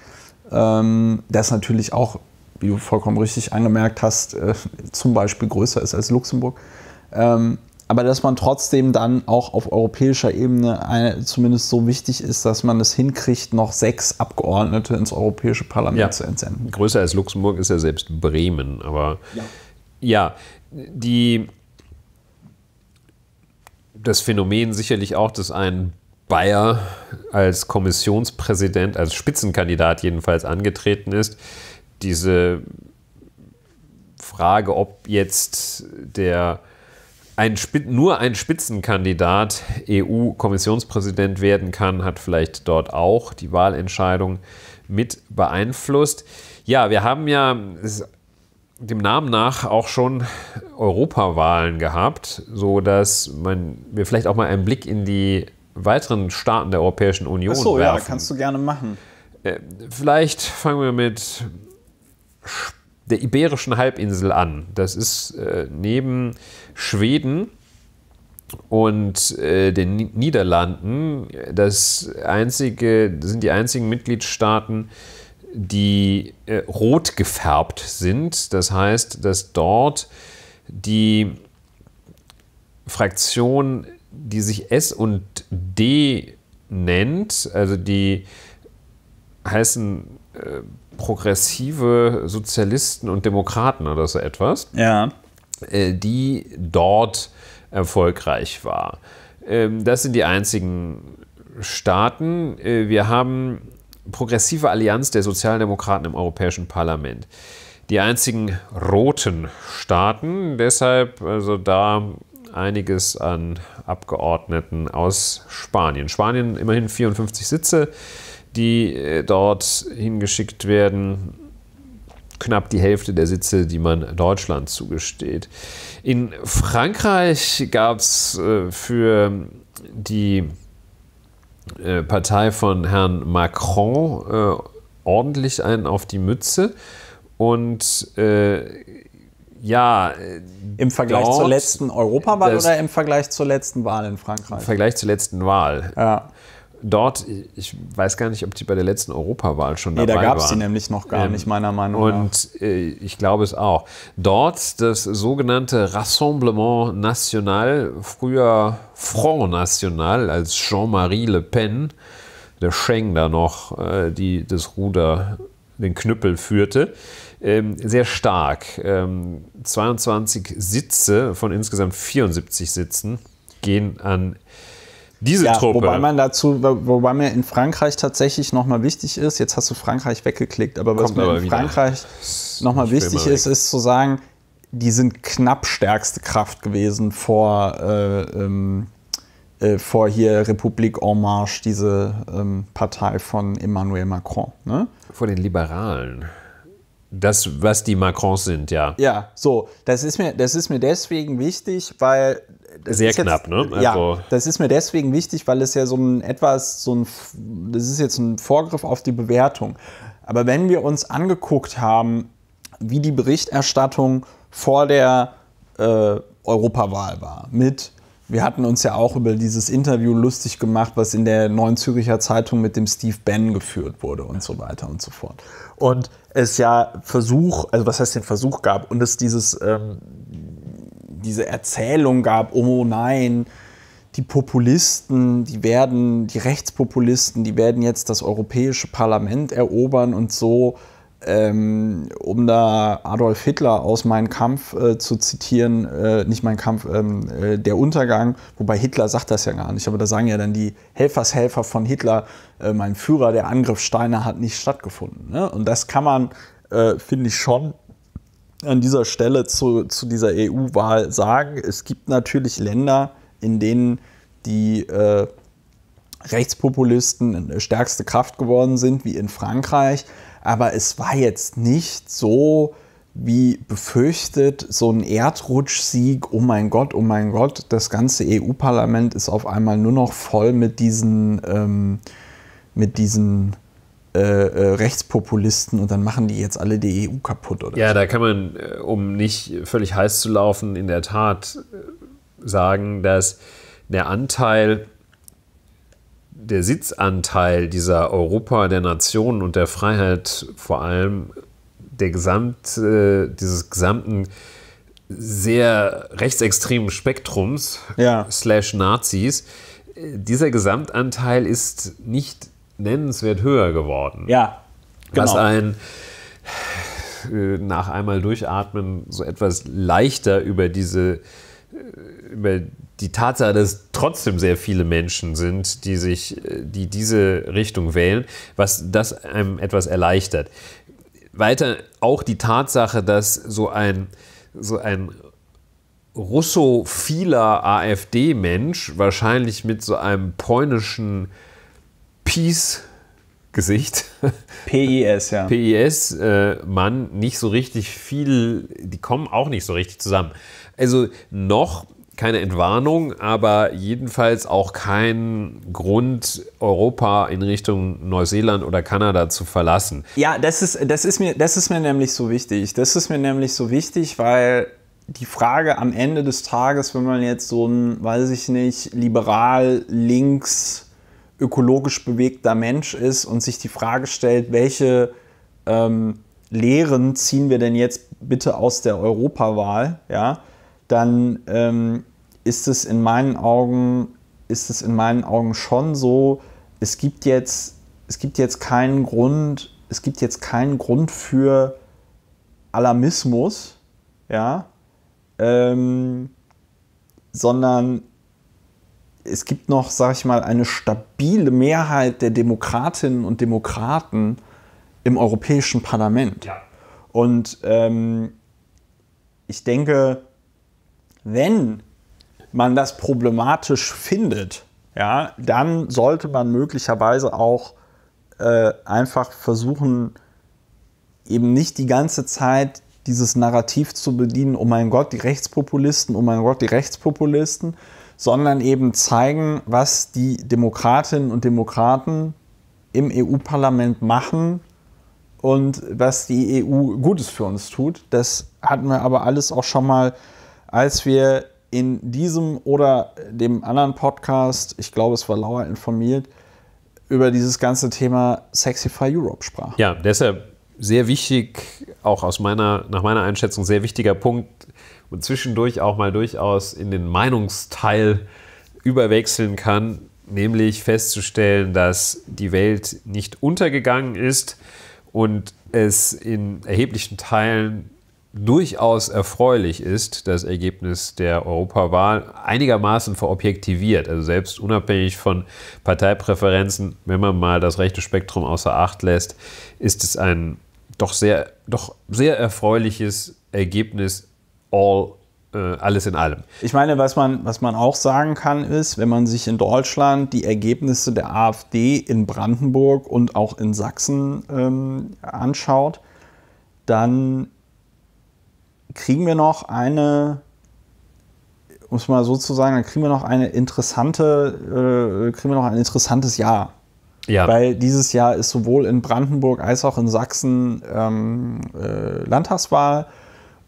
ähm, das natürlich auch, wie du vollkommen richtig angemerkt hast, äh, zum Beispiel größer ist als Luxemburg, ähm, aber dass man trotzdem dann auch auf europäischer Ebene eine, zumindest so wichtig ist, dass man es hinkriegt, noch sechs Abgeordnete ins Europäische Parlament ja. zu entsenden. Größer als Luxemburg ist ja selbst Bremen, aber ja, ja die, das Phänomen sicherlich auch, dass ein Bayer als Kommissionspräsident, als Spitzenkandidat jedenfalls angetreten ist, diese Frage, ob jetzt der ein, nur ein Spitzenkandidat EU-Kommissionspräsident werden kann, hat vielleicht dort auch die Wahlentscheidung mit beeinflusst. Ja, wir haben ja dem Namen nach auch schon Europawahlen gehabt, sodass man wir vielleicht auch mal einen Blick in die weiteren Staaten der Europäischen Union Ach so, werfen. ja, kannst du gerne machen. Äh, vielleicht fangen wir mit Spanien der Iberischen Halbinsel an. Das ist äh, neben Schweden und äh, den Niederlanden das einzige, das sind die einzigen Mitgliedstaaten, die äh, rot gefärbt sind. Das heißt, dass dort die Fraktion, die sich S und D nennt, also die heißen äh, progressive Sozialisten und Demokraten oder so etwas, ja. Äh, die dort erfolgreich war. Ähm, das sind die einzigen Staaten. Äh, wir haben progressive Allianz der Sozialdemokraten im Europäischen Parlament. Die einzigen roten Staaten, deshalb also da einiges an Abgeordneten aus Spanien. Spanien immerhin 54 Sitze, die äh, dort hingeschickt werden. Knapp die Hälfte der Sitze, die man Deutschland zugesteht. In Frankreich gab es äh, für die äh, Partei von Herrn Macron ordentlich einen auf die Mütze. Und äh, ja. Im Vergleich zur letzten Europawahl oder im Vergleich zur letzten Wahl in Frankreich? Im Vergleich zur letzten Wahl. Ja dort, ich weiß gar nicht, ob die bei der letzten Europawahl schon nee, dabei waren. Nee, da gab es die nämlich noch gar ähm, nicht, meiner Meinung nach. Und äh, ich glaube es auch. Dort das sogenannte Rassemblement National, früher Front National, als Jean-Marie Le Pen, der Scheng da noch, äh, die das Ruder, den Knüppel führte, ähm, sehr stark. Ähm, 22 Sitze von insgesamt 74 Sitzen gehen an diese ja, Truppe. Wobei man dazu, wobei mir in Frankreich tatsächlich nochmal wichtig ist, jetzt hast du Frankreich weggeklickt, aber was Kommt mir aber in wieder. Frankreich nochmal wichtig ist, ist zu sagen, die sind knapp stärkste Kraft gewesen vor, äh, ähm, äh, vor hier Republik En Marche, diese ähm, Partei von Emmanuel Macron. Ne? Vor den Liberalen. Das, was die Macrons sind, ja. Ja, so. Das ist mir, das ist mir deswegen wichtig, weil sehr knapp, jetzt, ne? Also ja, das ist mir deswegen wichtig, weil es ja so ein etwas, so ein, das ist jetzt ein Vorgriff auf die Bewertung. Aber wenn wir uns angeguckt haben, wie die Berichterstattung vor der äh, Europawahl war, mit wir hatten uns ja auch über dieses Interview lustig gemacht, was in der Neuen Züricher Zeitung mit dem Steve Bannon geführt wurde und so weiter und so fort. Und es ja Versuch, also was heißt den Versuch gab und es dieses ähm, diese Erzählung gab, oh nein, die Populisten, die werden, die Rechtspopulisten, die werden jetzt das Europäische Parlament erobern und so, ähm, um da Adolf Hitler aus meinem Kampf äh, zu zitieren, äh, nicht Mein Kampf, ähm, äh, der Untergang, wobei Hitler sagt das ja gar nicht, aber da sagen ja dann die Helfershelfer von Hitler, äh, mein Führer, der Angriff Steiner hat nicht stattgefunden. Ne? Und das kann man, äh, finde ich, schon an dieser Stelle zu, zu dieser EU-Wahl sagen. Es gibt natürlich Länder, in denen die äh, Rechtspopulisten stärkste Kraft geworden sind, wie in Frankreich. Aber es war jetzt nicht so wie befürchtet, so ein Erdrutschsieg, oh mein Gott, oh mein Gott, das ganze EU-Parlament ist auf einmal nur noch voll mit diesen, ähm, mit diesen äh, äh, Rechtspopulisten und dann machen die jetzt alle die EU kaputt, oder? Ja, so. da kann man, äh, um nicht völlig heiß zu laufen, in der Tat äh, sagen, dass der Anteil, der Sitzanteil dieser Europa der Nationen und der Freiheit vor allem der Gesamt, äh, dieses gesamten sehr rechtsextremen Spektrums, ja. slash Nazis, dieser Gesamtanteil ist nicht nennenswert höher geworden. Ja, genau. Was ein äh, nach einmal durchatmen so etwas leichter über diese äh, über die Tatsache, dass trotzdem sehr viele Menschen sind, die sich, äh, die diese Richtung wählen, was das einem etwas erleichtert. Weiter auch die Tatsache, dass so ein, so ein russophiler AfD-Mensch wahrscheinlich mit so einem polnischen Peace Gesicht. PIS, [laughs] ja. PIS, äh, Mann, nicht so richtig viel, die kommen auch nicht so richtig zusammen. Also noch keine Entwarnung, aber jedenfalls auch kein Grund, Europa in Richtung Neuseeland oder Kanada zu verlassen. Ja, das ist, das ist, mir, das ist mir nämlich so wichtig. Das ist mir nämlich so wichtig, weil die Frage am Ende des Tages, wenn man jetzt so ein, weiß ich nicht, liberal links ökologisch bewegter Mensch ist und sich die Frage stellt, welche ähm, Lehren ziehen wir denn jetzt bitte aus der Europawahl, ja, dann ähm, ist es in meinen Augen, ist es in meinen Augen schon so, es gibt jetzt, es gibt jetzt keinen Grund, es gibt jetzt keinen Grund für Alarmismus, ja, ähm, sondern es gibt noch, sage ich mal, eine stabile Mehrheit der Demokratinnen und Demokraten im Europäischen Parlament. Ja. Und ähm, ich denke, wenn man das problematisch findet, ja, dann sollte man möglicherweise auch äh, einfach versuchen, eben nicht die ganze Zeit dieses Narrativ zu bedienen, oh mein Gott, die Rechtspopulisten, oh mein Gott, die Rechtspopulisten, sondern eben zeigen, was die Demokratinnen und Demokraten im EU-Parlament machen und was die EU Gutes für uns tut. Das hatten wir aber alles auch schon mal, als wir in diesem oder dem anderen Podcast, ich glaube, es war Lauer informiert, über dieses ganze Thema Sexify Europe sprach. Ja, deshalb sehr wichtig, auch aus meiner, nach meiner Einschätzung sehr wichtiger Punkt, und zwischendurch auch mal durchaus in den Meinungsteil überwechseln kann, nämlich festzustellen, dass die Welt nicht untergegangen ist und es in erheblichen Teilen durchaus erfreulich ist, das Ergebnis der Europawahl einigermaßen verobjektiviert, also selbst unabhängig von Parteipräferenzen, wenn man mal das rechte Spektrum außer Acht lässt, ist es ein doch sehr, doch sehr erfreuliches Ergebnis all äh, alles in allem. Ich meine, was man, was man auch sagen kann, ist, wenn man sich in Deutschland die Ergebnisse der AfD in Brandenburg und auch in Sachsen ähm, anschaut, dann kriegen wir noch eine, muss man sozusagen, dann kriegen wir noch eine interessante, äh, kriegen wir noch ein interessantes Jahr. Ja. Weil dieses Jahr ist sowohl in Brandenburg als auch in Sachsen ähm, äh, Landtagswahl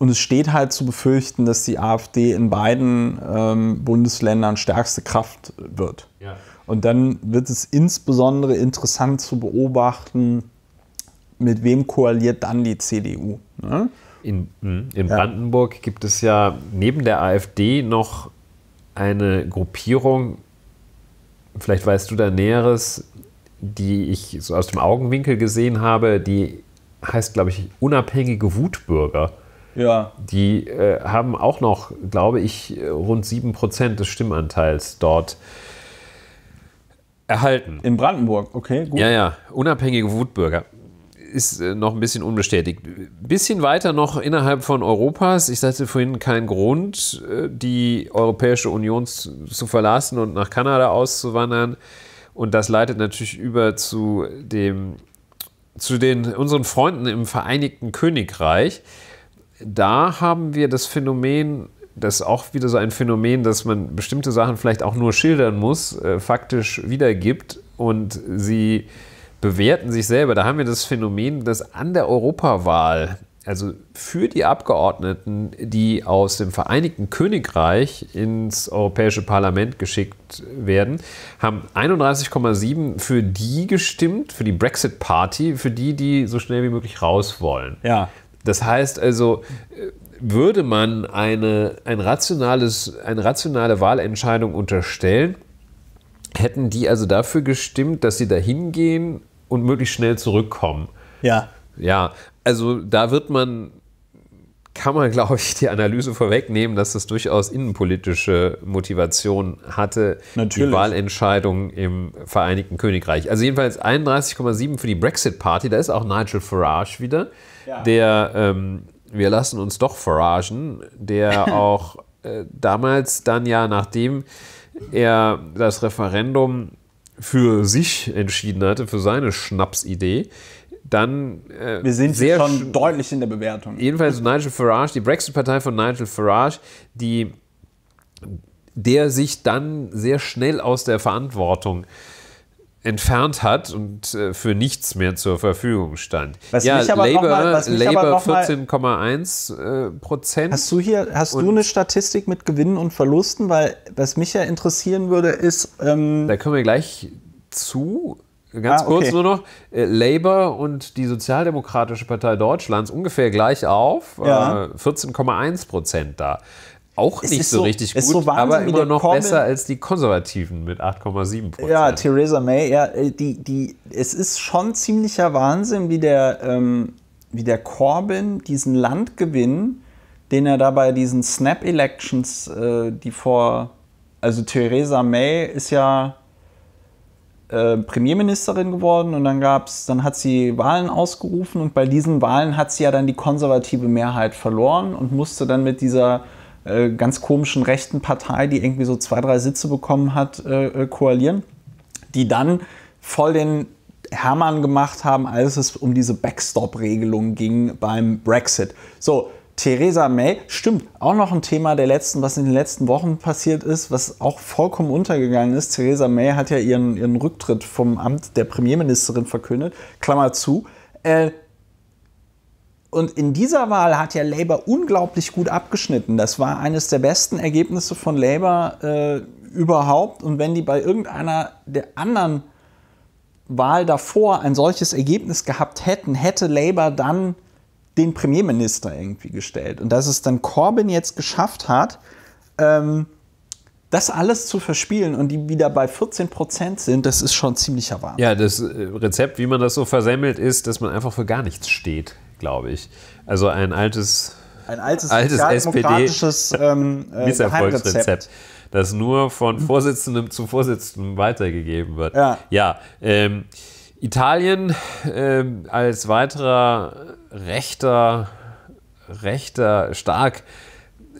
und es steht halt zu befürchten, dass die AfD in beiden ähm, Bundesländern stärkste Kraft wird. Ja. Und dann wird es insbesondere interessant zu beobachten, mit wem koaliert dann die CDU. Ne? In, hm, in, Brandenburg ja. gibt es ja neben der AfD noch eine Gruppierung, vielleicht weißt du da Näheres, die ich so aus dem Augenwinkel gesehen habe, die heißt, glaube ich, unabhängige Wutbürger. Ja. Die äh, haben auch noch, glaube ich, rund 7% des Stimmanteils dort erhalten. In Brandenburg, okay, gut. Ja, ja, unabhängige Wutbürger. Ist äh, noch ein bisschen unbestätigt. Bisschen weiter noch innerhalb von Europas. Ich sagte vorhin, kein Grund, äh, die Europäische Union zu, verlassen und nach Kanada auszuwandern. Und das leitet natürlich über zu, dem, zu den, unseren Freunden im Vereinigten Königreich da haben wir das Phänomen, das ist auch wieder so ein Phänomen, dass man bestimmte Sachen vielleicht auch nur schildern muss, äh, faktisch wiedergibt und sie bewerten sich selber. Da haben wir das Phänomen, dass an der Europawahl, also für die Abgeordneten, die aus dem Vereinigten Königreich ins Europäische Parlament geschickt werden, haben 31,7 für die gestimmt, für die Brexit Party, für die, die so schnell wie möglich raus wollen. Ja. Das heißt also, äh, würde man eine, ein rationales, eine rationale Wahlentscheidung unterstellen, hätten die also dafür gestimmt, dass sie dahin gehen und möglichst schnell zurückkommen. Ja. Ja, also da wird man kann man, [laughs] glaube ich, die Analyse vorwegnehmen, dass das durchaus innenpolitische Motivation hatte, Natürlich. die Wahlentscheidung im Vereinigten Königreich. Also jedenfalls 31,7 für die Brexit-Party, da ist auch Nigel Farage wieder, ja. der, ähm, wir lassen uns doch verragen, der [laughs] auch äh, damals dann ja, nachdem er das Referendum für sich entschieden hatte, für seine Schnapsidee, dann. Äh, Wir sind sehr schon deutlich in der Bewertung. Jedenfalls Nigel Farage, die Brexit-Partei von Nigel Farage, die, der sich dann sehr schnell aus der Verantwortung entfernt hat und äh, für nichts mehr zur Verfügung stand. Was ja, Labour, Labour 14,1 äh, Prozent. Hast du hier, hast du eine Statistik mit Gewinnen und Verlusten? Weil was mich ja interessieren würde, ist. Ähm da können wir gleich zu ganz ah, okay. kurz nur noch, äh, Labour und die Sozialdemokratische Partei Deutschlands ungefähr gleich auf, ja. äh, 14,1 Prozent da. Auch es nicht so, so, richtig gut, so aber immer noch Corbyn, besser als die Konservativen mit 8,7 Prozent. Ja, Theresa May, ja, äh, die, die, es ist schon ziemlicher Wahnsinn, wie der, ähm, wie der Corbyn diesen Landgewinn, den er da bei diesen Snap-Elections, äh, die vor, also Theresa May ist ja äh, Premierministerin geworden und dann gab's, dann hat sie Wahlen ausgerufen und bei diesen Wahlen hat sie ja dann die konservative Mehrheit verloren und musste dann mit dieser äh, ganz komischen rechten Partei, die irgendwie so zwei, drei Sitze bekommen hat, äh, äh koalieren, die dann voll den Hermann gemacht haben, als es um diese Backstop-Regelung ging beim Brexit. So, Theresa May, stimmt, auch noch ein Thema der letzten, was in den letzten Wochen passiert ist, was auch vollkommen untergegangen ist. Theresa May hat ja ihren, ihren Rücktritt vom Amt der Premierministerin verkündet, Klammer zu. Äh, und in dieser Wahl hat ja Labour unglaublich gut abgeschnitten. Das war eines der besten Ergebnisse von Labour äh, überhaupt. Und wenn die bei irgendeiner der anderen Wahl davor ein solches Ergebnis gehabt hätten, hätte Labour dann den Premierminister irgendwie gestellt. Und dass es dann Corbyn jetzt geschafft hat, ähm, das alles zu verspielen und die wieder bei 14 Prozent sind, das ist schon ziemlicher Wahnsinn. Ja, das äh, Rezept, wie man das so versemmelt, ist, dass man einfach für gar nichts steht, glaube ich. Also ein altes, ein altes, altes sozialdemokratisches ähm, äh, [laughs] Misserfolgsrezept das nur von Vorsitzendem zu Vorsitzendem weitergegeben wird. Ja, ja ähm, Italien ähm, als weiterer rechter, rechter, stark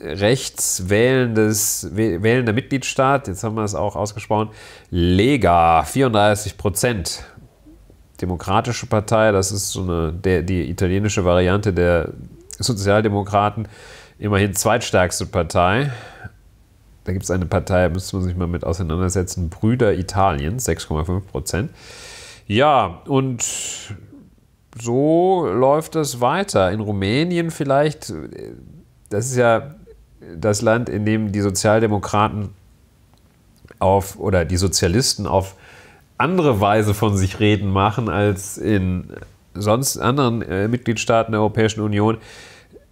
rechts wählendes, wählender Mitgliedstaat, jetzt haben wir es auch ausgesprochen, Lega, 34 Prozent. Demokratische Partei, das ist so eine, der, die italienische Variante der Sozialdemokraten, immerhin zweitstärkste Partei. Da gibt es eine Partei, müsste man sich mal mit auseinandersetzen, Brüder Italiens, 6,5 Prozent. Ja, und so läuft das weiter. In Rumänien vielleicht, das ist ja das Land, in dem die Sozialdemokraten auf oder die Sozialisten auf andere Weise von sich reden machen als in sonst anderen äh, Mitgliedstaaten der Europäischen Union.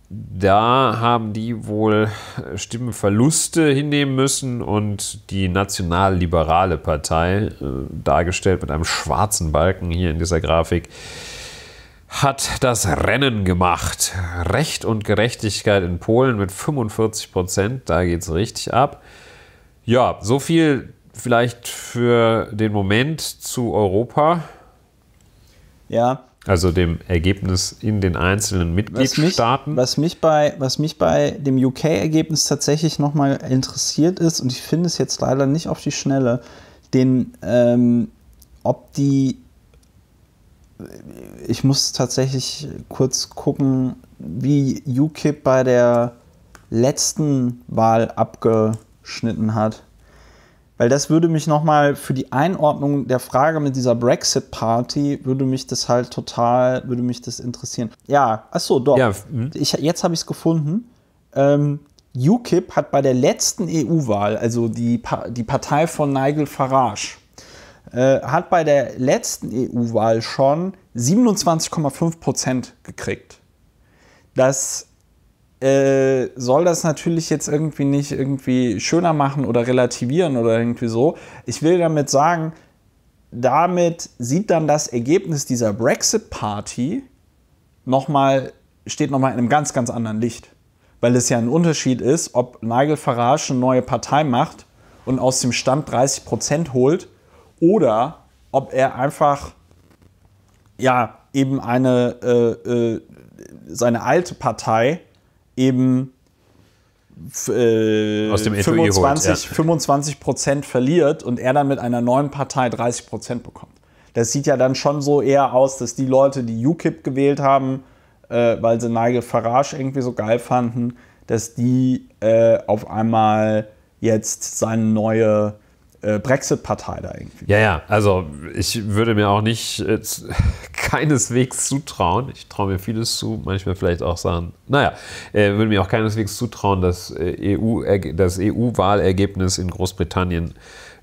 Da haben die wohl Stimmenverluste hinnehmen müssen und die nationalliberale Partei, äh, dargestellt mit einem schwarzen Balken hier in dieser Grafik, hat das Rennen gemacht. Recht und Gerechtigkeit in Polen mit 45 Prozent, da geht es richtig ab. Ja, so viel vielleicht für den Moment zu Europa. Ja. Also dem Ergebnis in den einzelnen Mitgliedstaaten. Was mich, was mich bei, was mich bei dem UK-Ergebnis tatsächlich nochmal interessiert ist, und ich finde es jetzt leider nicht auf die Schnelle, den, ähm, ob die ich muss tatsächlich kurz gucken, wie UKIP bei der letzten Wahl abgeschnitten hat. Weil das würde mich nochmal für die Einordnung der Frage mit dieser Brexit-Party, würde mich das halt total, würde mich das interessieren. Ja, achso, doch. Ja. Hm? Ich, jetzt habe ich es gefunden. Ähm, UKIP hat bei der letzten EU-Wahl, also die, pa die Partei von Nigel Farage, äh, hat bei der letzten EU-Wahl schon 27,5 Prozent gekriegt. Das äh, soll das natürlich jetzt irgendwie nicht irgendwie schöner machen oder relativieren oder irgendwie so. Ich will damit sagen, damit sieht dann das Ergebnis dieser Brexit-Party nochmal, steht nochmal in einem ganz, ganz anderen Licht. Weil es ja ein Unterschied ist, ob Nigel Farage eine neue Partei macht und aus dem Stand 30 Prozent holt oder ob er einfach ja eben eine äh, äh, seine alte Partei eben äh, 25, holt, ja. 25 Prozent verliert und er dann mit einer neuen Partei 30 Prozent bekommt. Das sieht ja dann schon so eher aus, dass die Leute, die UKIP gewählt haben, äh, weil sie Nigel Farage irgendwie so geil fanden, dass die äh, auf einmal jetzt seine neue äh, Brexit-Partei da irgendwie. Ja, ja, also ich würde mir auch nicht äh, [laughs] keineswegs zutrauen, ich traue mir vieles zu, manchmal vielleicht auch sagen, naja, äh, würde mir auch keineswegs zutrauen, dass, äh, EU, das EU-Wahlergebnis in Großbritannien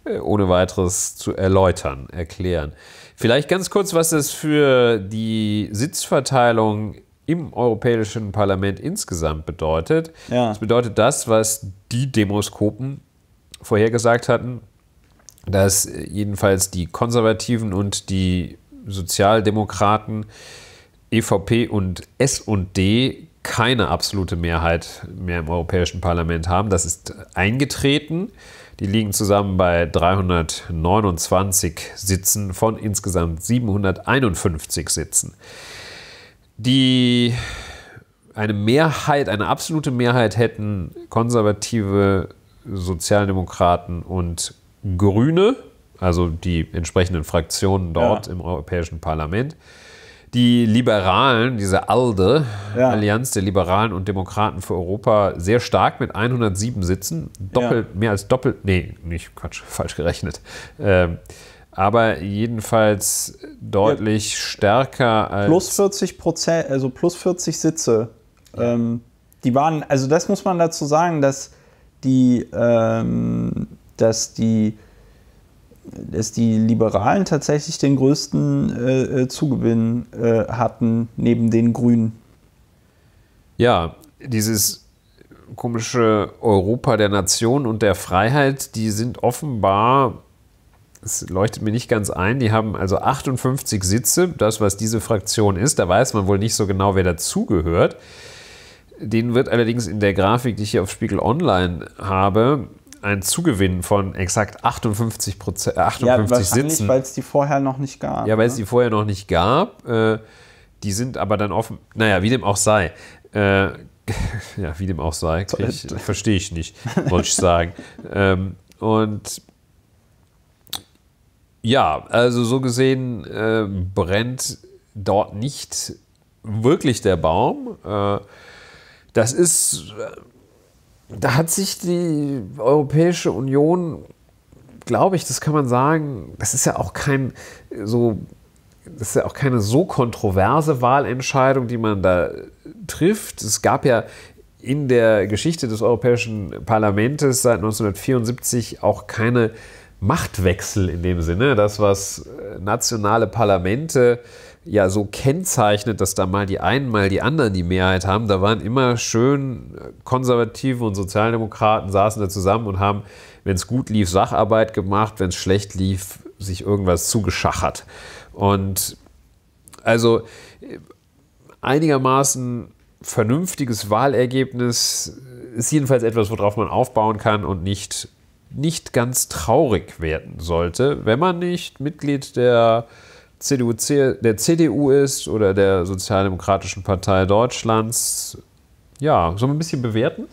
äh, ohne weiteres zu erläutern, erklären. Vielleicht ganz kurz, was das für die Sitzverteilung im Europäischen Parlament insgesamt bedeutet. Ja. Das bedeutet das, was die Demoskopen vorhergesagt hatten, dass äh, jedenfalls die Konservativen und die Sozialdemokraten, EVP und SD keine absolute Mehrheit mehr im Europäischen Parlament haben. Das ist eingetreten. Die liegen zusammen bei 329 Sitzen von insgesamt 751 Sitzen. Die eine Mehrheit, eine absolute Mehrheit hätten konservative Sozialdemokraten und Grüne, also die entsprechenden Fraktionen dort ja. im Europäischen Parlament, die Liberalen, diese ALDE, ja. Allianz der Liberalen und Demokraten für Europa, sehr stark mit 107 Sitzen, doppelt, ja. mehr als doppelt, nee, nicht Quatsch, [laughs] falsch gerechnet. Ähm, aber jedenfalls deutlich ja. stärker als. Plus 40 Prozent, also plus 40 Sitze. Ähm, die waren, also das muss man dazu sagen, dass die ähm, dass die, dass die Liberalen tatsächlich den größten äh, äh, Zugewinn äh, hatten neben den Grünen. Ja, dieses komische Europa der Nation und der Freiheit, die sind offenbar, es leuchtet mir nicht ganz ein, die haben also 58 Sitze, das was diese Fraktion ist, da weiß man wohl nicht so genau, wer dazugehört. Denen wird allerdings in der Grafik, die ich hier auf Spiegel Online habe, ein Zugewinn von exakt 58, 58 äh, ja, Sitzen. weil es die vorher noch nicht gab. Ja, weil es ne? die vorher noch nicht gab. Äh, die sind aber dann offen. Naja, wie dem auch sei. Äh, [laughs] ja, wie dem auch sei. Verstehe ich nicht, wollte ich sagen. [laughs] Ähm, und ja, also so gesehen äh, brennt dort nicht wirklich der Baum. Äh, das ist äh, da hat sich die Europäische Union, glaube ich, das kann man sagen, das ist ja auch kein so das ist ja auch keine so kontroverse Wahlentscheidung, die man da trifft. Es gab ja in der Geschichte des Europäischen Parlaments seit 1974 auch keine Machtwechsel in dem Sinne. Das, was nationale Parlamente äh, ja so kennzeichnet, dass da mal die einen, mal die anderen die Mehrheit haben. Da waren immer schön äh, Konservative und Sozialdemokraten saßen da zusammen und haben, wenn es gut lief, Sacharbeit gemacht, wenn es schlecht lief, sich irgendwas zugeschachert. Und also äh, einigermaßen vernünftiges Wahlergebnis ist jedenfalls etwas, worauf man aufbauen kann und nicht, nicht ganz traurig werden sollte, wenn man nicht Mitglied der CDU, der CDU ist oder der Sozialdemokratischen Partei Deutschlands, ja, so ein bisschen bewerten?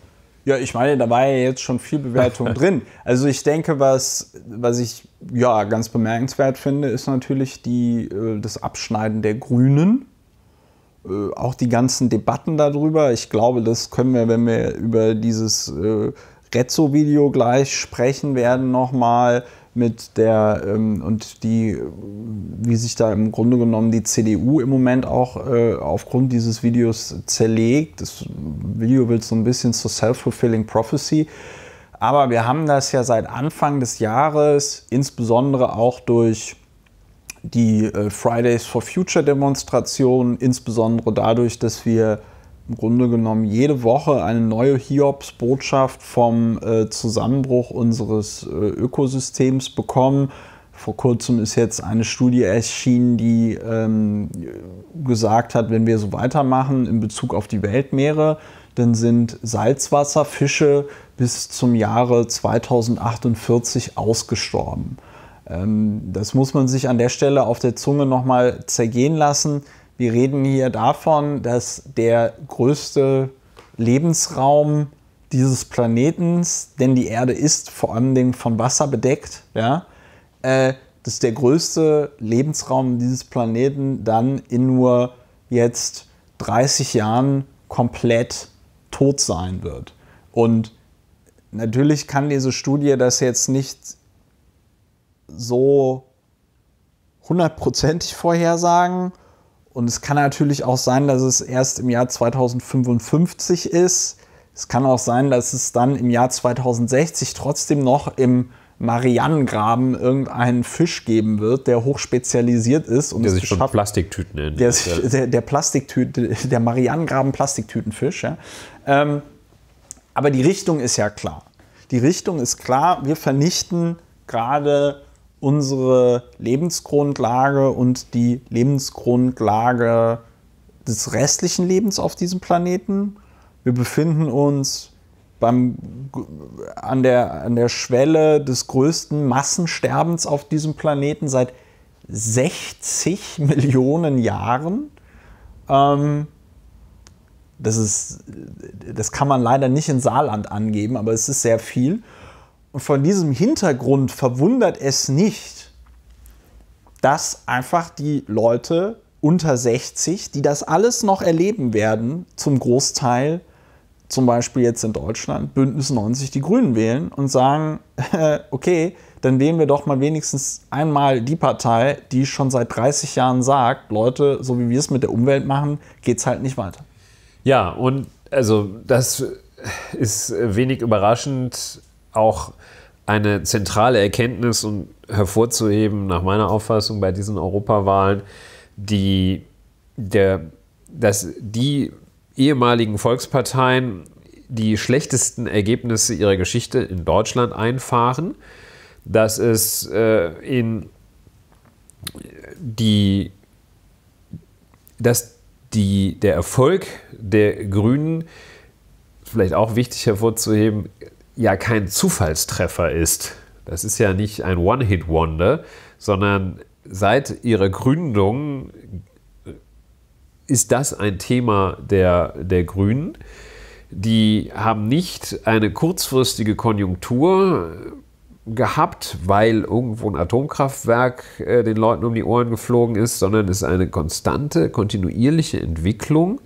Ja, ich meine, da war ja jetzt schon viel Bewertung [laughs] drin. Also ich denke, was, was ich ja ganz bemerkenswert finde, ist natürlich die, äh, das Abschneiden der Grünen. Äh, auch die ganzen Debatten darüber. Ich glaube, das können wir, wenn wir über dieses äh, Rezzo-Video gleich sprechen werden, nochmal mit der ähm, und die, wie sich da im Grunde genommen die CDU im Moment auch äh, aufgrund dieses Videos zerlegt. Das Video wird so ein bisschen zur Self-Fulfilling Prophecy. Aber wir haben das ja seit Anfang des Jahres, insbesondere auch durch die äh, Fridays for Future Demonstration, insbesondere dadurch, dass wir im Grunde genommen jede Woche eine neue Hiobs-Botschaft vom äh, Zusammenbruch unseres äh, Ökosystems bekommen. Vor kurzem ist jetzt eine Studie erschienen, die ähm, gesagt hat, wenn wir so weitermachen in Bezug auf die Weltmeere, dann sind Salzwasserfische bis zum Jahre 2048 ausgestorben. Ähm, das muss man sich an der Stelle auf der Zunge nochmal zergehen lassen. Wir reden hier davon, dass der größte Lebensraum dieses Planetens, denn die Erde ist vor allen Dingen von Wasser bedeckt, ja, äh, dass der größte Lebensraum dieses Planeten dann in nur jetzt 30 Jahren komplett tot sein wird. Und natürlich kann diese Studie das jetzt nicht so hundertprozentig vorhersagen, und es kann natürlich auch sein, dass es erst im Jahr 2055 ist. Es kann auch sein, dass es dann im Jahr 2060 trotzdem noch im Marianengraben irgendeinen Fisch geben wird, der hochspezialisiert ist. Um der sich schon Plastiktüten nennt. Der, der, der Plastiktüte, der Marianengraben-Plastiktütenfisch. Ja. Ähm, aber die Richtung ist ja klar. Die Richtung ist klar, wir vernichten gerade unsere Lebensgrundlage und die Lebensgrundlage des restlichen Lebens auf diesem Planeten. Wir befinden uns beim, an, der, an der Schwelle des größten Massensterbens auf diesem Planeten seit 60 [laughs] Millionen Jahren. Ähm, das, ist, das kann man leider nicht in Saarland angeben, aber es ist sehr viel. Und von diesem Hintergrund verwundert es nicht, dass einfach die Leute unter 60, die das alles noch erleben werden, zum Großteil, zum Beispiel jetzt in Deutschland, Bündnis 90 die Grünen wählen und sagen, [laughs] okay, dann wählen wir doch mal wenigstens einmal die Partei, die schon seit 30 Jahren sagt, Leute, so wie wir es mit der Umwelt machen, geht es halt nicht weiter. Ja, und also das ist wenig überraschend auch eine zentrale Erkenntnis und hervorzuheben, nach meiner Auffassung, bei diesen Europawahlen, die, der, dass die ehemaligen Volksparteien die schlechtesten Ergebnisse ihrer Geschichte in Deutschland einfahren, dass es äh, in die, dass die, der Erfolg der Grünen, vielleicht auch wichtig hervorzuheben, ja kein Zufallstreffer ist. Das ist ja nicht ein One-Hit-Wonder, sondern seit ihrer Gründung ist das ein Thema der, der Grünen. Die haben nicht eine kurzfristige Konjunktur gehabt, weil irgendwo ein Atomkraftwerk äh, den Leuten um die Ohren geflogen ist, sondern es ist eine konstante, kontinuierliche Entwicklung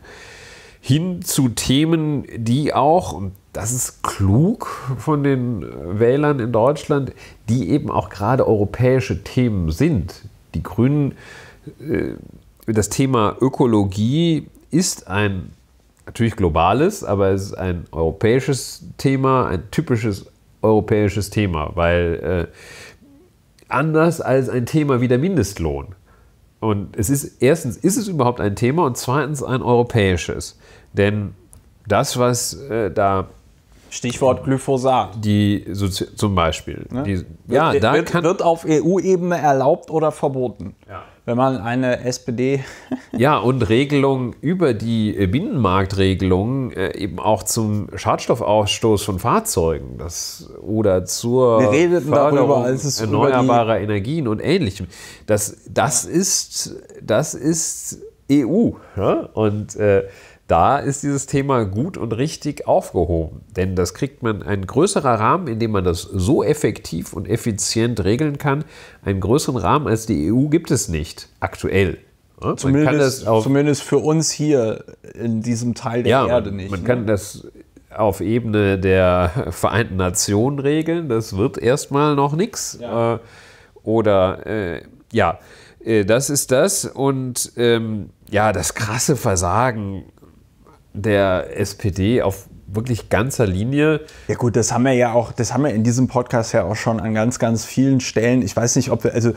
hin zu Themen, die auch, und das ist klug von den äh, Wählern in Deutschland, die eben auch gerade europäische Themen sind. Die Grünen, äh, das Thema Ökologie ist ein natürlich globales, aber es ist ein europäisches Thema, ein typisches europäisches Thema, weil äh, anders als ein Thema wie der Mindestlohn. Und es ist erstens, ist es überhaupt ein Thema und zweitens ein europäisches. Denn das, was da Stichwort Glyphosat. Die so, zum Beispiel. Ne? Die, ja, wird, da wird, kann, wird auf EU-Ebene erlaubt oder verboten. Ja. Wenn man eine SPD. ja, und Regelungen über die äh, Binnenmarktregelungen äh, eben auch zum Schadstoffausstoß von Fahrzeugen das, oder zur Wir redeten darüber, als es erneuerbarer Energien und ähnlichem. Das, das, ja. ist, das ist EU. Ja? Und äh, da ist dieses Thema gut und richtig aufgehoben, denn das kriegt man ein größerer Rahmen, in dem man das so effektiv und effizient regeln kann. Einen größeren Rahmen als die EU gibt es nicht aktuell. Ja, zumindest, zumindest, für uns hier in diesem Teil der ja, Erde nicht. Man ne? kann das auf Ebene der [laughs] Vereinten Nationen regeln. Das wird erstmal noch nichts. Ja. Äh, oder äh, ja, äh, das ist das. Und ähm, ja, das krasse Versagen der SPD auf wirklich ganzer Linie. Ja gut, das haben wir ja auch, das haben wir in diesem Podcast ja auch schon an ganz, ganz vielen Stellen. Ich weiß nicht, ob wir, also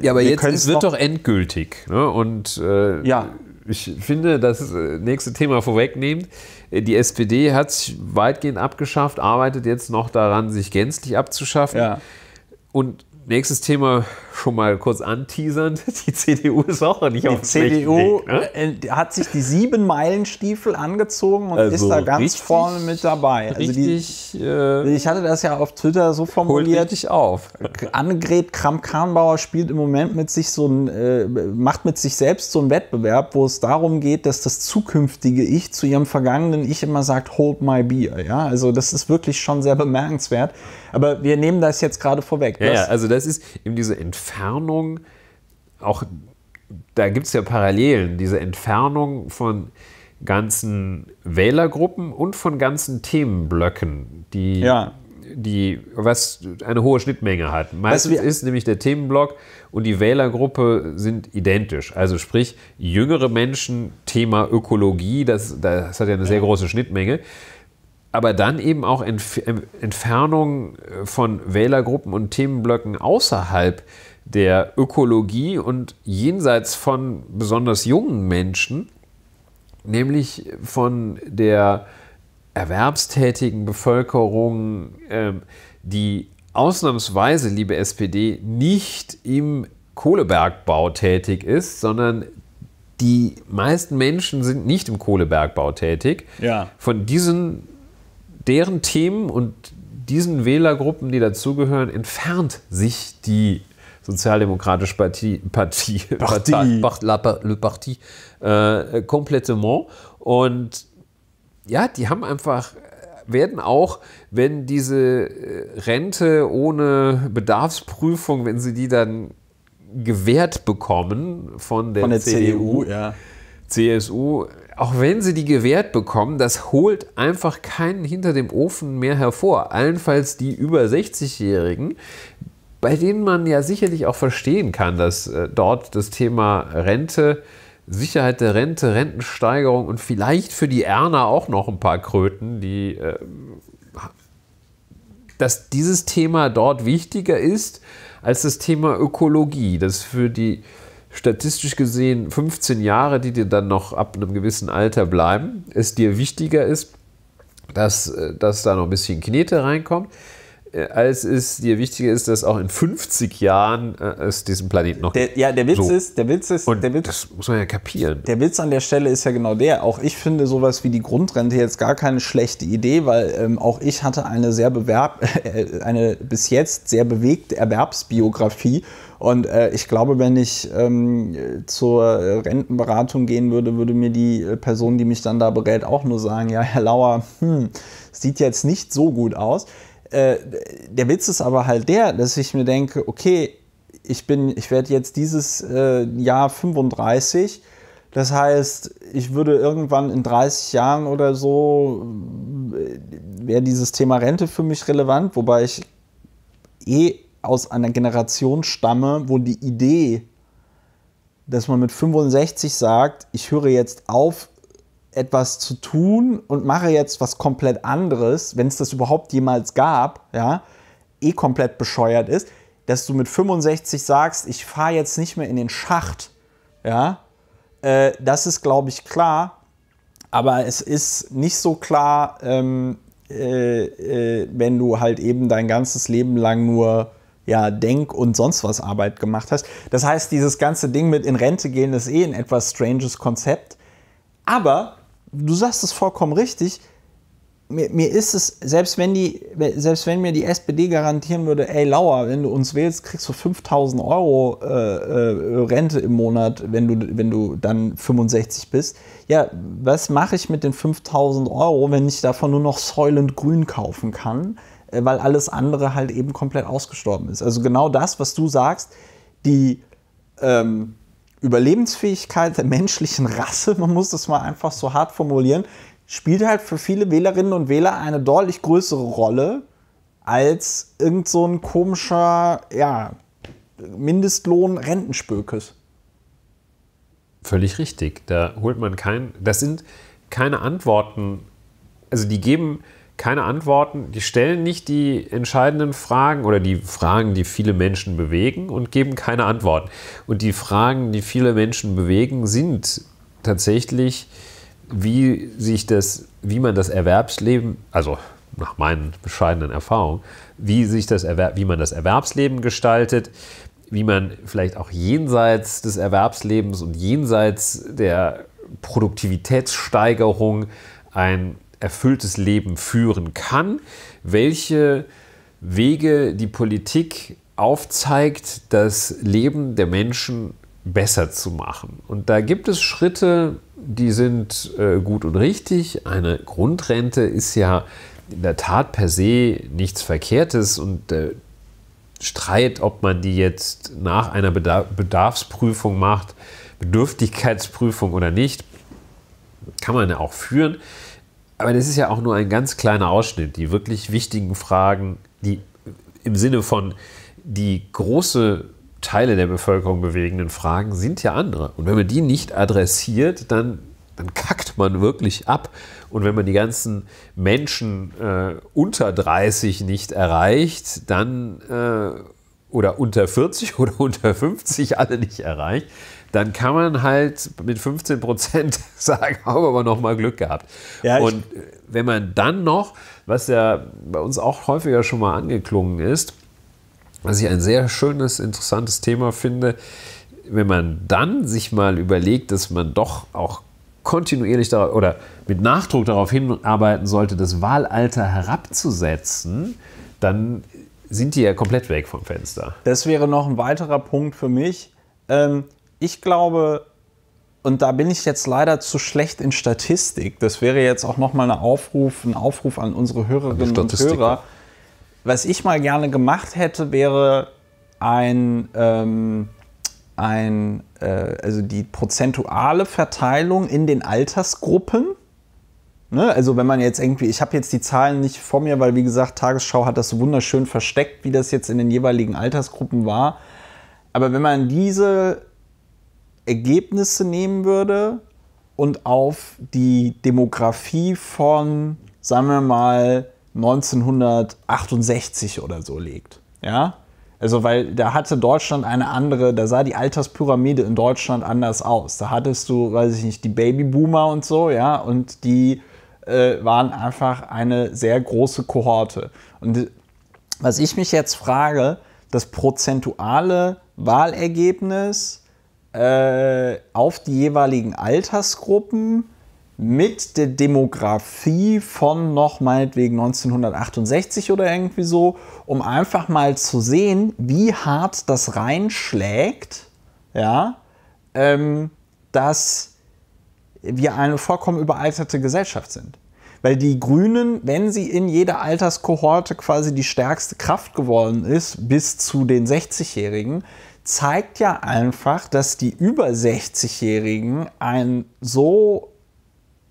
ja, aber wir jetzt es wird doch endgültig. Ne? Und äh, ja. ich finde, das äh, nächste Thema vorwegnehmend, äh, die SPD hat es weitgehend abgeschafft, arbeitet jetzt noch daran, sich gänzlich abzuschaffen. Ja. Und Nächstes Thema schon mal kurz anteasern. [laughs] Die CDU ist auch nicht die auf dem CDU Weg, ne? Äh, hat sich die sieben Meilenstiefel angezogen und also ist da ganz richtig, vorne mit dabei. Also richtig, die, äh, ich hatte das ja auf Twitter so formuliert. Holt auf. Annegret kramp karnbauer spielt im Moment mit sich so ein, äh, macht mit sich selbst so einen Wettbewerb, wo es darum geht, dass das zukünftige Ich zu ihrem vergangenen Ich immer sagt, hold my beer. Ja, also das ist wirklich schon sehr bemerkenswert. Aber wir nehmen das jetzt gerade vorweg. Ja, das, ja also das ist eben diese Entfernung, auch da gibt es ja Parallelen, diese Entfernung von ganzen Wählergruppen und von ganzen Themenblöcken, die, ja. die was eine hohe Schnittmenge hat. Meistens ist nämlich der Themenblock und die Wählergruppe sind identisch. Also sprich, jüngere Menschen, Thema Ökologie, das, das hat ja eine sehr große Schnittmenge aber dann eben auch Entf äh, Entfernung äh, von Wählergruppen und Themenblöcken außerhalb der Ökologie und jenseits von besonders jungen Menschen, nämlich von der erwerbstätigen Bevölkerung, ähm, die ausnahmsweise, liebe SPD, nicht im Kohlebergbau tätig ist, sondern die meisten Menschen sind nicht im Kohlebergbau tätig. Ja. Von diesen deren Themen und diesen Wählergruppen, die dazugehören, entfernt sich die Sozialdemokratische Partie, Partie, Partie. Partie, Partie äh, complètement. Und ja, die haben einfach, werden auch, wenn diese äh, Rente ohne Bedarfsprüfung, wenn sie die dann gewährt bekommen von der, von der CDU, CDU ja. CSU, auch wenn sie die gewährt bekommen, das holt einfach keinen hinter dem Ofen mehr hervor. Allenfalls die über 60-Jährigen, bei denen man ja sicherlich auch verstehen kann, dass äh, dort das Thema Rente, Sicherheit der Rente, Rentensteigerung und vielleicht für die Erna auch noch ein paar Kröten, die, äh, dass dieses Thema dort wichtiger ist als das Thema Ökologie, das für die statistisch gesehen 15 Jahre, die dir dann noch ab einem gewissen Alter bleiben, es dir wichtiger ist, dass, äh, dass da noch ein bisschen Knete reinkommt, äh, als es dir wichtiger ist, dass auch in 50 Jahren äh, es diesen Planeten noch gibt. Ja, der Witz so. ist, der Witz ist, Und der Witz, das muss man ja kapieren. Der Witz an der Stelle ist ja genau der. Auch ich finde sowas wie die Grundrente jetzt gar keine schlechte Idee, weil ähm, auch ich hatte eine sehr bewerb, [laughs] äh, eine bis jetzt sehr bewegte Erwerbsbiografie und äh, ich glaube, wenn ich ähm, zur Rentenberatung gehen würde, würde mir die äh, Person, die mich dann da berät, auch nur sagen, ja, Herr Lauer, hm, sieht jetzt nicht so gut aus. Äh, der Witz ist aber halt der, dass ich mir denke, okay, ich ich werde jetzt dieses äh, Jahr 35. Das heißt, ich würde irgendwann in 30 Jahren oder so äh, wäre dieses Thema Rente für mich relevant, wobei ich eh aus einer Generation stamme, wo die Idee, dass man mit 65 sagt, ich höre jetzt auf, etwas zu tun und mache jetzt was komplett anderes, wenn es das überhaupt jemals gab, ja, eh komplett bescheuert ist, dass du mit 65 sagst, ich fahre jetzt nicht mehr in den Schacht, ja, äh, das ist, glaube ich, klar, aber es ist nicht so klar, ähm, äh, äh, wenn du halt eben dein ganzes Leben lang nur ja, Denk- und sonst was Arbeit gemacht hast. Das heißt, dieses ganze Ding mit in Rente gehen ist eh ein etwas stranges Konzept. Aber du sagst es vollkommen richtig. Mir, mir ist es, selbst wenn, die, selbst wenn mir die SPD garantieren würde, ey Lauer, wenn du uns wählst, kriegst du 5000 Euro äh, äh, Rente im Monat, wenn du, wenn du dann 65 bist. Ja, was mache ich mit den 5000 Euro, wenn ich davon nur noch Soylent Grün kaufen kann? Äh, weil alles andere halt eben komplett ausgestorben ist. Also genau das, was du sagst, die ähm, Überlebensfähigkeit der menschlichen Rasse, [laughs] man muss das mal einfach so hart formulieren, spielt halt für viele Wählerinnen und Wähler eine deutlich größere Rolle als irgend so ein komischer, ja, Mindestlohn-Rentenspökes. Völlig richtig. Da holt man kein. Das sind keine Antworten. Also die geben keine Antworten, die stellen nicht die entscheidenden Fragen oder die Fragen, die viele Menschen bewegen und geben keine Antworten. Und die Fragen, die viele Menschen bewegen, sind tatsächlich, wie sich das, wie man das Erwerbsleben, also nach meinen bescheidenen Erfahrungen, wie sich das Erwer wie man das Erwerbsleben gestaltet, wie man vielleicht auch jenseits des Erwerbslebens und jenseits der Produktivitätssteigerung ein erfülltes Leben führen kann, welche Wege die Politik aufzeigt, das Leben der Menschen besser zu machen. Und da gibt es Schritte, die sind äh, gut und richtig. Eine Grundrente ist ja in der Tat per se nichts Verkehrtes und der äh, Streit, ob man die jetzt nach einer Bedarfsprüfung macht, Bedürftigkeitsprüfung oder nicht, kann man ja auch führen. Aber das ist ja auch nur ein ganz kleiner Ausschnitt. Die wirklich wichtigen Fragen, die im Sinne von die große Teile der Bevölkerung bewegenden Fragen, sind ja andere. Und wenn man die nicht adressiert, dann, dann kackt man wirklich ab. Und wenn man die ganzen Menschen äh, unter 30 nicht erreicht, dann äh, oder unter 40 [laughs] oder unter 50 alle nicht erreicht, dann kann man halt mit 15 Prozent [laughs] sagen, haben wir aber nochmal Glück gehabt. Ja, und äh, wenn man dann noch, was ja bei uns auch häufiger schon mal angeklungen ist, was ich ein sehr schönes, interessantes Thema finde, wenn man dann sich mal überlegt, dass man doch auch kontinuierlich oder mit Nachdruck darauf hinarbeiten sollte, das Wahlalter herabzusetzen, dann sind die ja komplett weg vom Fenster. Das wäre noch ein weiterer Punkt für mich. Ähm, ich glaube, und da bin ich jetzt leider zu schlecht in Statistik. Das wäre jetzt auch nochmal ein Aufruf, ein Aufruf an unsere Hörerinnen und Hörer. Was ich mal gerne gemacht hätte, wäre ein, ähm, ein äh, also die prozentuale Verteilung in den Altersgruppen. Ne? Also wenn man jetzt irgendwie, ich habe jetzt die Zahlen nicht vor mir, weil wie gesagt, Tagesschau hat das so wunderschön versteckt, wie das jetzt in den jeweiligen Altersgruppen war. Aber wenn man diese Ergebnisse nehmen würde und auf die Demografie von, sagen wir mal, 1968 oder so legt. Ja? Also, weil da hatte Deutschland eine andere, da sah die Alterspyramide in Deutschland anders aus. Da hattest du, weiß ich nicht, die Babyboomer und so, ja, und die äh, waren einfach eine sehr große Kohorte. Und was ich mich jetzt frage, das prozentuale Wahlergebnis äh, auf die jeweiligen Altersgruppen mit der Demografie von noch meinetwegen 1968 oder irgendwie so, um einfach mal zu sehen, wie hart das reinschlägt, ja, ähm, dass wir eine vollkommen überalterte Gesellschaft sind. Weil die Grünen, wenn sie in jeder Alterskohorte quasi die stärkste Kraft geworden ist, bis zu den 60-Jährigen, zeigt ja einfach, dass die über 60-Jährigen ein so,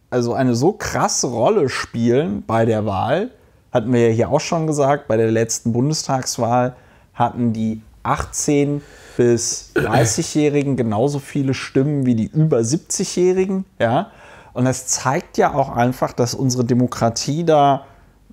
also eine so krasse Rolle spielen bei der Wahl. Hatten wir ja hier auch schon gesagt, bei der letzten Bundestagswahl hatten die 18 bis 30-Jährigen genauso viele Stimmen wie die über 70-Jährigen. Ja? Und das zeigt ja auch einfach, dass unsere Demokratie da,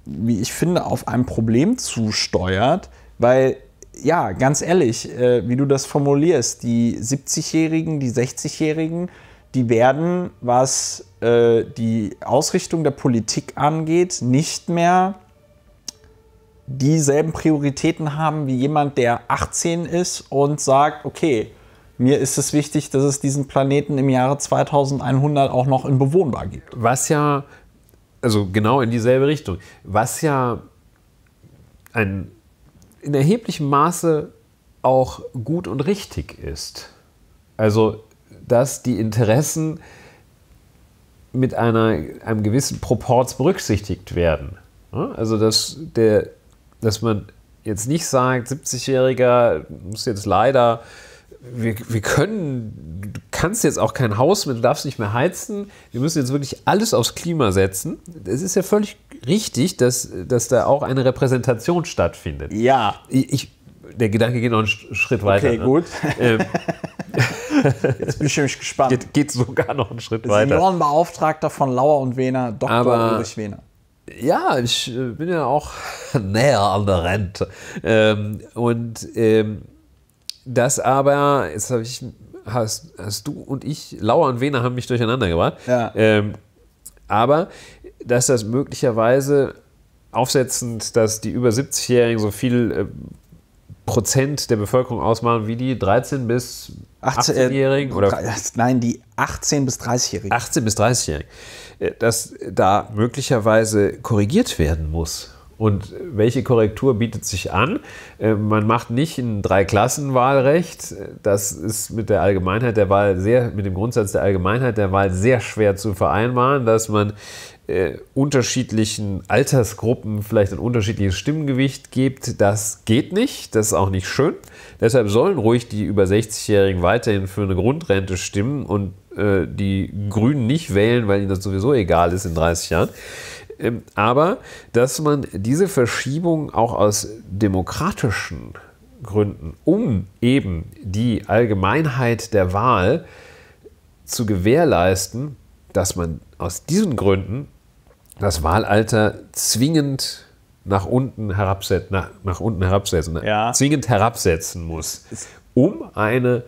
wie ich finde, auf ein Problem zusteuert, weil ja, ganz ehrlich, äh, wie du das formulierst, die 70-Jährigen, die 60-Jährigen, die werden, was äh, die Ausrichtung der Politik angeht, nicht mehr dieselben Prioritäten haben wie jemand, der 18 ist und sagt, okay, mir ist es wichtig, dass es diesen Planeten im Jahre 2100 auch noch in bewohnbar gibt. Was ja, also genau in dieselbe Richtung, was ja ein in erheblichem Maße auch gut und richtig ist. Also, dass die Interessen mit einer, einem gewissen Proporz berücksichtigt werden. Also, dass, der, dass man jetzt nicht sagt, 70-Jähriger muss jetzt leider wir, wir können, du kannst jetzt auch kein Haus mehr, du darfst nicht mehr heizen. Wir müssen jetzt wirklich alles aufs Klima setzen. Es ist ja völlig richtig, dass, dass da auch eine Repräsentation stattfindet. Ja. Ich, der Gedanke geht noch einen Schritt weiter. Okay, ne? gut. Ähm, [laughs] Jetzt bin ich nämlich gespannt. Geht, geht sogar noch einen Schritt weiter. Seniorenbeauftragter von Lauer und Wehner, Dr. Aber, Ulrich Wehner. Ja, ich äh, bin ja auch [laughs] näher an der Rente. Ähm, und ähm, das aber, jetzt habe ich, hast, hast du und ich, Lauer und Wehner haben mich durcheinander gebracht. Ja. Ähm, aber, dass das möglicherweise aufsetzend, dass die über 70-Jährigen so viel äh, Prozent der Bevölkerung ausmachen wie die 13 bis 18-Jährigen? Äh, äh, nein, die 18 bis 30-Jährigen. 18 bis 30-Jährigen. Äh, dass da möglicherweise korrigiert werden muss und welche Korrektur bietet sich an. Äh, man macht nicht ein Dreiklassenwahlrecht. Das ist mit der Allgemeinheit der Wahl sehr, mit dem Grundsatz der Allgemeinheit der Wahl sehr schwer zu vereinbaren, dass man äh, unterschiedlichen Altersgruppen vielleicht ein unterschiedliches Stimmengewicht gibt. Das geht nicht, das ist auch nicht schön. Deshalb sollen ruhig die über 60-Jährigen weiterhin für eine Grundrente stimmen und äh, die Grünen nicht wählen, weil ihnen das sowieso egal ist in 30 Jahren. Ähm, aber dass man diese Verschiebung auch aus demokratischen Gründen, um eben die Allgemeinheit der Wahl zu gewährleisten, dass man aus diesen Gründen das Wahlalter zwingend nach unten, herabset, nach, nach unten herabsetzen, ja. zwingend herabsetzen muss, um eine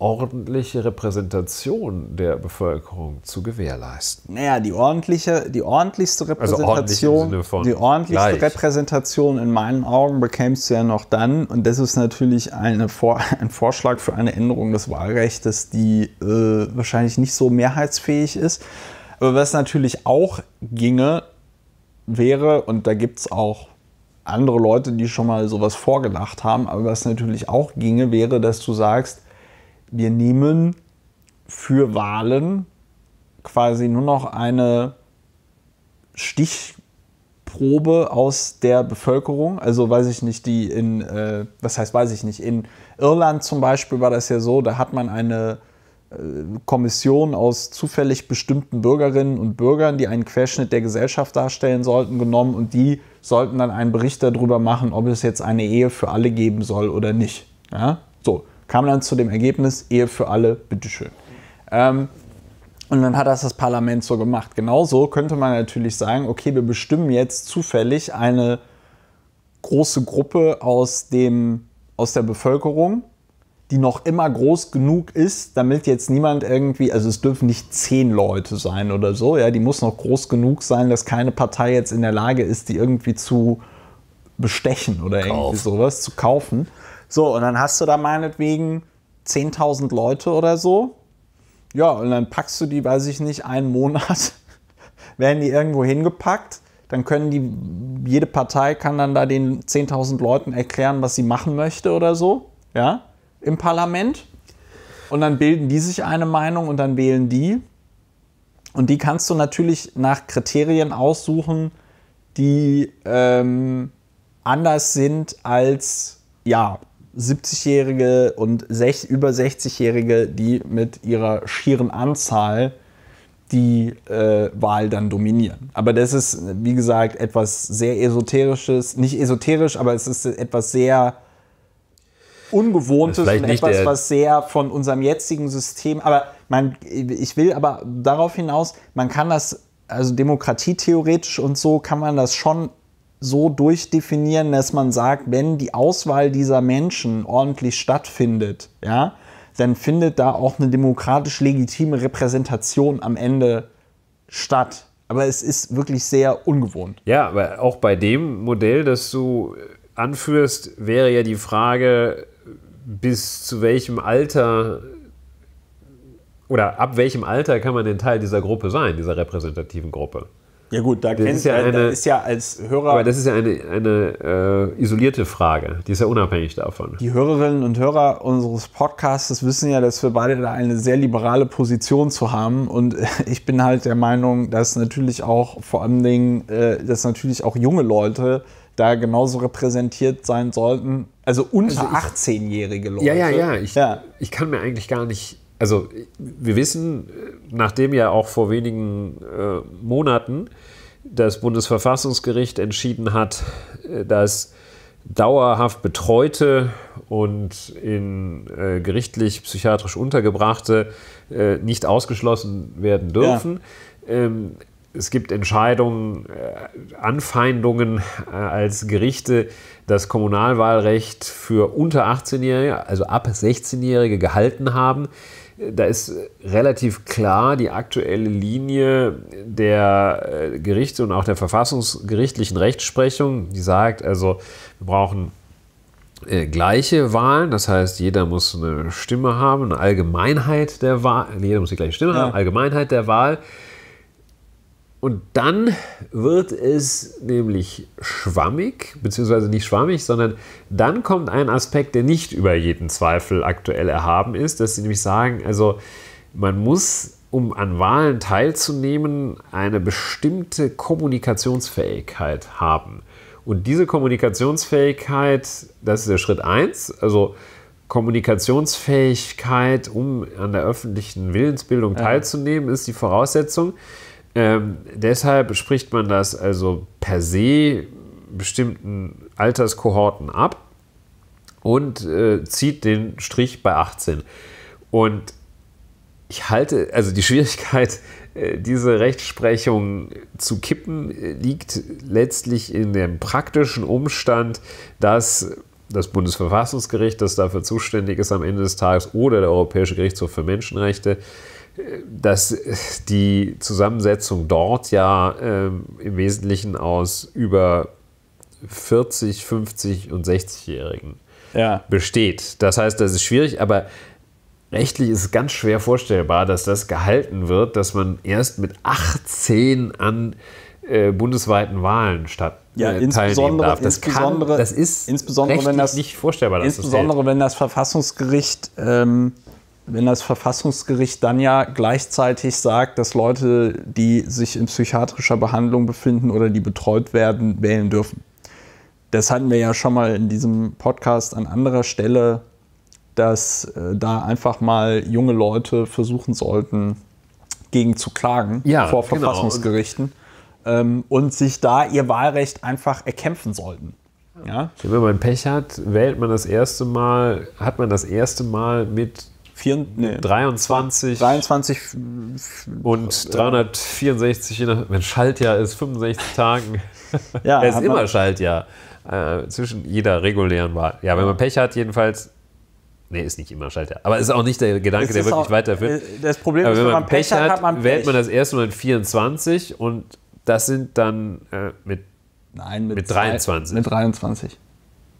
ordentliche Repräsentation der Bevölkerung zu gewährleisten. Naja, die ordentliche, die ordentlichste also Repräsentation, also die ordentlichste gleich. Repräsentation in meinen Augen bekämst du ja noch dann, und das ist natürlich eine Vor [laughs] ein Vorschlag für eine Änderung des Wahlrechts, die äh, wahrscheinlich nicht so mehrheitsfähig ist. Aber was natürlich auch ginge, wäre, und da gibt es auch andere Leute, die schon mal sowas vorgedacht haben, aber was natürlich auch ginge, wäre, dass du sagst, wir nehmen für Wahlen quasi nur noch eine Stichprobe aus der Bevölkerung. Also weiß ich nicht, die in, äh, was heißt weiß ich nicht, in Irland zum Beispiel war das ja so, da hat man eine äh, Kommission aus zufällig bestimmten Bürgerinnen und Bürgern, die einen Querschnitt der Gesellschaft darstellen sollten, genommen und die sollten dann einen Bericht darüber machen, ob es jetzt eine Ehe für alle geben soll oder nicht. Ja? So, kam dann zu dem Ergebnis, Ehe für alle, bitteschön. Ähm, und dann hat das das Parlament so gemacht. Genauso könnte man natürlich sagen, okay, wir bestimmen jetzt zufällig eine große Gruppe aus, dem, aus der Bevölkerung, die noch immer groß genug ist, damit jetzt niemand irgendwie, also es dürfen nicht zehn Leute sein oder so, ja, die muss noch groß genug sein, dass keine Partei jetzt in der Lage ist, die irgendwie zu bestechen oder Kauf. irgendwie sowas zu kaufen. So, und dann hast du da meinetwegen 10.000 Leute oder so. Ja, und dann packst du die, weiß ich nicht, einen Monat, [laughs] werden die irgendwo hingepackt. Dann können die, jede Partei kann dann da den 10.000 Leuten erklären, was sie machen möchte oder so, ja, im Parlament. Und dann bilden die sich eine Meinung und dann wählen die. Und die kannst du natürlich nach Kriterien aussuchen, die ähm, anders sind als, ja, 70-Jährige und sech, über 60-Jährige, die mit ihrer schieren Anzahl die äh, Wahl dann dominieren. Aber das ist, wie gesagt, etwas sehr Esoterisches. Nicht esoterisch, aber es ist etwas sehr Ungewohntes und etwas, was sehr von unserem jetzigen System. Aber man, ich will aber darauf hinaus, man kann das, also demokratietheoretisch und so, kann man das schon so durchdefinieren, dass man sagt, wenn die Auswahl dieser Menschen ordentlich stattfindet, ja, dann findet da auch eine demokratisch legitime Repräsentation am Ende statt. Aber es ist wirklich sehr ungewohnt. Ja, aber auch bei dem Modell, das du anführst, wäre ja die Frage, bis zu welchem Alter oder ab welchem Alter kann man denn Teil dieser Gruppe sein, dieser repräsentativen Gruppe? Ja gut, da, kennt, ist, ja eine, da ist ja als Hörer... Aber das ist ja eine, eine äh, isolierte Frage, die ist ja unabhängig davon. Die Hörerinnen und Hörer unseres Podcasts wissen ja, dass wir beide da eine sehr liberale Position zu haben und äh, ich bin halt der Meinung, dass natürlich auch vor allen Dingen, äh, dass natürlich auch junge Leute da genauso repräsentiert sein sollten, also unter also 18-jährige Leute. Ja, ja, ja. Ich, ja. ich kann mir eigentlich gar nicht also wir wissen, nachdem ja auch vor wenigen äh, Monaten das Bundesverfassungsgericht entschieden hat, äh, dass dauerhaft betreute und in äh, gerichtlich psychiatrisch untergebrachte äh, nicht ausgeschlossen werden dürfen. Ja. Ähm, es gibt Entscheidungen, äh, Anfeindungen äh, als Gerichte das Kommunalwahlrecht für unter 18-Jährige, also ab 16-Jährige gehalten haben da ist relativ klar die aktuelle Linie der äh, Gerichte und auch der verfassungsgerichtlichen Rechtsprechung, die sagt, also wir brauchen äh, gleiche Wahlen, das heißt, jeder muss eine Stimme haben, eine Allgemeinheit der Wahl, jeder muss die gleiche Stimme ja. haben, Allgemeinheit der Wahl. Und dann wird es nämlich schwammig, beziehungsweise nicht schwammig, sondern dann kommt ein Aspekt, der nicht über jeden Zweifel aktuell erhaben ist, dass sie nämlich sagen, also man muss, um an Wahlen teilzunehmen, eine bestimmte Kommunikationsfähigkeit haben. Und diese Kommunikationsfähigkeit, das ist der Schritt 1, also Kommunikationsfähigkeit, um an der öffentlichen Willensbildung teilzunehmen, ist die Voraussetzung. Ähm, deshalb spricht man das also per se bestimmten Alterskohorten ab und äh, zieht den Strich bei 18. Und ich halte, also die Schwierigkeit, äh, diese Rechtsprechung zu kippen, liegt letztlich in dem praktischen Umstand, dass das Bundesverfassungsgericht, das dafür zuständig ist am Ende des Tages, oder der Europäische Gerichtshof für Menschenrechte dass die Zusammensetzung dort ja ähm, im Wesentlichen aus über 40, 50 und 60-Jährigen ja. besteht. Das heißt, das ist schwierig, aber rechtlich ist es ganz schwer vorstellbar, dass das gehalten wird, dass man erst mit 18 an äh, bundesweiten Wahlen statt ja, äh, insbesondere, teilnehmen darf. Das, kann, das ist insbesondere wenn das, nicht vorstellbar. Dass insbesondere das wenn das Verfassungsgericht ähm, wenn das Verfassungsgericht dann ja gleichzeitig sagt, dass Leute, die sich in psychiatrischer Behandlung befinden oder die betreut werden, wählen dürfen. Das hatten wir ja schon mal in diesem Podcast an anderer Stelle, dass äh, da einfach mal junge Leute versuchen sollten, gegen zu klagen ja, vor genau. Verfassungsgerichten ähm, und sich da ihr Wahlrecht einfach erkämpfen sollten. Ja? Wenn man Pech hat, wählt man das erste Mal, hat man das erste Mal mit Vier, nee, 23. 23 äh, und 364, je nach, wenn Schaltjahr ist, 65 Tagen. [laughs] ja, es ist immer Schaltjahr. Äh, zwischen jeder regulären Wahl. Ja, wenn man Pech hat, jedenfalls. Nee, ist nicht immer Schaltjahr. Aber ist auch nicht der Gedanke, der wirklich auch, weiterführt. Äh, das Problem Aber ist, wenn, wenn man Pech hat, hat man Pech. wählt man das erste Mal in 24 und das sind dann äh, mit, Nein, mit, mit 23. Zwei, mit 23.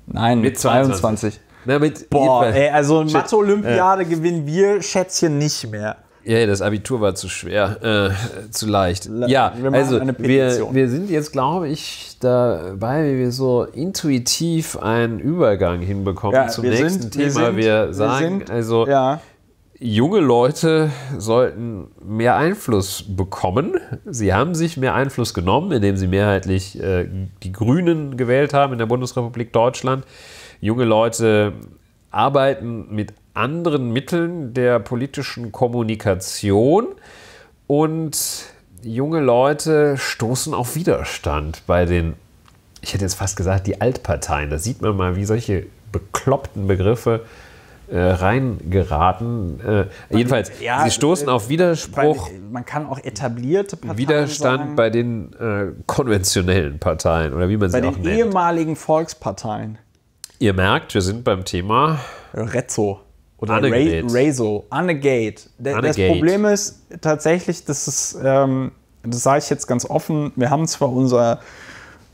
Nein, mit, mit 22. 22. Na, ne, mit Boah, ey, also eine Mathe-Olympiade ja. gewinnen wir Schätzchen nicht mehr. Ja, das Abitur war zu schwer, äh, zu leicht. Ja, also wir, wir sind jetzt, glaube ich, dabei, wie wir so intuitiv einen Übergang hinbekommen ja, zum nächsten sind, Thema. Wir, sind, wir sagen, wir sind, also ja. junge Leute sollten mehr Einfluss bekommen. Sie haben sich mehr Einfluss genommen, indem sie mehrheitlich äh, die Grünen gewählt haben in der Bundesrepublik Deutschland junge Leute arbeiten mit anderen Mitteln der politischen Kommunikation und junge Leute stoßen auf Widerstand bei den, ich hätte jetzt fast gesagt, die Altparteien. Da sieht man mal, wie solche bekloppten Begriffe äh, reingeraten. Äh, jedenfalls, ja, sie stoßen äh, auf Widerspruch. Bei, man kann auch etablierte Parteien. Widerstand sagen, bei den äh, konventionellen Parteien oder wie man sie auch nennt. Bei den ehemaligen Volksparteien. Ihr merkt, wir sind beim Thema Rezzo oder Rezo, Anegate. Anegate. Das Problem ist tatsächlich, das ist, ähm, das sage ich jetzt ganz offen, wir haben zwar unser,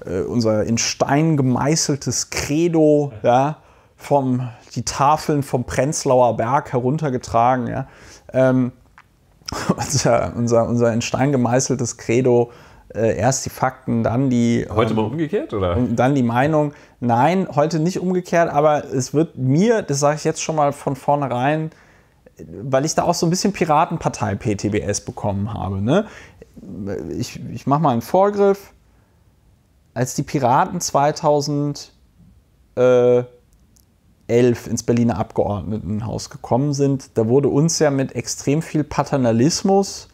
äh, unser in Stein gemeißeltes Credo ja, vom, die Tafeln vom Prenzlauer Berg heruntergetragen, ja, ähm, [laughs] unser, unser, unser in Stein gemeißeltes Credo äh, erst die Fakten, dann die. Heute ähm, mal umgekehrt, oder? Dann die Meinung. Nein, heute nicht umgekehrt, aber es wird mir, das sage ich jetzt schon mal von vornherein, weil ich da auch so ein bisschen Piratenpartei PTBS bekommen habe. Ne? Ich, ich mache mal einen Vorgriff. Als die Piraten 2011 äh, ins Berliner Abgeordnetenhaus gekommen sind, da wurde uns ja mit extrem viel Paternalismus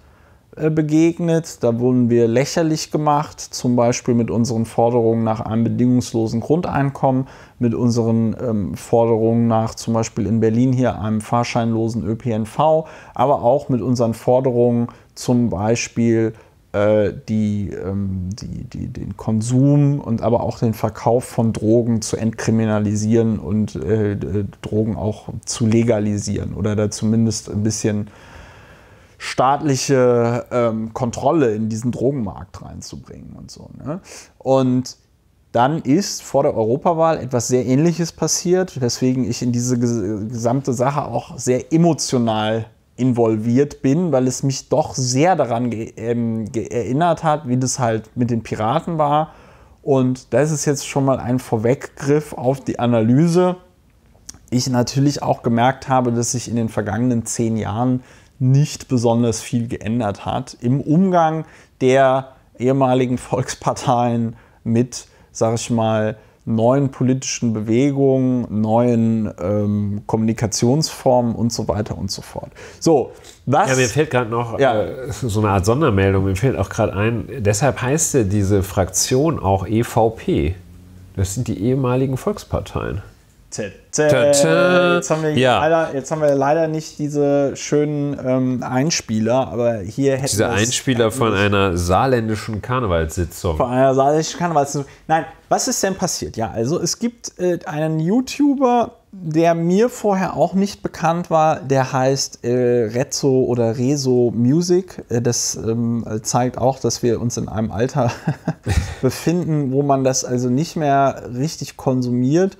äh, begegnet. Da wurden wir lächerlich gemacht, zum Beispiel mit unseren Forderungen nach einem bedingungslosen Grundeinkommen, mit unseren ähm, Forderungen nach zum Beispiel in Berlin hier einem fahrscheinlosen ÖPNV, aber auch mit unseren Forderungen zum Beispiel äh, die, ähm, die, die, den Konsum und aber auch den Verkauf von Drogen zu entkriminalisieren und äh, Drogen auch zu legalisieren oder da zumindest ein bisschen äh, staatliche ähm, Kontrolle in diesen Drogenmarkt reinzubringen und so. Ne? Und dann ist vor der Europawahl etwas sehr Ähnliches passiert, weswegen ich in diese gesamte Sache auch sehr emotional involviert bin, weil es mich doch sehr daran ähm, erinnert hat, wie das halt mit den Piraten war. Und das ist jetzt schon mal ein Vorweggriff auf die Analyse. Ich natürlich auch gemerkt habe, dass ich in den vergangenen zehn Jahren nicht besonders viel geändert hat im Umgang der ehemaligen Volksparteien mit, sag ich mal, neuen politischen Bewegungen, neuen ähm, Kommunikationsformen und so weiter und so fort. So, was? Ja, mir fällt gerade noch ja. äh, so eine Art Sondermeldung, mir fällt auch gerade ein, deshalb heißt diese Fraktion auch EVP. Das sind die ehemaligen Volksparteien. Jetzt haben, wir, ja. leider, jetzt haben wir leider nicht diese schönen ähm, Einspieler, aber hier hätten Diese Einspieler von einer saarländischen Karnevalssitzung. Von einer saarländischen Karnevalssitzung. Nein, was ist denn passiert? Ja, also es gibt äh, einen YouTuber, der mir vorher auch nicht bekannt war, der heißt äh, Rezzo oder Rezo Music. Äh, das ähm, zeigt auch, dass wir uns in einem Alter [laughs] befinden, wo man das also nicht mehr richtig konsumiert.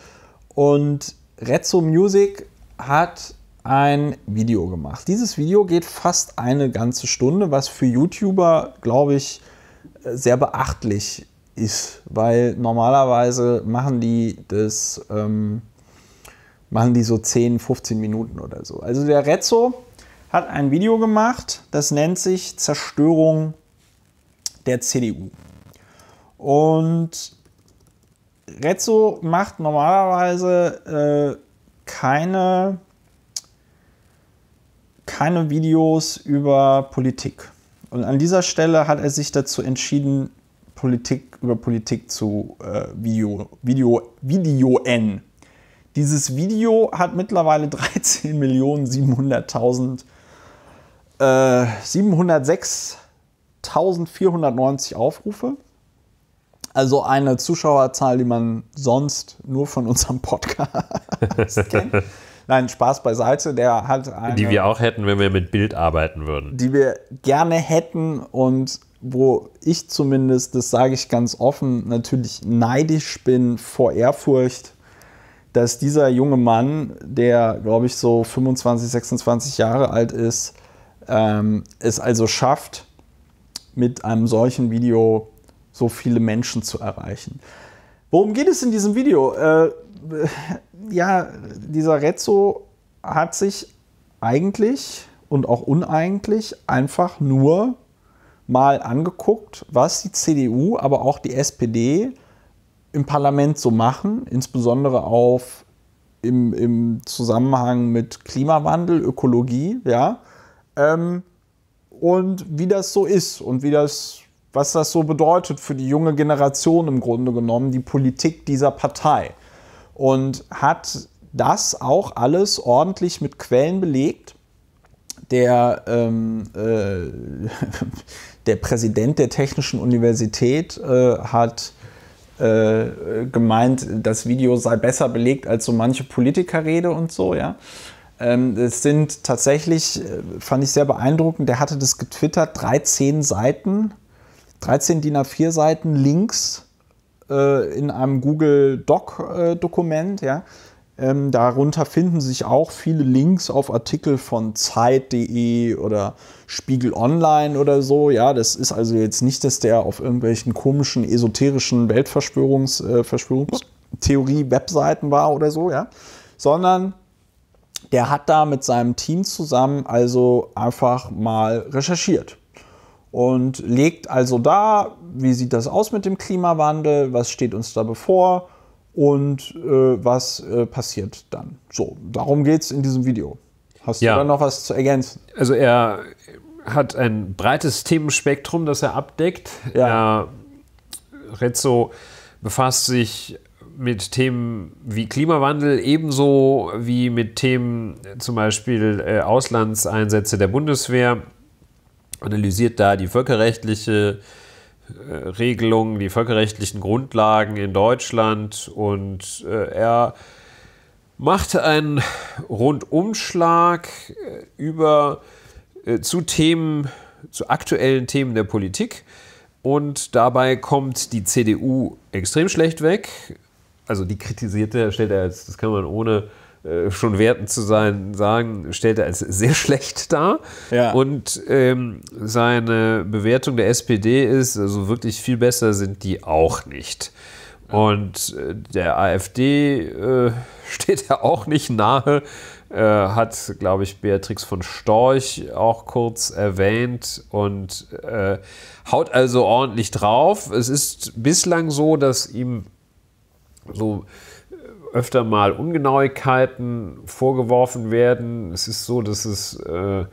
Und Rezzo Music hat ein Video gemacht. Dieses Video geht fast eine ganze Stunde, was für YouTuber, glaube ich, sehr beachtlich ist, weil normalerweise machen die das, ähm, machen die so 10, 15 Minuten oder so. Also der Rezzo hat ein Video gemacht, das nennt sich Zerstörung der CDU. Und Rezzo macht normalerweise äh, keine, keine Videos über Politik. Und an dieser Stelle hat er sich dazu entschieden, Politik über Politik zu äh, Video, Video, Video N. Dieses Video hat mittlerweile 13.700.000 [laughs] äh, 706.490 Aufrufe. Also eine Zuschauerzahl, die man sonst nur von unserem [laughs] Podcast kennt. Nein, Spaß beiseite. Der hat eine, die wir auch hätten, wenn wir mit Bild arbeiten würden. Die wir gerne hätten und wo ich zumindest, das sage ich ganz offen, natürlich neidisch bin vor Ehrfurcht, dass dieser junge Mann, der glaube ich so 25, 26 Jahre alt ist, ähm, es also schafft, mit einem solchen Video so viele Menschen zu erreichen. Worum geht es in diesem Video? Äh, ja, dieser Rezzo hat sich eigentlich und auch uneigentlich einfach nur mal angeguckt, was die CDU, aber auch die SPD im Parlament so machen, insbesondere auf im, im Zusammenhang mit Klimawandel, Ökologie, ja, ähm, und wie das so ist und wie das was das so bedeutet für die junge Generation im Grunde genommen, die Politik dieser Partei. Und hat das auch alles ordentlich mit Quellen belegt. Der, ähm, äh, [laughs] der Präsident der Technischen Universität äh, hat äh, gemeint, das Video sei besser belegt als so manche Politikerrede und so, ja. Ähm, es sind tatsächlich, äh, fand ich sehr beeindruckend, der hatte das getwittert, 13 Seiten 13 DIN A4 Seiten Links äh, in einem Google Doc-Dokument. Äh, ja. Ähm, darunter finden sich auch viele Links auf Artikel von Zeit.de oder Spiegel Online oder so. Ja, das ist also jetzt nicht, dass der auf irgendwelchen komischen, esoterischen Weltverschwörungstheorie-Webseiten äh, war oder so, ja. Sondern der hat da mit seinem Team zusammen also einfach mal recherchiert und legt also da, wie sieht das aus mit dem Klimawandel, was steht uns da bevor und äh, was äh, passiert dann. So, darum geht es in diesem Video. Hast ja. du da noch was zu ergänzen? Also er hat ein breites Themenspektrum, das er abdeckt. Ja. Er, Rezzo befasst sich mit Themen wie Klimawandel ebenso wie mit Themen zum Beispiel äh, Auslandseinsätze der Bundeswehr analysiert da die völkerrechtliche äh, Regelung, die völkerrechtlichen Grundlagen in Deutschland und äh, er macht einen Rundumschlag äh, über zu Themen, zu aktuellen Themen der Politik und dabei kommt die CDU extrem schlecht weg. Also die kritisierte stellt er als, das kann man ohne äh, schon werten zu sein, sagen, stellt er als sehr schlecht dar. Ja. Und ähm, seine Bewertung der SPD ist, also wirklich viel besser sind die auch nicht. Und äh, der AfD äh, [laughs] steht er auch nicht nahe. Äh, hat, glaube ich, Beatrix von Storch auch kurz erwähnt und äh, haut also ordentlich drauf. Es ist bislang so, dass ihm so öfter mal Ungenauigkeiten vorgeworfen werden. Es ist so, dass es äh,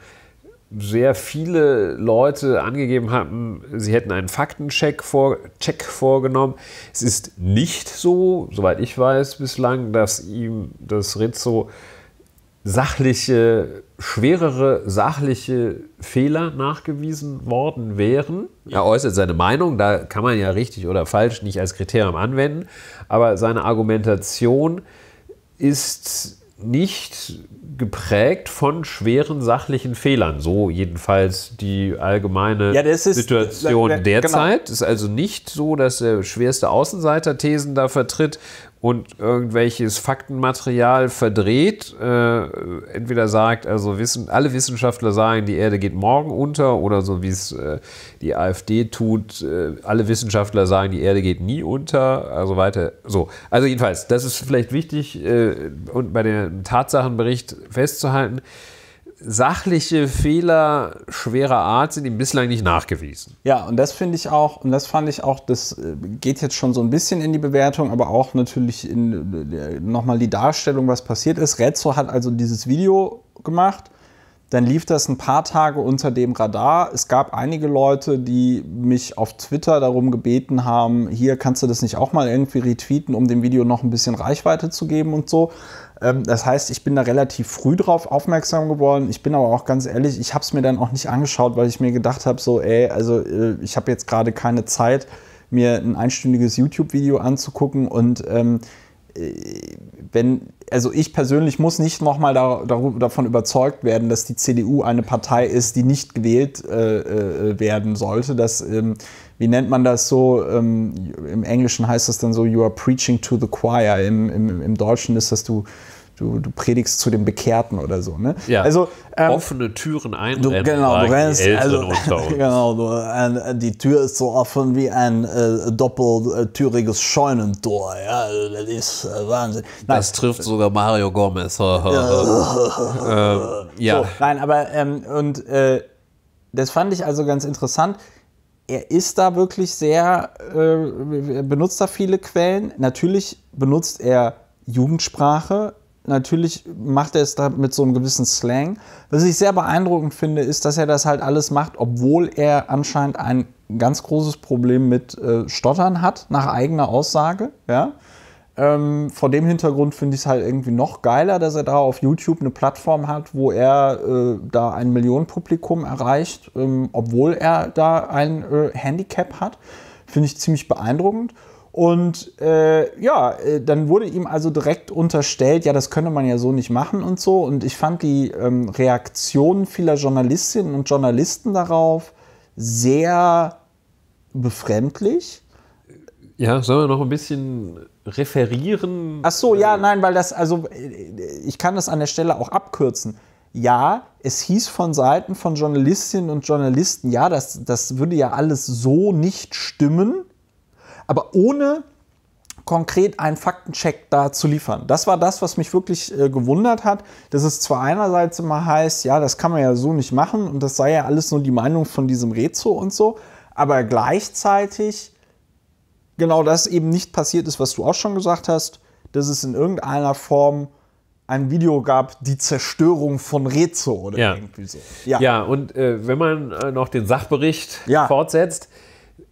sehr viele Leute angegeben haben, sie hätten einen Faktencheck vor, Check vorgenommen. Es ist nicht so, soweit ich weiß bislang, dass ihm das Rizzo sachliche, schwerere sachliche Fehler nachgewiesen worden wären. Er äußert seine Meinung, da kann man ja richtig oder falsch nicht als Kriterium anwenden, aber seine Argumentation ist nicht geprägt von schweren sachlichen Fehlern. So jedenfalls die allgemeine ja, ist, Situation genau. derzeit. Genau. ist also nicht so, dass er schwerste Außenseiterthesen da vertritt, und irgendwelches Faktenmaterial verdreht. Äh, entweder sagt, also wissen, alle Wissenschaftler sagen, die Erde geht morgen unter, oder so wie es äh, die AfD tut, äh, alle Wissenschaftler sagen, die Erde geht nie unter, also weiter. So, also jedenfalls, das ist vielleicht wichtig äh, und bei dem Tatsachenbericht festzuhalten sachliche Fehler schwerer Art sind ihm bislang nicht nachgewiesen. Ja, und das finde ich auch, und das fand ich auch, das äh, geht jetzt schon so ein bisschen in die Bewertung, aber auch natürlich in äh, nochmal die Darstellung, was passiert ist. Rezzo hat also dieses Video gemacht. Dann lief das ein paar Tage unter dem Radar. Es gab einige Leute, die mich auf Twitter darum gebeten haben, hier kannst du das nicht auch mal irgendwie retweeten, um dem Video noch ein bisschen Reichweite zu geben und so. Ähm, das heißt, ich bin da relativ früh drauf aufmerksam geworden. Ich bin aber auch ganz ehrlich, ich habe es mir dann auch nicht angeschaut, weil ich mir gedacht habe, so, ey, also äh, ich habe jetzt gerade keine Zeit, mir ein einstündiges YouTube-Video anzugucken und ähm, äh, wenn, also ich persönlich muss nicht nochmal da, davon überzeugt werden, dass die CDU eine Partei ist, die nicht gewählt äh, äh werden sollte. Das ähm, wie nennt man das so? Ähm, Im Englischen heißt das dann so, you are preaching to the choir. Im, im, im Deutschen ist das, du, du, du, predigst zu den Bekehrten oder so. Ne? Ja. Also, ähm, Offene Türen einrennen. Du, genau, du rennst, die also, [laughs] genau, du, äh, die Tür ist so offen wie ein äh, doppeltüriges Scheunentor. Ja, also, das ist äh, Wahnsinn. Nein. Das trifft sogar Mario Gomez. [laughs] Ähm, ja. So, nein, aber ähm, und äh, das fand ich also ganz interessant er ist da wirklich sehr, äh, benutzt da viele Quellen. Natürlich benutzt er Jugendsprache. Natürlich macht er es da mit so einem gewissen Slang. Was ich sehr beeindruckend finde, ist, dass er das halt alles macht, obwohl er anscheinend ein ganz großes Problem mit äh, Stottern hat, nach eigener Aussage. Ja? Ähm, vor dem Hintergrund finde ich es halt irgendwie noch geiler, dass er da auf YouTube eine Plattform hat, wo er äh, da ein Millionenpublikum erreicht, ähm, obwohl er da ein äh, Handicap hat. Finde ich ziemlich beeindruckend. Und äh, ja, äh, dann wurde ihm also direkt unterstellt, ja, das könne man ja so nicht machen und so. Und ich fand die ähm, Reaktionen vieler Journalistinnen und Journalisten darauf sehr befremdlich. Ja, sollen wir noch ein bisschen referieren. Ach so, ja, äh. nein, weil das, also äh, ich kann das an der Stelle auch abkürzen. Ja, es hieß von Seiten von Journalistinnen und Journalisten, ja, das, das würde ja alles so nicht stimmen, aber ohne konkret einen Faktencheck da zu liefern. Das war das, was mich wirklich äh, gewundert hat, dass es zwar einerseits immer heißt, ja, das kann man ja so nicht machen und das sei ja alles nur die Meinung von diesem Rezo und so, aber gleichzeitig genau das eben nicht passiert ist, was du auch schon gesagt hast, dass es in irgendeiner Form ein Video gab, die Zerstörung von Rezo oder ja. irgendwie so. Ja, ja und äh, wenn man äh, noch den Sachbericht ja. fortsetzt,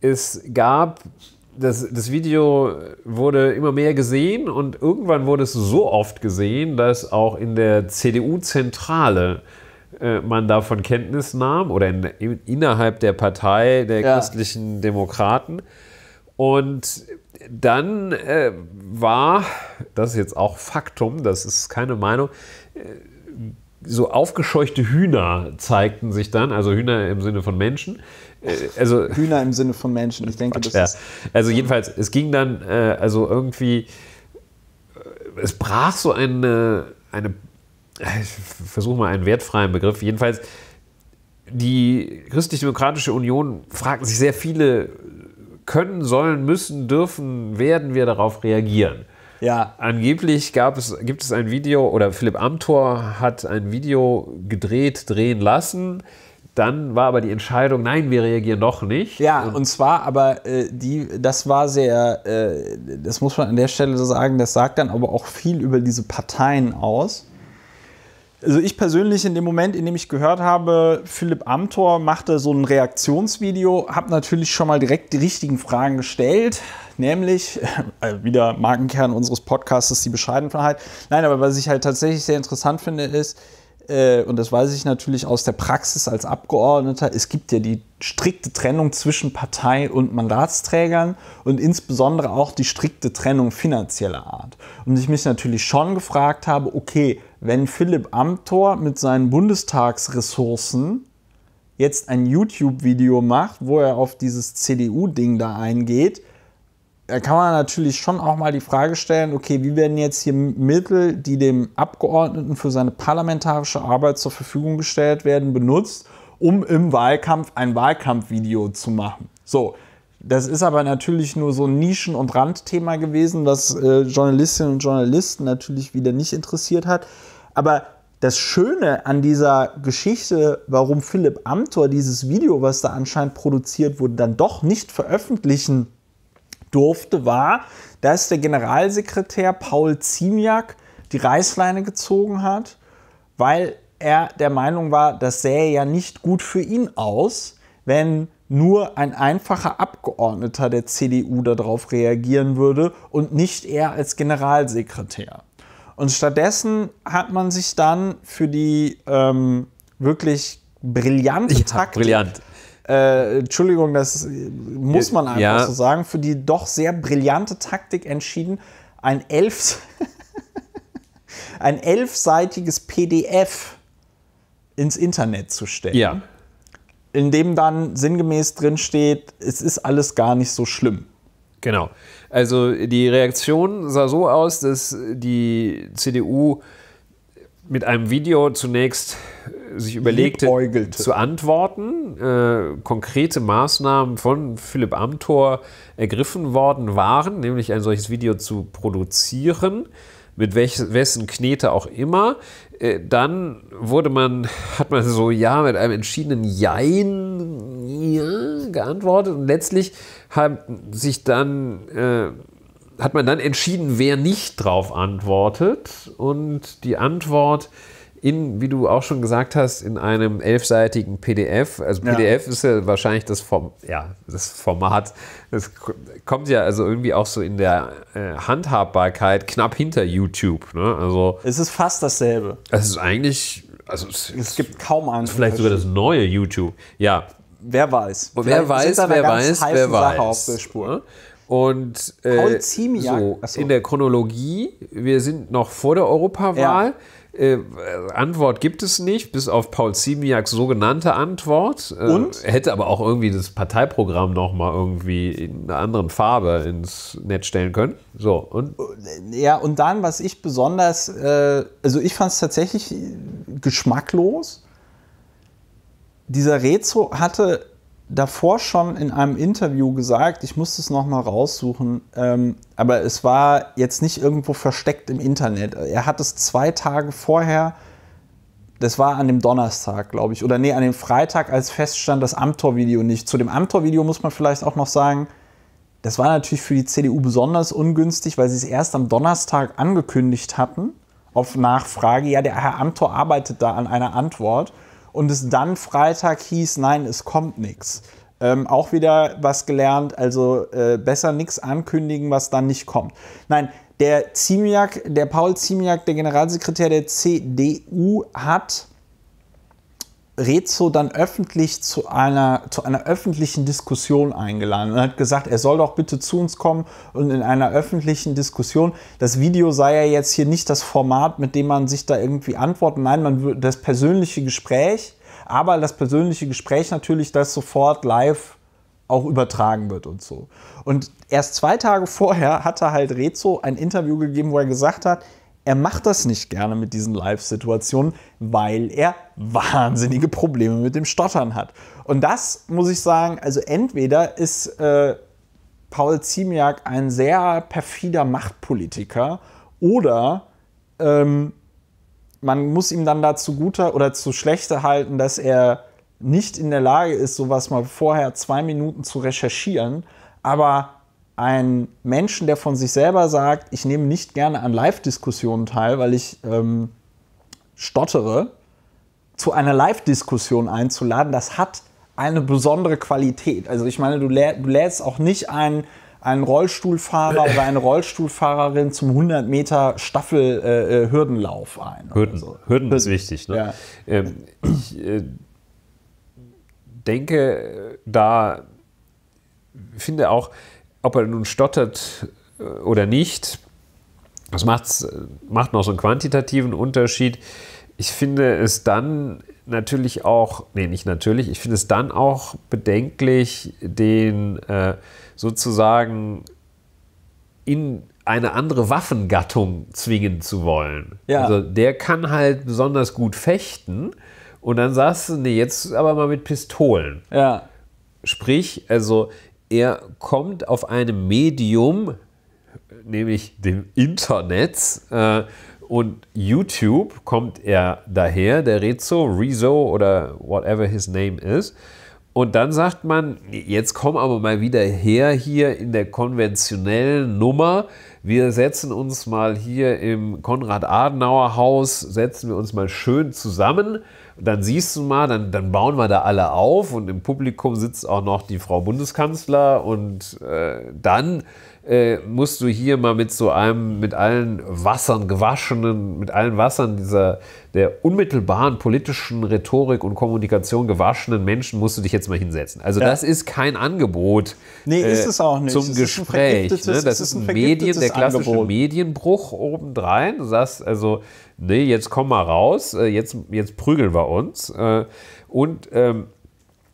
es gab, das, das Video wurde immer mehr gesehen und irgendwann wurde es so oft gesehen, dass auch in der CDU-Zentrale äh, man davon Kenntnis nahm oder in, in, innerhalb der Partei der ja. christlichen Demokraten und dann äh, war, das ist jetzt auch Faktum, das ist keine Meinung, äh, so aufgescheuchte Hühner zeigten sich dann, also Hühner im Sinne von Menschen. Äh, also, [laughs] Hühner im Sinne von Menschen, ich denke, Gott, das ja. ist. Also jedenfalls, es ging dann, äh, also irgendwie, äh, es brach so eine, eine ich versuche mal einen wertfreien Begriff, jedenfalls, die Christlich-Demokratische Union fragten sich sehr viele können, sollen, müssen, dürfen, werden wir darauf reagieren. Ja. Angeblich gab es, gibt es ein Video, oder Philipp Amthor hat ein Video gedreht, drehen lassen. Dann war aber die Entscheidung, nein, wir reagieren doch nicht. Ja, und, und zwar aber äh, die, das war sehr, äh, das muss man an der Stelle so sagen, das sagt dann aber auch viel über diese Parteien aus. Also ich persönlich in dem Moment, in dem ich gehört habe, Philipp Amthor machte so ein Reaktionsvideo, habe natürlich schon mal direkt die richtigen Fragen gestellt, nämlich äh, [laughs] wieder Markenkern unseres Podcasts, die Bescheidenheit. Halt. Nein, aber was ich halt tatsächlich sehr interessant finde, ist, äh, und das weiß ich natürlich aus der Praxis als Abgeordneter, es gibt ja die strikte Trennung zwischen Partei und Mandatsträgern und insbesondere auch die strikte Trennung finanzieller Art. Und ich mich natürlich schon gefragt habe, okay, wenn Philipp Amthor mit seinen Bundestagsressourcen jetzt ein YouTube-Video macht, wo er auf dieses CDU-Ding da eingeht, da kann man natürlich schon auch mal die Frage stellen, okay, wie werden jetzt hier Mittel, die dem Abgeordneten für seine parlamentarische Arbeit zur Verfügung gestellt werden, benutzt, um im Wahlkampf ein Wahlkampfvideo zu machen. So, das ist aber natürlich nur so ein Nischen- und Randthema gewesen, was äh, Journalistinnen und Journalisten natürlich wieder nicht interessiert hat. Aber das Schöne an dieser Geschichte, warum Philipp Amthor dieses Video, was da anscheinend produziert wurde, dann doch nicht veröffentlichen durfte, war, dass der Generalsekretär Paul Ziemiak die Reißleine gezogen hat, weil er der Meinung war, das sähe ja nicht gut für ihn aus, wenn nur ein einfacher Abgeordneter der CDU darauf reagieren würde und nicht er als Generalsekretär. Und stattdessen hat man sich dann für die ähm, wirklich brillante ja, Taktik, brillant. Äh, Entschuldigung, das muss man einfach ja. so sagen, für die doch sehr brillante Taktik entschieden, ein, elf, [laughs] ein elfseitiges PDF ins Internet zu stellen. Ja. In dem dann sinngemäß drinsteht, es ist alles gar nicht so schlimm. Genau. Also die Reaktion sah so aus, dass die CDU mit einem Video zunächst äh, sich überlegte, zu antworten. Äh, konkrete Maßnahmen von Philipp Amthor ergriffen worden waren, nämlich ein solches Video zu produzieren mit welch, wessen Knete auch immer. Äh, dann wurde man, [laughs] hat man so ja mit einem entschiedenen Jein ja, geantwortet und letztlich hat sich dann äh, hat man dann entschieden, wer nicht drauf antwortet und die Antwort äh, in, wie du auch schon gesagt hast, in einem elfseitigen PDF. Also PDF ja. ist ja wahrscheinlich das, Form, ja, das Format. Das kommt ja also irgendwie auch so in der äh, Handhabbarkeit knapp hinter YouTube. Ne? Also, es ist fast dasselbe. Es ist eigentlich. Also es, es gibt kaum einen. Vielleicht sogar das neue YouTube. Ja. Wer weiß. Wer weiß, wer weiß, wer weiß. Sache auf der Spur. Ne? Und äh, so, in der Chronologie, wir sind noch vor der Europawahl. Ja. Äh, Antwort gibt es nicht, bis auf Paul Ziemiaks sogenannte Antwort. Äh, und? Hätte aber auch irgendwie das Parteiprogramm nochmal irgendwie in einer anderen Farbe ins Netz stellen können. So, und? Ja, und dann, was ich besonders, äh, also ich fand es tatsächlich geschmacklos. Dieser Rezo hatte davor schon in einem Interview gesagt, ich musste es nochmal raussuchen, ähm, aber es war jetzt nicht irgendwo versteckt im Internet. Er hat es zwei Tage vorher, das war an dem Donnerstag, glaube ich, oder nee, an dem Freitag, als feststand, das Amtor-Video nicht. Zu dem Amtor-Video muss man vielleicht auch noch sagen, das war natürlich für die CDU besonders ungünstig, weil sie es erst am Donnerstag angekündigt hatten, auf Nachfrage, ja, der Herr Amtor arbeitet da an einer Antwort und es dann Freitag hieß, nein, es kommt nichts. Ähm, auch wieder was gelernt, also äh, besser nichts ankündigen, was dann nicht kommt. Nein, der Ziemiak, der Paul Ziemiak, der Generalsekretär der CDU, hat Rezo dann öffentlich zu einer, zu einer öffentlichen Diskussion eingeladen und hat gesagt, er soll doch bitte zu uns kommen und in einer öffentlichen Diskussion, das Video sei ja jetzt hier nicht das Format, mit dem man sich da irgendwie antwortet, nein, man das persönliche Gespräch, aber das persönliche Gespräch natürlich, das sofort live auch übertragen wird und so. Und erst zwei Tage vorher hatte halt Rezo ein Interview gegeben, wo er gesagt hat, er macht das nicht gerne mit diesen Live-Situationen, weil er wahnsinnige Probleme mit dem Stottern hat. Und das muss ich sagen, also entweder ist äh, Paul Ziemiak ein sehr perfider Machtpolitiker oder ähm, man muss ihm dann dazu guter oder zu schlechter halten, dass er nicht in der Lage ist, sowas mal vorher zwei Minuten zu recherchieren. Aber ein Menschen, der von sich selber sagt, ich nehme nicht gerne an Live-Diskussionen teil, weil ich ähm, stottere, zu einer Live-Diskussion einzuladen, das hat eine besondere Qualität. Also ich meine, du, lä du lädst auch nicht einen, einen Rollstuhlfahrer oder eine Rollstuhlfahrerin zum 100 Meter Staffel äh, äh, Hürdenlauf ein. Hürden, so. Also Hürden, ist wichtig. Ne? Ja. Ähm, ich äh, denke, da finde auch, ob er nun stottert äh, oder nicht, das macht's, macht noch so einen quantitativen Unterschied. Ich finde es dann natürlich auch, nee, nicht natürlich, ich finde es dann auch bedenklich, den äh, sozusagen in eine andere Waffengattung zwingen zu wollen. Ja. Also der kann halt besonders gut fechten und dann sagst du, nee, jetzt aber mal mit Pistolen. Ja. Sprich, also er kommt auf einem Medium, nämlich dem Internet äh, und YouTube kommt er daher, der Rezo, Rezo oder whatever his name is. Und dann sagt man, jetzt komm aber mal wieder her hier in der konventionellen Nummer. Wir setzen uns mal hier im Konrad-Adenauer-Haus, setzen wir uns mal schön zusammen dann siehst du mal, dann, dann bauen wir da alle auf und im Publikum sitzt auch noch die Frau Bundeskanzler und äh, dann äh, musst du hier mal mit so einem, mit allen Wassern gewaschenen, mit allen Wassern dieser, der unmittelbaren politischen Rhetorik und Kommunikation gewaschenen Menschen musst du dich jetzt mal hinsetzen. Also ja. das ist kein Angebot nee, äh, ist es auch nicht. zum es Gespräch. Ne? Das ist, ist ein, Medien, der klassische Angebot. Medienbruch obendrein. Du sagst also, nee, jetzt komm mal raus, äh, jetzt, jetzt prügeln wir uns. Äh, und ähm,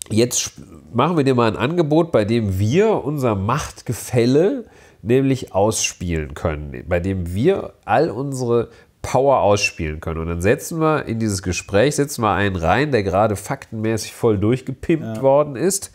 jetzt machen wir dir mal ein Angebot, bei dem wir unser Machtgefälle nämlich ausspielen können, bei dem wir all unsere Power ausspielen können. Und dann setzen wir in dieses Gespräch, setzen wir einen rein, der gerade faktenmäßig voll durchgepimpt ja. worden ist.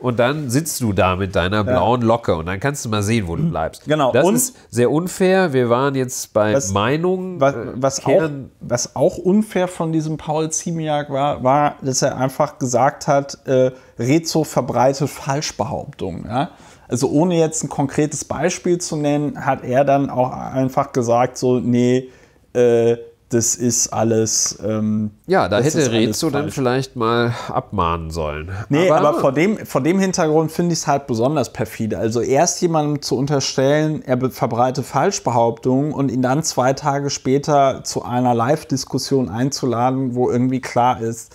Und dann sitzt du da mit deiner blauen Locke und dann kannst du mal sehen, wo du mhm. bleibst. Genau. Das und ist sehr unfair. Wir waren jetzt bei was, Meinungen. Was, äh, was, auch, was, auch, unfair von diesem Paul Ziemiak war, war, dass er einfach gesagt hat, äh, Rezo verbreitet Falschbehauptungen. Ja? Also ohne jetzt ein konkretes Beispiel zu nennen, hat er dann auch einfach gesagt, so, nee, äh, das ist alles. Ähm, ja, da hätte Rezo dann vielleicht mal abmahnen sollen. Nee, aber, aber vor, dem, vor dem Hintergrund finde ich es halt besonders perfide. Also erst jemandem zu unterstellen, er verbreite Falschbehauptungen und ihn dann zwei Tage später zu einer Live-Diskussion einzuladen, wo irgendwie klar ist,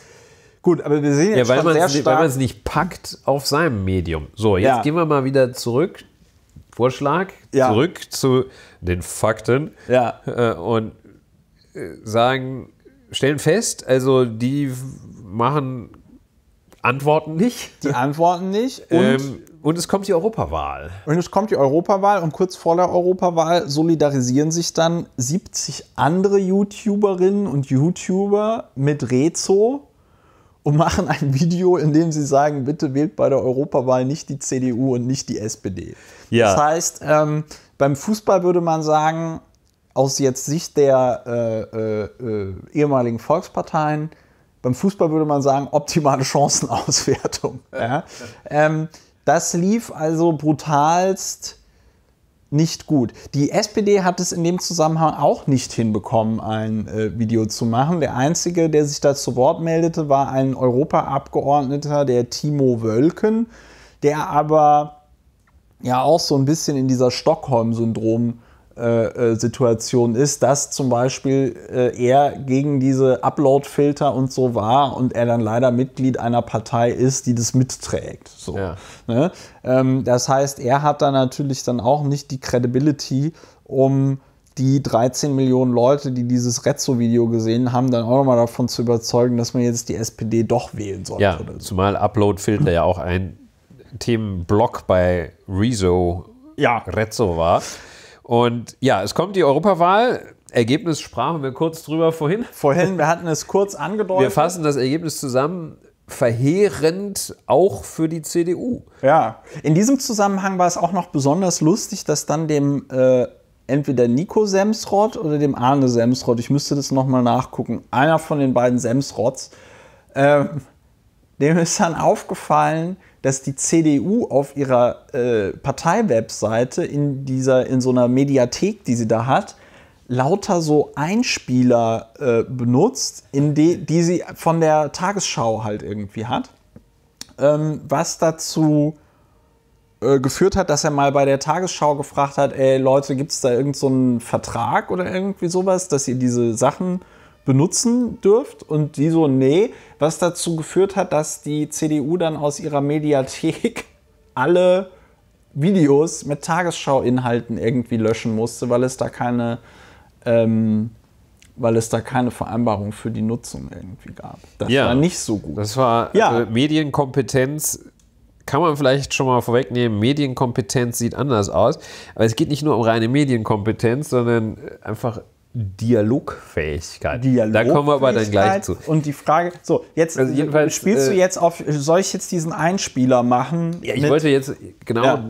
Gut, aber wir sehen jetzt ja, schon sehr stark... Weil man es nicht packt auf seinem Medium. So, jetzt ja. gehen wir mal wieder zurück. Vorschlag, ja. zurück zu den Fakten. Ja. Äh, und äh, sagen, stellen fest, also die machen Antworten nicht. Die Antworten nicht. [laughs] Ähm, und, ähm, und, es kommt die Europawahl. Und es kommt die Europawahl und kurz vor der Europawahl solidarisieren sich dann 70 andere YouTuberinnen und YouTuber mit Rezo und machen ein Video, in dem sie sagen, bitte wählt bei der Europawahl nicht die CDU und nicht die SPD. Ja. Das heißt, ähm, beim Fußball würde man sagen, aus jetzt Sicht der äh, äh, äh ehemaligen Volksparteien, beim Fußball würde man sagen, optimale Chancenauswertung. [laughs] Ja? Ähm, das lief also brutalst nicht gut. Die SPD hat es in dem Zusammenhang auch nicht hinbekommen, ein äh, Video zu machen. Der einzige, der sich da zu Wort meldete, war ein Europaabgeordneter, der Timo Wölken, der aber ja auch so ein bisschen in dieser Stockholm-Syndrom äh, äh, Situation ist, dass zum Beispiel äh, er gegen diese Upload-Filter und so war und er dann leider Mitglied einer Partei ist, die das mitträgt. So, ja. ne? Ähm, das heißt, er hat da natürlich dann auch nicht die Credibility, um die 13 Millionen Leute, die dieses Rezzo-Video gesehen haben, dann auch nochmal davon zu überzeugen, dass man jetzt die SPD doch wählen sollte. Ja, so. zumal Upload-Filter ja auch ein Themenblock bei Rezo ja. Rezzo war. Und ja, es kommt die Europawahl. Ergebnis sprachen wir kurz drüber vorhin. Vorhin, wir hatten es kurz [laughs] angedeutet. Wir fassen das Ergebnis zusammen. Verheerend auch für die CDU. Ja, in diesem Zusammenhang war es auch noch besonders lustig, dass dann dem äh, entweder Nico Semsrott oder dem Arne Semsrott, ich müsste das nochmal nachgucken, einer von den beiden Semsrotts, äh, dem ist dann aufgefallen, dass die CDU auf ihrer äh, Parteiwebseite in dieser in so einer Mediathek, die sie da hat, lauter so Einspieler äh, benutzt, in die, die sie von der Tagesschau halt irgendwie hat, ähm, was dazu äh, geführt hat, dass er mal bei der Tagesschau gefragt hat, ey Leute, gibt es da irgendeinen so Vertrag oder irgendwie sowas, dass ihr diese Sachen benutzen dürft und die so, nee, was dazu geführt hat, dass die CDU dann aus ihrer Mediathek [laughs] alle Videos mit Tagesschau-Inhalten irgendwie löschen musste, weil es da keine, ähm, weil es da keine Vereinbarung für die Nutzung irgendwie gab. Das ja, war nicht so gut. Das war äh, ja. äh, Medienkompetenz. Kann man vielleicht schon mal vorwegnehmen, Medienkompetenz sieht anders aus. Aber es geht nicht nur um reine Medienkompetenz, sondern äh, einfach Dialogfähigkeit. Dialogfähigkeit. Da kommen wir aber dann gleich zu. Und die Frage, so, jetzt also spielst äh, du jetzt auf, soll ich jetzt diesen Einspieler machen? Ja, ich mit? wollte jetzt genau ja.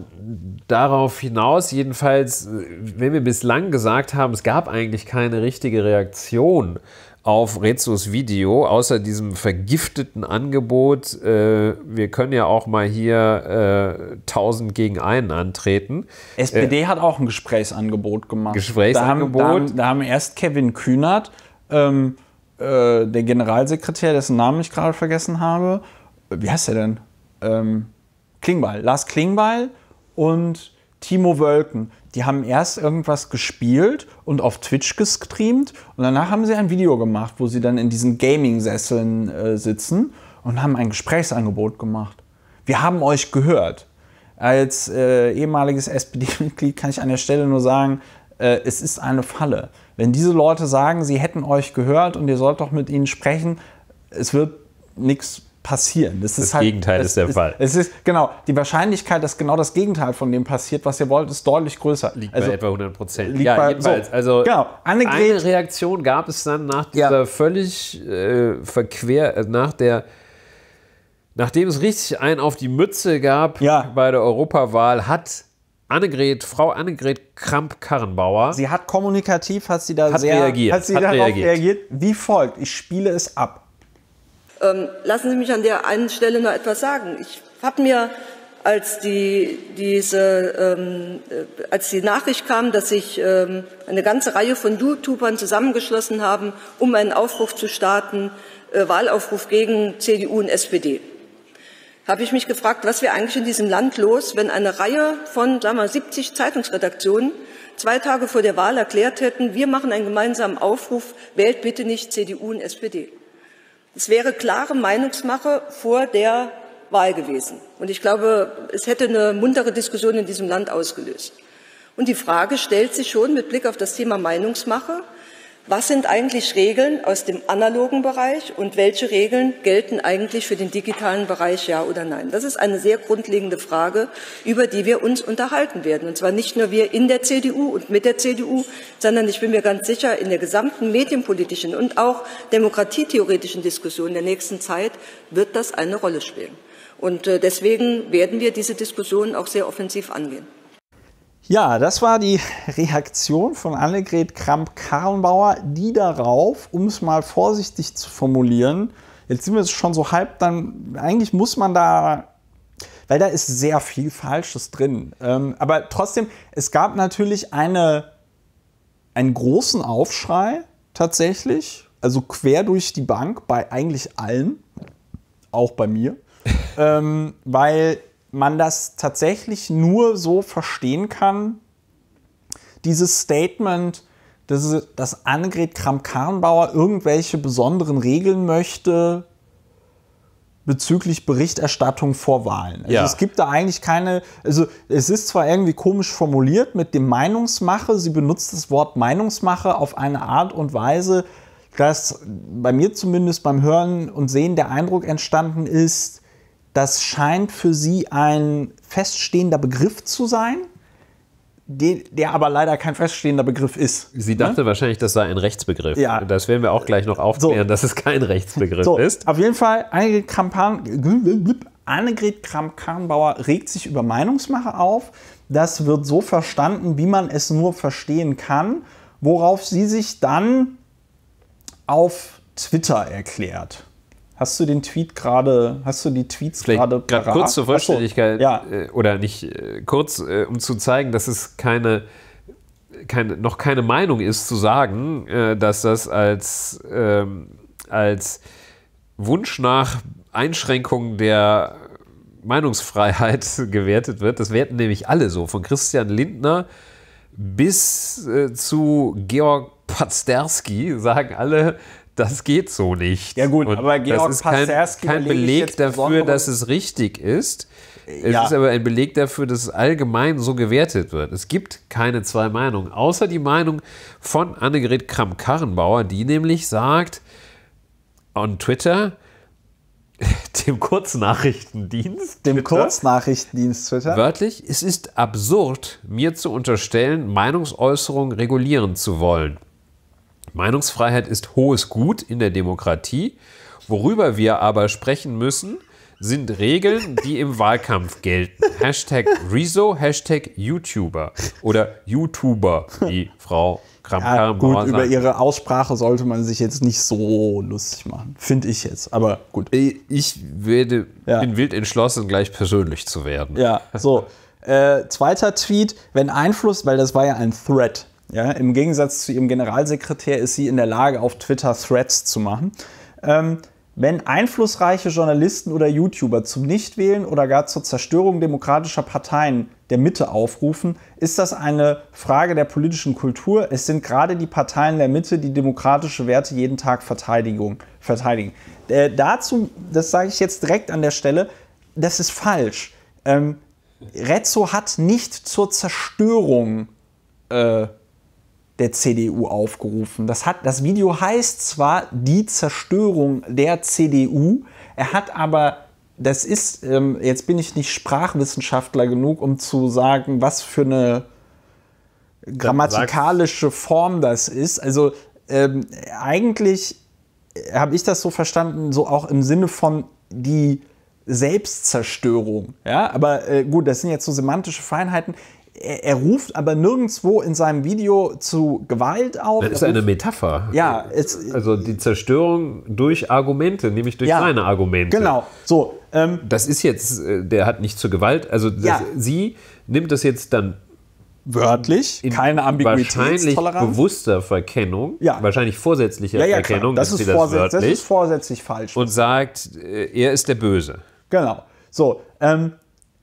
darauf hinaus, jedenfalls, äh, wenn wir bislang gesagt haben, es gab eigentlich keine richtige Reaktion auf Rezos Video, außer diesem vergifteten Angebot, äh, wir können ja auch mal hier äh, 1000 gegen einen antreten. SPD äh, hat auch ein Gesprächsangebot gemacht. Gesprächsangebot. Da haben, da haben, da haben erst Kevin Kühnert, ähm, äh, der Generalsekretär, dessen Namen ich gerade vergessen habe, äh, wie heißt er denn? Ähm, Klingbeil, Lars Klingbeil und Timo Wölken. Die haben erst irgendwas gespielt und auf Twitch gestreamt und danach haben sie ein Video gemacht, wo sie dann in diesen Gaming-Sesseln äh, sitzen und haben ein Gesprächsangebot gemacht. Wir haben euch gehört. Als äh, ehemaliges SPD-Mitglied kann ich an der Stelle nur sagen, äh, es ist eine Falle. Wenn diese Leute sagen, sie hätten euch gehört und ihr sollt doch mit ihnen sprechen, es wird nichts passieren. Das, das ist halt, Gegenteil es, ist der es, Fall. Es ist genau die Wahrscheinlichkeit, dass genau das Gegenteil von dem passiert, was ihr wollt, ist deutlich größer. Liegt also, bei etwa 100 Prozent. Ja, bei, jedenfalls. So. Also genau. eine Reaktion gab es dann nach dieser ja. völlig äh, verquer äh, nach der Nachdem es richtig einen auf die Mütze gab ja. bei der Europawahl, hat Annegret, Frau Annegret Kramp-Karrenbauer. Sie hat kommunikativ, hat sie da hat sehr reagiert. Hat sie hat darauf reagiert. reagiert. Wie folgt, ich spiele es ab. Ähm, lassen Sie mich an der einen Stelle noch etwas sagen. Ich habe mir, als die, diese, ähm, äh, als die Nachricht kam, dass sich ähm, eine ganze Reihe von YouTubern zusammengeschlossen haben, um einen Aufruf zu starten, äh, Wahlaufruf gegen CDU und SPD, habe ich mich gefragt, was wäre eigentlich in diesem Land los, wenn eine Reihe von sagen wir, 70 Zeitungsredaktionen zwei Tage vor der Wahl erklärt hätten, wir machen einen gemeinsamen Aufruf, wählt bitte nicht CDU und SPD. Es wäre klare Meinungsmache vor der Wahl gewesen. Und ich glaube, es hätte eine muntere Diskussion in diesem Land ausgelöst. Und die Frage stellt sich schon mit Blick auf das Thema Meinungsmache, was sind eigentlich Regeln aus dem analogen Bereich und welche Regeln gelten eigentlich für den digitalen Bereich, ja oder nein? Das ist eine sehr grundlegende Frage, über die wir uns unterhalten werden. Und zwar nicht nur wir in der CDU und mit der CDU, sondern ich bin mir ganz sicher, in der gesamten medienpolitischen und auch demokratietheoretischen Diskussion der nächsten Zeit wird das eine Rolle spielen. Und äh, deswegen werden wir diese Diskussion auch sehr offensiv angehen. Ja, das war die Reaktion von Annegret Kramp-Karrenbauer, die darauf, um es mal vorsichtig zu formulieren, jetzt sind wir schon so halb, dann eigentlich muss man da, weil da ist sehr viel Falsches drin. Ähm, aber trotzdem, es gab natürlich eine, einen großen Aufschrei tatsächlich, also quer durch die Bank bei eigentlich allen, auch bei mir, [laughs] ähm, weil man das tatsächlich nur so verstehen kann, dieses Statement, dass, dass Annegret Kramp-Karrenbauer irgendwelche besonderen Regeln möchte bezüglich Berichterstattung vor Wahlen. Also ja. es gibt da eigentlich keine, also es ist zwar irgendwie komisch formuliert mit dem Meinungsmache, sie benutzt das Wort Meinungsmache auf eine Art und Weise, dass bei mir zumindest beim Hören und Sehen der Eindruck entstanden ist, das scheint für sie ein feststehender Begriff zu sein, den, der aber leider kein feststehender Begriff ist. Sie ne? dachte ne? wahrscheinlich, das sei ein Rechtsbegriff. Ja. Das werden wir auch gleich noch aufklären, so. dass es kein Rechtsbegriff [laughs] so. ist. Auf jeden Fall, Annegret Kramp-Karrenbauer regt sich über Meinungsmache auf. Das wird so verstanden, wie man es nur verstehen kann, worauf sie sich dann auf Twitter erklärt. Hast du den Tweet gerade, hast du die Tweets gerade gerade kurz zur Vollständigkeit, so, ja. Äh, oder nicht äh, kurz, äh, um zu zeigen, dass es keine, keine, noch keine Meinung ist, zu sagen, dass das als, ähm, als Wunsch nach Einschränkung der Meinungsfreiheit [laughs] gewertet wird. Das werten nämlich alle so, von Christian Lindner bis zu Georg Pazderski sagen alle, das geht so nicht. Ja gut, und aber Georg das ist kein, kein Beleg dafür, dass es richtig ist. Es ja. ist aber ein Beleg dafür, dass es allgemein so gewertet wird. Es gibt keine zwei Meinungen, außer die Meinung von Annegret Kramp-Karrenbauer, die nämlich sagt on Twitter, [laughs] dem Kurznachrichtendienst. Dem Twitter, Kurznachrichtendienst Twitter. Wörtlich, es ist absurd, mir zu unterstellen, Meinungsäußerungen regulieren zu wollen. Meinungsfreiheit ist hohes Gut in der Demokratie. Worüber wir aber sprechen müssen, sind Regeln, die im Wahlkampf gelten. Hashtag Rezo, Hashtag YouTuber oder YouTuber, wie Frau Kram ja, Gut, sagt. über ihre Aussprache sollte man sich jetzt nicht so lustig machen, finde ich jetzt. Aber gut. Ich werde, ja. bin wild entschlossen, gleich persönlich zu werden. Ja, so. [laughs] Äh, zweiter Tweet, wenn Einfluss, weil das war ja ein Thread, ja, Im Gegensatz zu ihrem Generalsekretär ist sie in der Lage, auf Twitter Threads zu machen. Ähm, wenn einflussreiche Journalisten oder YouTuber zum Nichtwählen oder gar zur Zerstörung demokratischer Parteien der Mitte aufrufen, ist das eine Frage der politischen Kultur. Es sind gerade die Parteien der Mitte, die demokratische Werte jeden Tag verteidigen. Äh, dazu, das sage ich jetzt direkt an der Stelle, das ist falsch. Ähm, Rezzo hat nicht zur Zerstörung äh, der CDU aufgerufen. Das, hat, das Video heißt zwar die Zerstörung der CDU, er hat aber, das ist, ähm, jetzt bin ich nicht Sprachwissenschaftler genug, um zu sagen, was für eine grammatikalische Form das ist. Also ähm, eigentlich äh, habe ich das so verstanden, so auch im Sinne von die Selbstzerstörung. Ja, aber äh, gut, das sind jetzt so semantische Feinheiten er, er, ruft aber nirgendwo in seinem Video zu Gewalt auf. Das ist eine Metapher. Ja, also die Zerstörung durch Argumente, nämlich durch ja, seine Argumente. Genau. So, ähm, das ist jetzt, äh, der hat nicht zur Gewalt. Also das, ja. sie nimmt das jetzt dann wörtlich, keine Ambiguitätstoleranz. Wahrscheinlich bewusster Verkennung, ja. wahrscheinlich vorsätzlicher ja, ja, Verkennung, das ist, sie das, wörtlich, das ist vorsätzlich falsch. Und sagt, äh, er ist der Böse. Genau. So, ähm,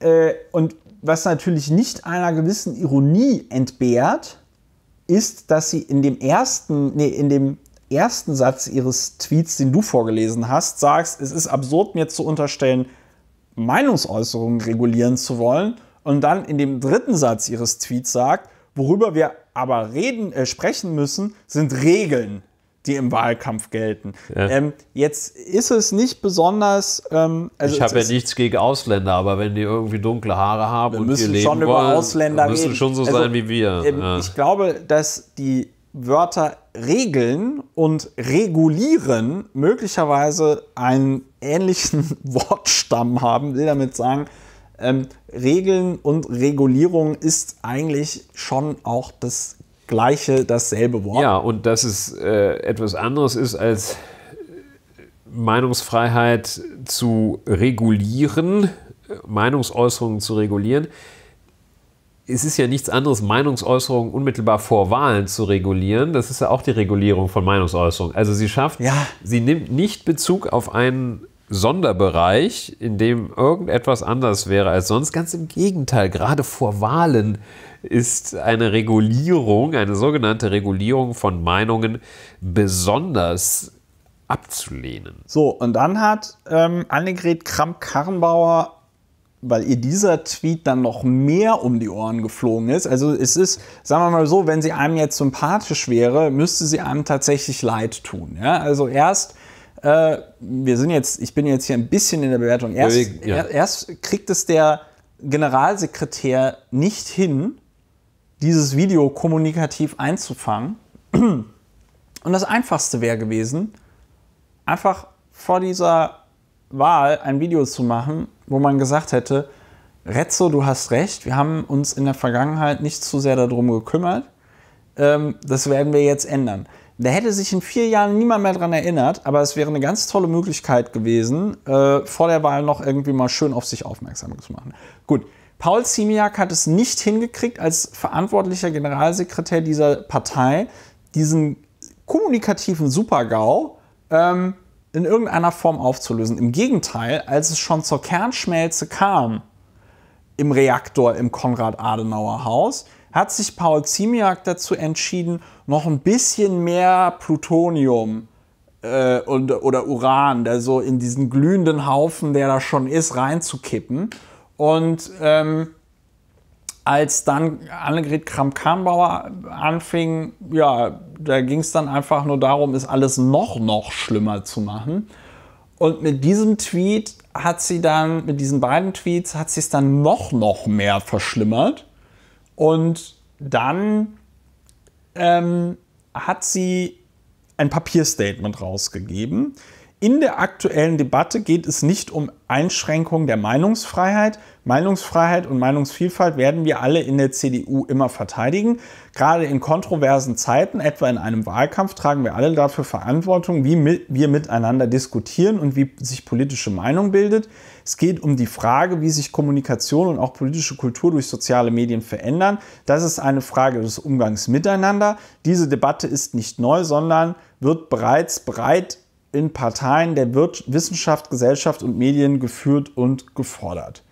äh, und was natürlich nicht einer gewissen Ironie entbehrt, ist, dass sie in dem ersten, nee, in dem ersten Satz ihres Tweets, den du vorgelesen hast, sagst, es ist absurd, mir zu unterstellen, Meinungsäußerungen regulieren zu wollen, und dann in dem dritten Satz ihres Tweets sagt, worüber wir aber reden, äh, sprechen müssen, sind Regeln die im Wahlkampf gelten. Ja. Ähm, jetzt ist es nicht besonders. Ähm, also ich habe ja nichts gegen Ausländer, aber wenn die irgendwie dunkle Haare haben wir und müssen leben schon wollen, über Ausländer müssen reden. schon so also, sein wie wir. Ähm, ja. Ich glaube, dass die Wörter regeln und regulieren möglicherweise einen ähnlichen [laughs] Wortstamm haben. Will damit sagen, ähm, Regeln und Regulierung ist eigentlich schon auch das gleiche, dasselbe Wort. Ja, und dass es äh, etwas anderes ist als äh, Meinungsfreiheit zu regulieren, äh, Meinungsäußerungen zu regulieren. Es ist ja nichts anderes, Meinungsäußerungen unmittelbar vor Wahlen zu regulieren. Das ist ja auch die Regulierung von Meinungsäußerungen. Also sie schafft, ja. sie nimmt nicht Bezug auf einen Sonderbereich, in dem irgendetwas anders wäre als sonst. Ganz im Gegenteil, gerade vor Wahlen ist eine Regulierung, eine sogenannte Regulierung von Meinungen besonders abzulehnen. So, und dann hat ähm, Annegret Kramp-Karrenbauer weil ihr dieser Tweet dann noch mehr um die Ohren geflogen ist. Also es ist, sagen wir mal so, wenn sie einem jetzt sympathisch wäre, müsste sie einem tatsächlich leid tun. Ja? Also erst, äh, wir sind jetzt, ich bin jetzt hier ein bisschen in der Bewertung, erst, ja. erst kriegt es der Generalsekretär nicht hin, dieses Video kommunikativ einzufangen. [clears throat] Und das Einfachste wäre gewesen, einfach vor dieser Wahl ein Video zu machen, wo man gesagt hätte, Rezzo, du hast recht, wir haben uns in der Vergangenheit nicht zu sehr darum gekümmert. Ähm, das werden wir jetzt ändern. Da hätte sich in vier Jahren niemand mehr dran erinnert, aber es wäre eine ganz tolle Möglichkeit gewesen, äh, vor der Wahl noch irgendwie mal schön auf sich aufmerksam zu machen. Gut, Paul Ziemiak hat es nicht hingekriegt, als verantwortlicher Generalsekretär dieser Partei, diesen kommunikativen Supergau ähm, in irgendeiner Form aufzulösen. Im Gegenteil, als es schon zur Kernschmelze kam im Reaktor im Konrad-Adenauer-Haus, hat sich Paul Ziemiak dazu entschieden, noch ein bisschen mehr Plutonium äh, und, oder Uran, der so in diesen glühenden Haufen, der da schon ist, reinzukippen und ähm, als dann Annegret Kramp-Karrenbauer anfing, ja, da ging es dann einfach nur darum, es alles noch, noch schlimmer zu machen. Und mit diesem Tweet hat sie dann, mit diesen beiden Tweets, hat sie es dann noch, noch mehr verschlimmert. Und dann ähm, hat sie ein Papierstatement rausgegeben. In der aktuellen Debatte geht es nicht um Einschränkungen der Meinungsfreiheit, Meinungsfreiheit und Meinungsvielfalt werden wir alle in der CDU immer verteidigen. Gerade in kontroversen Zeiten, etwa in einem Wahlkampf, tragen wir alle dafür Verantwortung, wie wir miteinander diskutieren und wie sich politische Meinung bildet. Es geht um die Frage, wie sich Kommunikation und auch politische Kultur durch soziale Medien verändern. Das ist eine Frage des Umgangs miteinander. Diese Debatte ist nicht neu, sondern wird bereits breit in Parteien der Wissenschaft, Gesellschaft und Medien geführt und gefordert.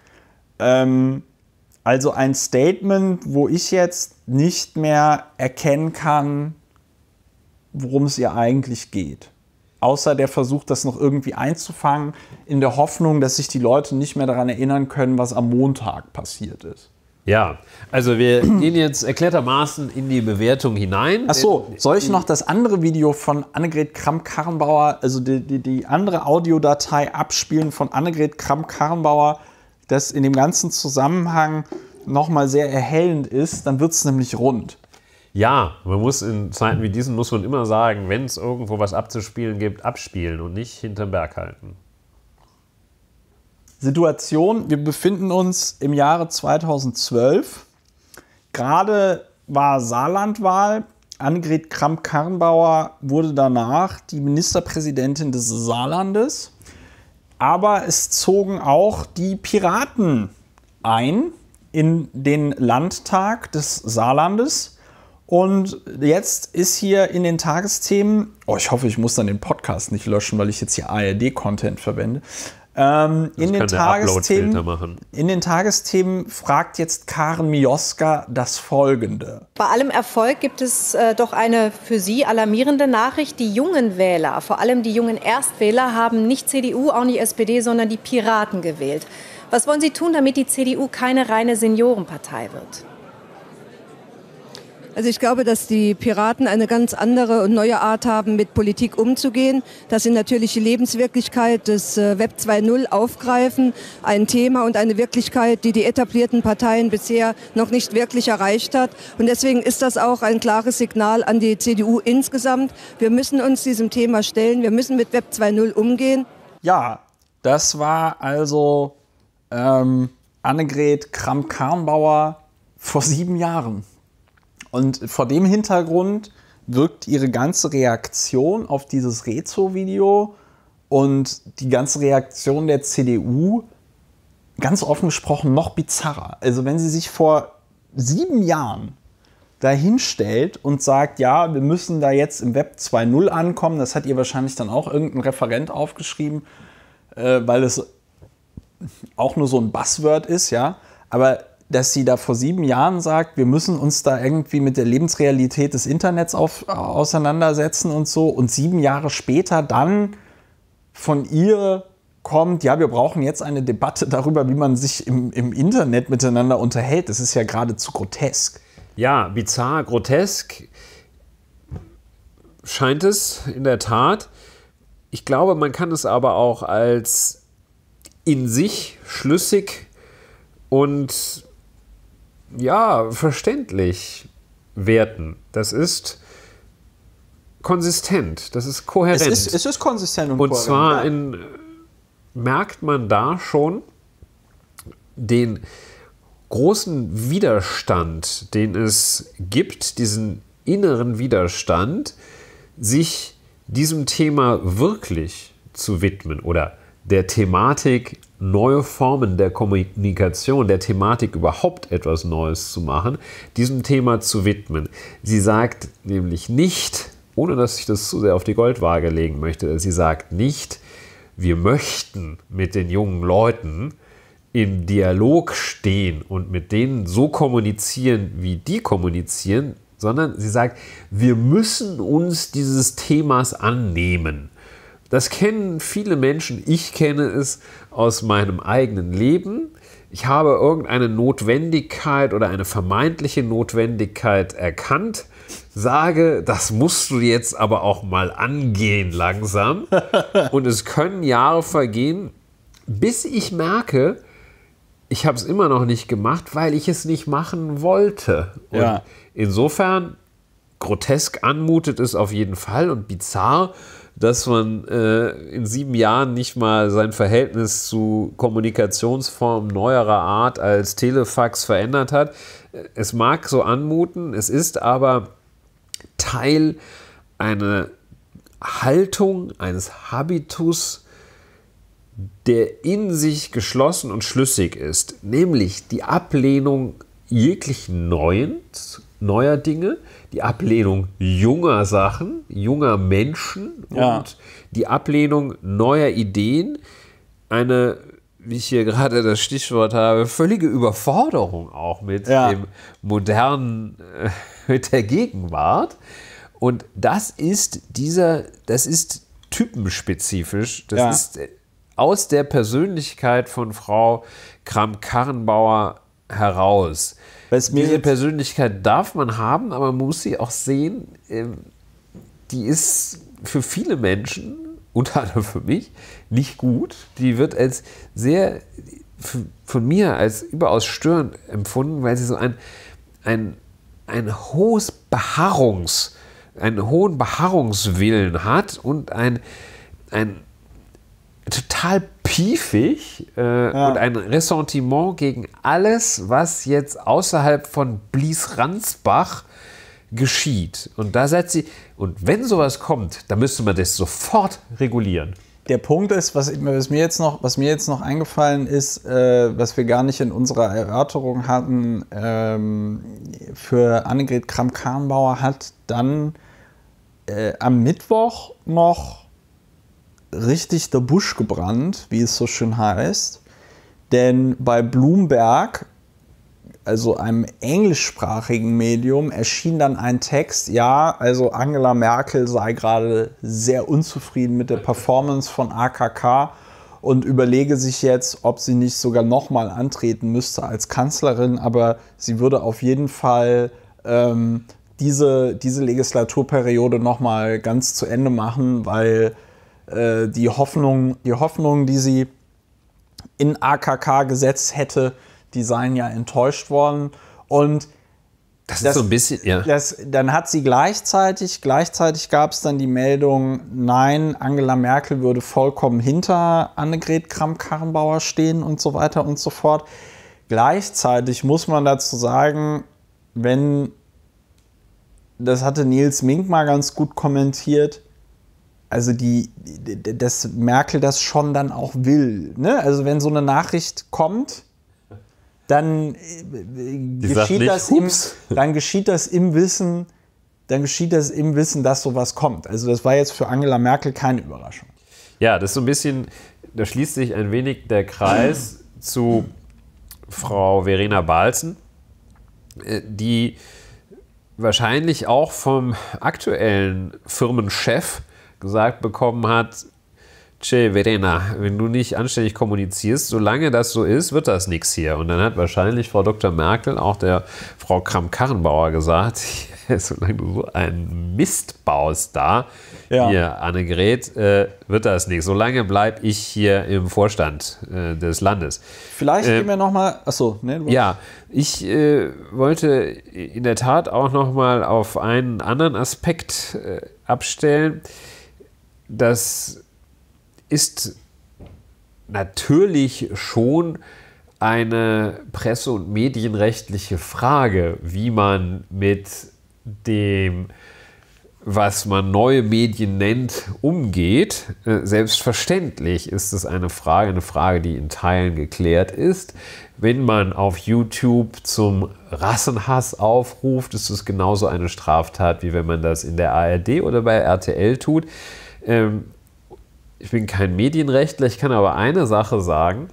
Ähm, also ein Statement, wo ich jetzt nicht mehr erkennen kann, worum es ihr eigentlich geht. Außer der Versuch, das noch irgendwie einzufangen, in der Hoffnung, dass sich die Leute nicht mehr daran erinnern können, was am Montag passiert ist. Ja, also wir gehen jetzt erklärtermaßen in die Bewertung hinein. Ach so, soll ich noch das andere Video von Annegret Kramp-Karrenbauer, also die, die, die andere Audiodatei abspielen von Annegret Kramp-Karrenbauer, das in dem ganzen Zusammenhang nochmal sehr erhellend ist, dann wird es nämlich rund. Ja, man muss in Zeiten wie diesen muss man immer sagen, wenn es irgendwo was abzuspielen gibt, abspielen und nicht hinterm Berg halten. Situation, wir befinden uns im Jahre 2012. Gerade war Saarlandwahl. Annegret Kramp-Karrenbauer wurde danach die Ministerpräsidentin des Saarlandes aber es zogen auch die Piraten ein in den Landtag des Saarlandes. Und jetzt ist hier in den Tagesthemen, oh, ich hoffe, ich muss dann den Podcast nicht löschen, weil ich jetzt hier ARD-Content verwende. Ähm, also in, den Tagesthemen, in den Tagesthemen fragt jetzt Karen Mioska das Folgende. Bei allem Erfolg gibt es äh, doch eine für Sie alarmierende Nachricht. Die jungen Wähler, vor allem die jungen Erstwähler, haben nicht CDU, auch nicht SPD, sondern die Piraten gewählt. Was wollen Sie tun, damit die CDU keine reine Seniorenpartei wird? Also ich glaube, dass die Piraten eine ganz andere und neue Art haben, mit Politik umzugehen, dass sie natürlich die Lebenswirklichkeit des äh, Web 2.0 aufgreifen, ein Thema und eine Wirklichkeit, die die etablierten Parteien bisher noch nicht wirklich erreicht hat. Und deswegen ist das auch ein klares Signal an die CDU insgesamt. Wir müssen uns diesem Thema stellen, wir müssen mit Web 2.0 umgehen. Ja, das war also ähm, Annegret kramp karnbauer vor sieben Jahren. Und vor dem Hintergrund wirkt ihre ganze Reaktion auf dieses Rezo-Video und die ganze Reaktion der CDU ganz offen gesprochen noch bizarrer. Also wenn sie sich vor sieben Jahren dahinstellt und sagt, ja, wir müssen da jetzt im Web 2.0 ankommen, das hat ihr wahrscheinlich dann auch irgendein Referent aufgeschrieben, äh, weil es auch nur so ein Buzzword ist, ja. Aber dass sie da vor sieben Jahren sagt, wir müssen uns da irgendwie mit der Lebensrealität des Internets auf, äh, auseinandersetzen und so. Und sieben Jahre später dann von ihr kommt, ja, wir brauchen jetzt eine Debatte darüber, wie man sich im, im Internet miteinander unterhält. Das ist ja geradezu grotesk. Ja, bizarr, grotesk scheint es in der Tat. Ich glaube, man kann es aber auch als in sich schlüssig und ja, verständlich werten. Das ist konsistent, das ist kohärent. Es ist, es ist konsistent und, und kohärent. Und zwar in, merkt man da schon den großen Widerstand, den es gibt, diesen inneren Widerstand, sich diesem Thema wirklich zu widmen oder der Thematik neue Formen der Kommunikation, der Thematik überhaupt etwas Neues zu machen, diesem Thema zu widmen. Sie sagt nämlich nicht, ohne dass ich das zu sehr auf die Goldwaage legen möchte, sie sagt nicht, wir möchten mit den jungen Leuten im Dialog stehen und mit denen so kommunizieren, wie die kommunizieren, sondern sie sagt, wir müssen uns dieses Themas annehmen. Das kennen viele Menschen. Ich kenne es aus meinem eigenen Leben. Ich habe irgendeine Notwendigkeit oder eine vermeintliche Notwendigkeit erkannt, sage, das musst du jetzt aber auch mal angehen langsam. [laughs] Und es können Jahre vergehen, bis ich merke, ich habe es immer noch nicht gemacht, weil ich es nicht machen wollte. Und ja. insofern, grotesk anmutet es auf jeden Fall und bizarr dass man äh, in sieben Jahren nicht mal sein Verhältnis zu Kommunikationsformen neuerer Art als Telefax verändert hat. Es mag so anmuten, es ist aber Teil einer Haltung, eines Habitus, der in sich geschlossen und schlüssig ist, nämlich die Ablehnung jeglichen Neuen, neuer Dinge, die Ablehnung junger Sachen, junger Menschen ja. und die Ablehnung neuer Ideen eine wie ich hier gerade das Stichwort habe, völlige Überforderung auch mit ja. dem modernen, äh, [laughs] mit der Gegenwart. Und das ist dieser, das ist typenspezifisch. Das ja. ist äh, aus der Persönlichkeit von Frau Kram-Karrenbauer heraus. Weil's mir Diese Persönlichkeit darf man haben, aber man muss sie auch sehen, ähm, die ist für viele Menschen, unter anderem für mich, nicht gut. Die wird als sehr von mir als überaus störend empfunden, weil sie so ein, ein, ein hohes Beharrungs, einen hohen Beharrungswillen hat und ein, ein total piefig äh, ja. und ein Ressentiment gegen alles, was jetzt außerhalb von Blies-Ransbach geschieht. Und da setzt sie, und wenn sowas kommt, dann müsste man das sofort regulieren. Der Punkt ist, was, was mir, jetzt noch, was mir jetzt noch eingefallen ist, äh, was wir gar nicht in unserer Erörterung hatten, ähm, für Annegret Kramp-Karrenbauer hat dann äh, am Mittwoch noch richtig der Busch gebrannt, wie es so schön heißt. Denn bei Bloomberg, also einem englischsprachigen Medium, erschien dann ein Text, ja, also Angela Merkel sei gerade sehr unzufrieden mit der Performance von AKK und überlege sich jetzt, ob sie nicht sogar nochmal antreten müsste als Kanzlerin, aber sie würde auf jeden Fall ähm, diese, diese Legislaturperiode nochmal ganz zu Ende machen, weil äh, die, Hoffnung, die Hoffnung, die sie in AKK gesetzt hätte, die seien ja enttäuscht worden. Und das, das, ist so ein bisschen, ja. Das, dann hat sie gleichzeitig, gleichzeitig gab es dann die Meldung, nein, Angela Merkel würde vollkommen hinter Annegret Kramp-Karrenbauer stehen und so weiter und so fort. Gleichzeitig muss man dazu sagen, wenn, das hatte Nils Mink mal ganz gut kommentiert, also die, dass Merkel das schon dann auch will. Ne? Also wenn so eine Nachricht kommt, dann, äh, die geschieht das im, [laughs] dann geschieht das im Wissen, dann geschieht das im Wissen, dass sowas kommt. Also das war jetzt für Angela Merkel keine Überraschung. Ja, das ist so ein bisschen, da schließt sich ein wenig der Kreis [clears throat] zu Frau Verena Balzen, äh, die wahrscheinlich auch vom aktuellen Firmenchef gesagt bekommen hat, Che, Verena, wenn du nicht anständig kommunizierst, solange das so ist, wird das nichts hier. Und dann hat wahrscheinlich Frau Dr. Merkel auch der Frau Kramp-Karrenbauer gesagt, [laughs] solange du so einen Mist baust da, ja. hier, Annegret, äh, wird das nichts. Solange bleibe ich hier im Vorstand äh, des Landes. Vielleicht äh, gehen wir nochmal, achso, ne? Ja, ich äh, wollte in der Tat auch nochmal auf einen anderen Aspekt äh, abstellen das ist natürlich schon eine presse- und medienrechtliche Frage, wie man mit dem, was man neue Medien nennt, umgeht. Äh, selbstverständlich ist es eine Frage, eine Frage, die in Teilen geklärt ist. Wenn man auf YouTube zum Rassenhass aufruft, ist es genauso eine Straftat, wie wenn man das in der ARD oder bei RTL tut. Ähm, ich bin kein Medienrechtler, ich kann aber eine Sache sagen.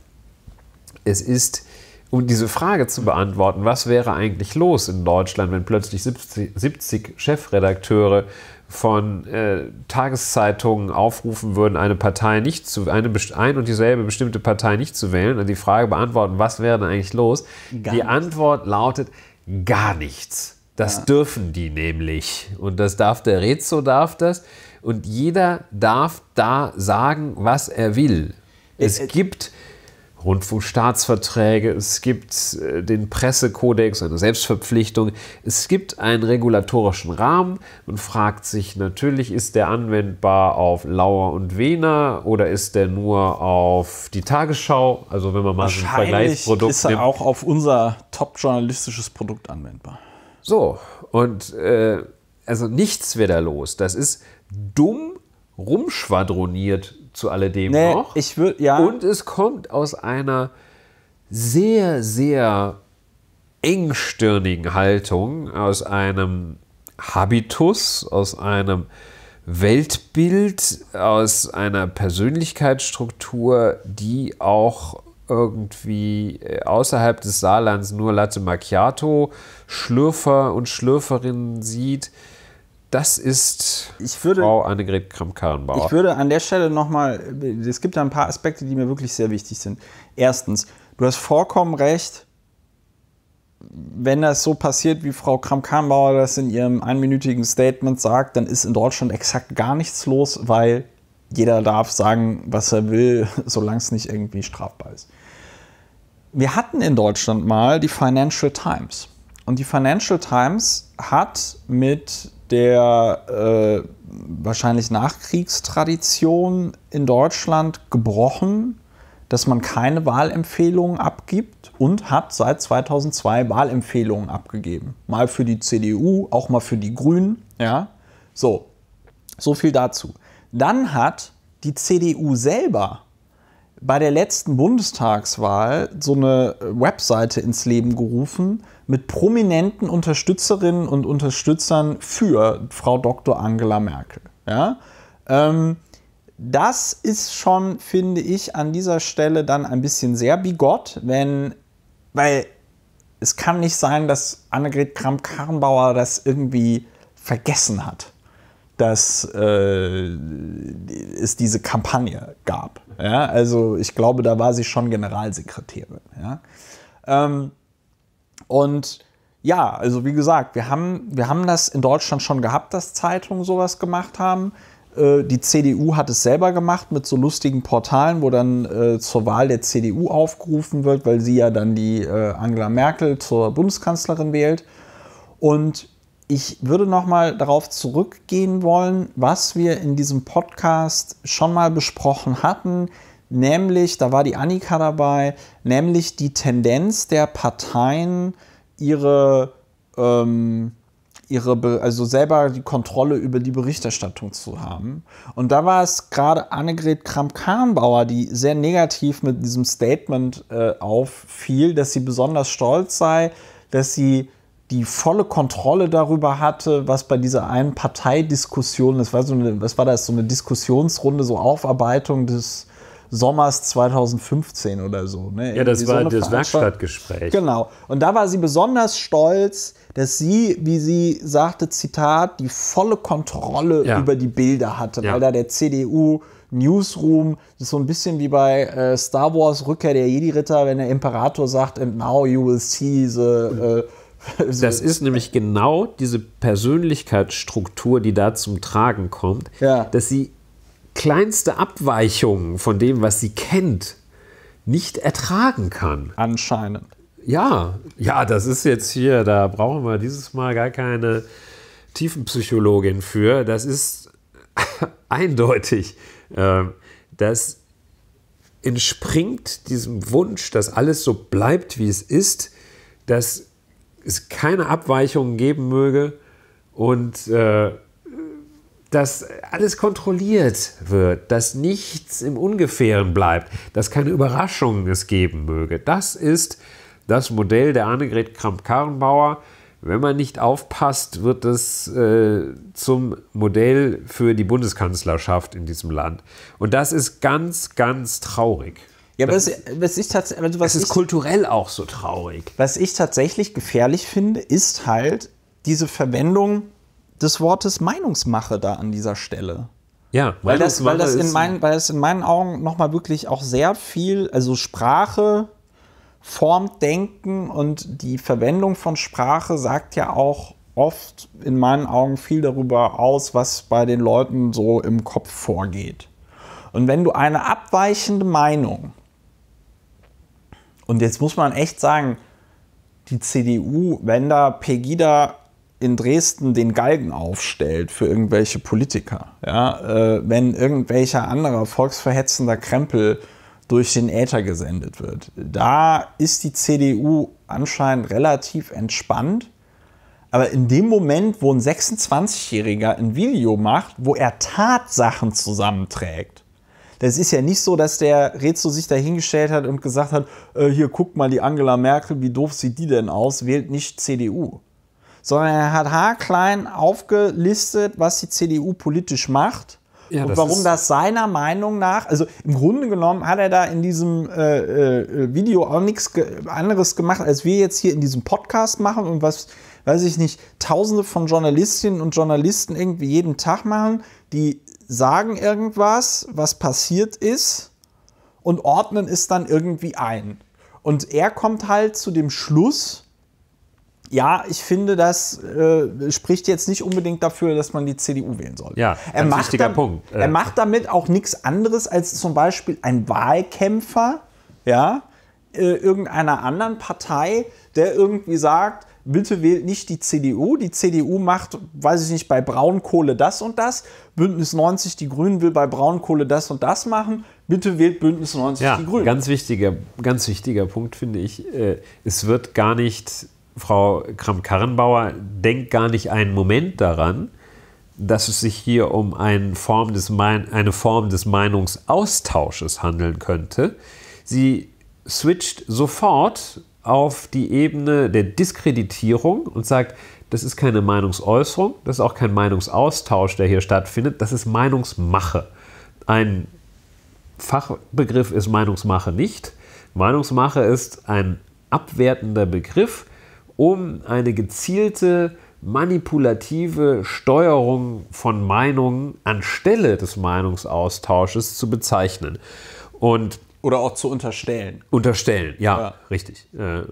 Es ist, um diese Frage zu beantworten, was wäre eigentlich los in Deutschland, wenn plötzlich 70 Chefredakteure von äh, Tageszeitungen aufrufen würden, eine Partei nicht zu eine ein und dieselbe bestimmte Partei nicht zu wählen und die Frage beantworten, was wäre denn eigentlich los? Gar die nichts. Antwort lautet gar nichts. Das ja. dürfen die nämlich und das darf der Rezo darf das und jeder darf da sagen, was er will. Äh, es äh, gibt Rundfunkstaatsverträge, es gibt äh, den Pressekodex, eine Selbstverpflichtung, es gibt einen regulatorischen Rahmen. Man fragt sich natürlich, ist der anwendbar auf Lauer und Wehner oder ist der nur auf die Tagesschau? Also wenn man mal so ein Vergleichsprodukt ist er auch auf unser top-journalistisches Produkt anwendbar. So, und äh, also nichts wird da los. Das ist dumm rumschwadroniert zu alledem nee, noch. Ich würd, ja. Und es kommt aus einer sehr, sehr engstirnigen Haltung, aus einem Habitus, aus einem Weltbild, aus einer Persönlichkeitsstruktur, die auch irgendwie äh, außerhalb des Saarlands nur Latte Macchiato Schlürfer und Schlürferinnen sieht das ist ich würde, Frau Annegret Kramp-Karrenbauer. Ich würde an der Stelle nochmal, es gibt da ein paar Aspekte, die mir wirklich sehr wichtig sind. Erstens, du hast vollkommen recht, wenn das so passiert, wie Frau Kramp-Karrenbauer das in ihrem einminütigen Statement sagt, dann ist in Deutschland exakt gar nichts los, weil jeder darf sagen, was er will, [laughs] solange es nicht irgendwie strafbar ist. Wir hatten in Deutschland mal die Financial Times. Und die Financial Times hat mit der äh, wahrscheinlich Nachkriegstradition in Deutschland gebrochen, dass man keine Wahlempfehlungen abgibt und hat seit 2002 Wahlempfehlungen abgegeben. Mal für die CDU, auch mal für die Grünen. Ja, so. So viel dazu. Dann hat die CDU selber bei der letzten Bundestagswahl so eine Webseite ins Leben gerufen mit prominenten Unterstützerinnen und Unterstützern für Frau Dr. Angela Merkel. Ja? Ähm, das ist schon, finde ich, an dieser Stelle dann ein bisschen sehr bigott, wenn, weil es kann nicht sein, dass Annegret Kramp-Karrenbauer das irgendwie vergessen hat dass äh, es diese Kampagne gab. Ja? Also ich glaube, da war sie schon Generalsekretärin. Ja? Ähm, und ja, also wie gesagt, wir haben, wir haben das in Deutschland schon gehabt, dass Zeitungen sowas gemacht haben. Äh, die CDU hat es selber gemacht mit so lustigen Portalen, wo dann äh, zur Wahl der CDU aufgerufen wird, weil sie ja dann die äh, Angela Merkel zur Bundeskanzlerin wählt. Und ich würde nochmal darauf zurückgehen wollen, was wir in diesem Podcast schon mal besprochen hatten, nämlich, da war die Annika dabei, nämlich die Tendenz der Parteien, ihre, ähm, ihre also selber die Kontrolle über die Berichterstattung zu haben. Und da war es gerade Annegret Kramp-Karrenbauer, die sehr negativ mit diesem Statement äh, auffiel, dass sie besonders stolz sei, dass sie die volle Kontrolle darüber hatte, was bei dieser einen Parteidiskussion, das war so eine, was war das, so eine Diskussionsrunde, so Aufarbeitung des Sommers 2015 oder so. Ne? Ja, das war so das Werkstattgespräch. Genau. Und da war sie besonders stolz, dass sie, wie sie sagte, Zitat, die volle Kontrolle ja. über die Bilder hatte, ja. weil da der CDU Newsroom. Das ist so ein bisschen wie bei äh, Star Wars Rückkehr der Jedi-Ritter, wenn der Imperator sagt, and now you will see the äh, [laughs] Das ist nämlich genau diese Persönlichkeitsstruktur, die da zum Tragen kommt, ja. dass sie kleinste Abweichungen von dem, was sie kennt, nicht ertragen kann. Anscheinend. Ja, ja, das ist jetzt hier, da brauchen wir dieses Mal gar keine Tiefenpsychologin für. Das ist [laughs] eindeutig. Ähm, das entspringt diesem Wunsch, dass alles so bleibt, wie es ist, dass es keine Abweichungen geben möge und äh, dass alles kontrolliert wird, dass nichts im Ungefähren bleibt, dass keine Überraschungen es geben möge. Das ist das Modell der Annegret Kramp-Karrenbauer. Wenn man nicht aufpasst, wird es äh, zum Modell für die Bundeskanzlerschaft in diesem Land. Und das ist ganz, ganz traurig. Ja, aber das, was ich tatsächlich. es ist ich, kulturell auch so traurig. Was ich tatsächlich gefährlich finde, ist halt diese Verwendung des Wortes Meinungsmache da an dieser Stelle. Ja, weil das, weil das in meinen, weil das in meinen Augen nochmal wirklich auch sehr viel, also Sprache formt Denken und die Verwendung von Sprache sagt ja auch oft in meinen Augen viel darüber aus, was bei den Leuten so im Kopf vorgeht. Und wenn du eine abweichende Meinung und jetzt muss man echt sagen, die CDU, wenn da Pegida in Dresden den Galgen aufstellt für irgendwelche Politiker, ja, äh, wenn irgendwelcher anderer volksverhetzender Krempel durch den Äther gesendet wird, da ist die CDU anscheinend relativ entspannt. Aber in dem Moment, wo ein 26-Jähriger ein Video macht, wo er Tatsachen zusammenträgt, das ist ja nicht so, dass der Rezo sich dahingestellt hat und gesagt hat, äh, hier guckt mal die Angela Merkel, wie doof sieht die denn aus, wählt nicht CDU. Sondern er hat haarklein aufgelistet, was die CDU politisch macht. Ja, und das warum das seiner Meinung nach, also im Grunde genommen hat er da in diesem äh, äh, Video auch nichts ge anderes gemacht, als wir jetzt hier in diesem Podcast machen und was, weiß ich nicht, tausende von Journalistinnen und Journalisten irgendwie jeden Tag machen die sagen irgendwas, was passiert ist und ordnen es dann irgendwie ein. Und er kommt halt zu dem Schluss, ja, ich finde, das äh, spricht jetzt nicht unbedingt dafür, dass man die CDU wählen soll. Ja, er macht wichtiger damit, Punkt. Er äh. macht damit auch nichts anderes als zum Beispiel ein Wahlkämpfer, ja, äh, irgendeiner anderen Partei, der irgendwie sagt, bitte wählt nicht die CDU. Die CDU macht, weiß ich nicht, bei Braunkohle das und das. Bündnis 90, die Grünen will bei Braunkohle das und das machen. Bitte wählt Bündnis 90 ja, die Grünen. Ganz wichtiger, ganz wichtiger Punkt finde ich. Äh, es wird gar nicht, Frau Kramp-Karrenbauer denkt gar nicht einen Moment daran, dass es sich hier um eine Form des, mein eine Form des Meinungsaustausches handeln könnte. Sie switcht sofort auf die Ebene der Diskreditierung und sagt, das ist keine Meinungsäußerung, das ist auch kein Meinungsaustausch, der hier stattfindet, das ist Meinungsmache. Ein Fachbegriff ist Meinungsmache nicht. Meinungsmache ist ein abwertender Begriff, um eine gezielte manipulative Steuerung von Meinungen anstelle des Meinungsaustausches zu bezeichnen. Und oder auch zu unterstellen. Unterstellen, ja, ja. richtig. Äh,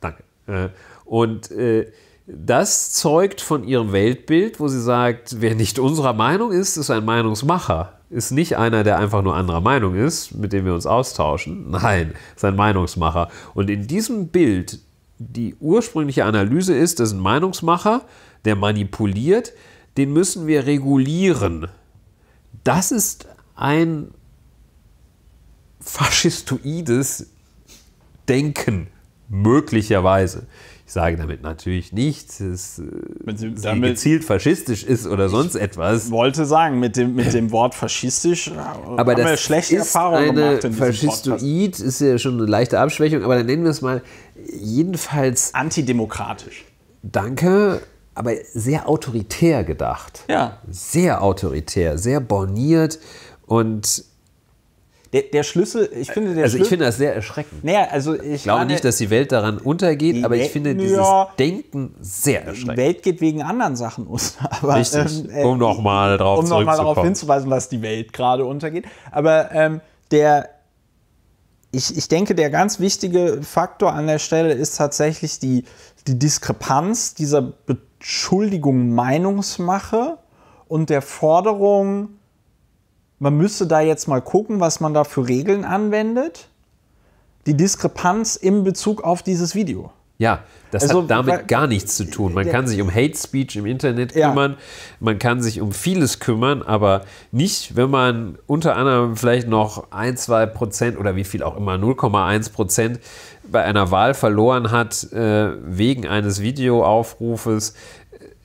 danke. Äh, und äh, das zeugt von ihrem Weltbild, wo sie sagt, wer nicht unserer Meinung ist, ist ein Meinungsmacher. Ist nicht einer, der einfach nur anderer Meinung ist, mit dem wir uns austauschen. Nein, ist ein Meinungsmacher. Und in diesem Bild, die ursprüngliche Analyse ist, das ist ein Meinungsmacher, der manipuliert, den müssen wir regulieren. Das ist ein faschistoides Denken möglicherweise. Ich sage damit natürlich nicht, dass äh, sie gezielt faschistisch ist oder sonst etwas. wollte sagen, mit dem, mit dem Wort faschistisch äh, aber haben wir schlechte ist Erfahrungen gemacht. In Faschistoid ist ja schon eine leichte Abschwächung, aber dann nennen wir es mal jedenfalls. Antidemokratisch. Danke, aber sehr autoritär gedacht. Ja. Sehr autoritär, sehr borniert und der, der Schlüssel, ich finde der Also Schlüssel, ich finde das sehr erschreckend. Naja, also ich, ich glaube nicht, dass die Welt daran untergeht, aber ich finde dieses ja, Denken sehr erschreckend. Die Welt geht wegen anderen Sachen unter. [laughs] Richtig, ähm, äh, um nochmal drauf Um nochmal darauf hinzuweisen, dass die Welt gerade untergeht. Aber ähm, der, ich, ich denke, der ganz wichtige Faktor an der Stelle ist tatsächlich die, die Diskrepanz dieser Beschuldigung Meinungsmache und der Forderung man müsste da jetzt mal gucken, was man da für Regeln anwendet. Die Diskrepanz im Bezug auf dieses Video. Ja, das also, hat damit weil, gar nichts zu tun. Man der, kann sich um Hate Speech im Internet kümmern, ja. man kann sich um vieles kümmern, aber nicht, wenn man unter anderem vielleicht noch ein, zwei Prozent oder wie viel auch immer, 0,1 Prozent bei einer Wahl verloren hat, äh, wegen eines Videoaufrufes,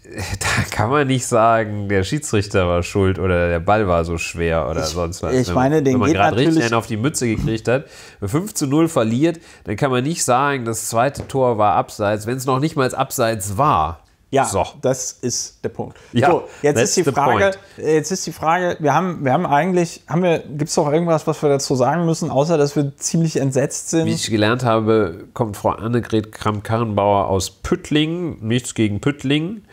[laughs] da kann man nicht sagen, der Schiedsrichter war schuld oder der Ball war so schwer oder ich, sonst was. Ich meine, den Wenn man gerade richtig einen auf die Mütze gekriegt hat, wenn 5 zu 0 verliert, dann kann man nicht sagen, das zweite Tor war abseits, wenn es noch nicht mal abseits war. Ja, so. das ist der Punkt. Ja, so, jetzt ist die Frage, jetzt ist die Frage, wir haben, wir haben eigentlich, haben wir, gibt es doch irgendwas, was wir dazu sagen müssen, außer dass wir ziemlich entsetzt sind? Wie ich gelernt habe, kommt Frau Annegret Kramp-Karrenbauer aus Püttlingen, nichts gegen Püttlingen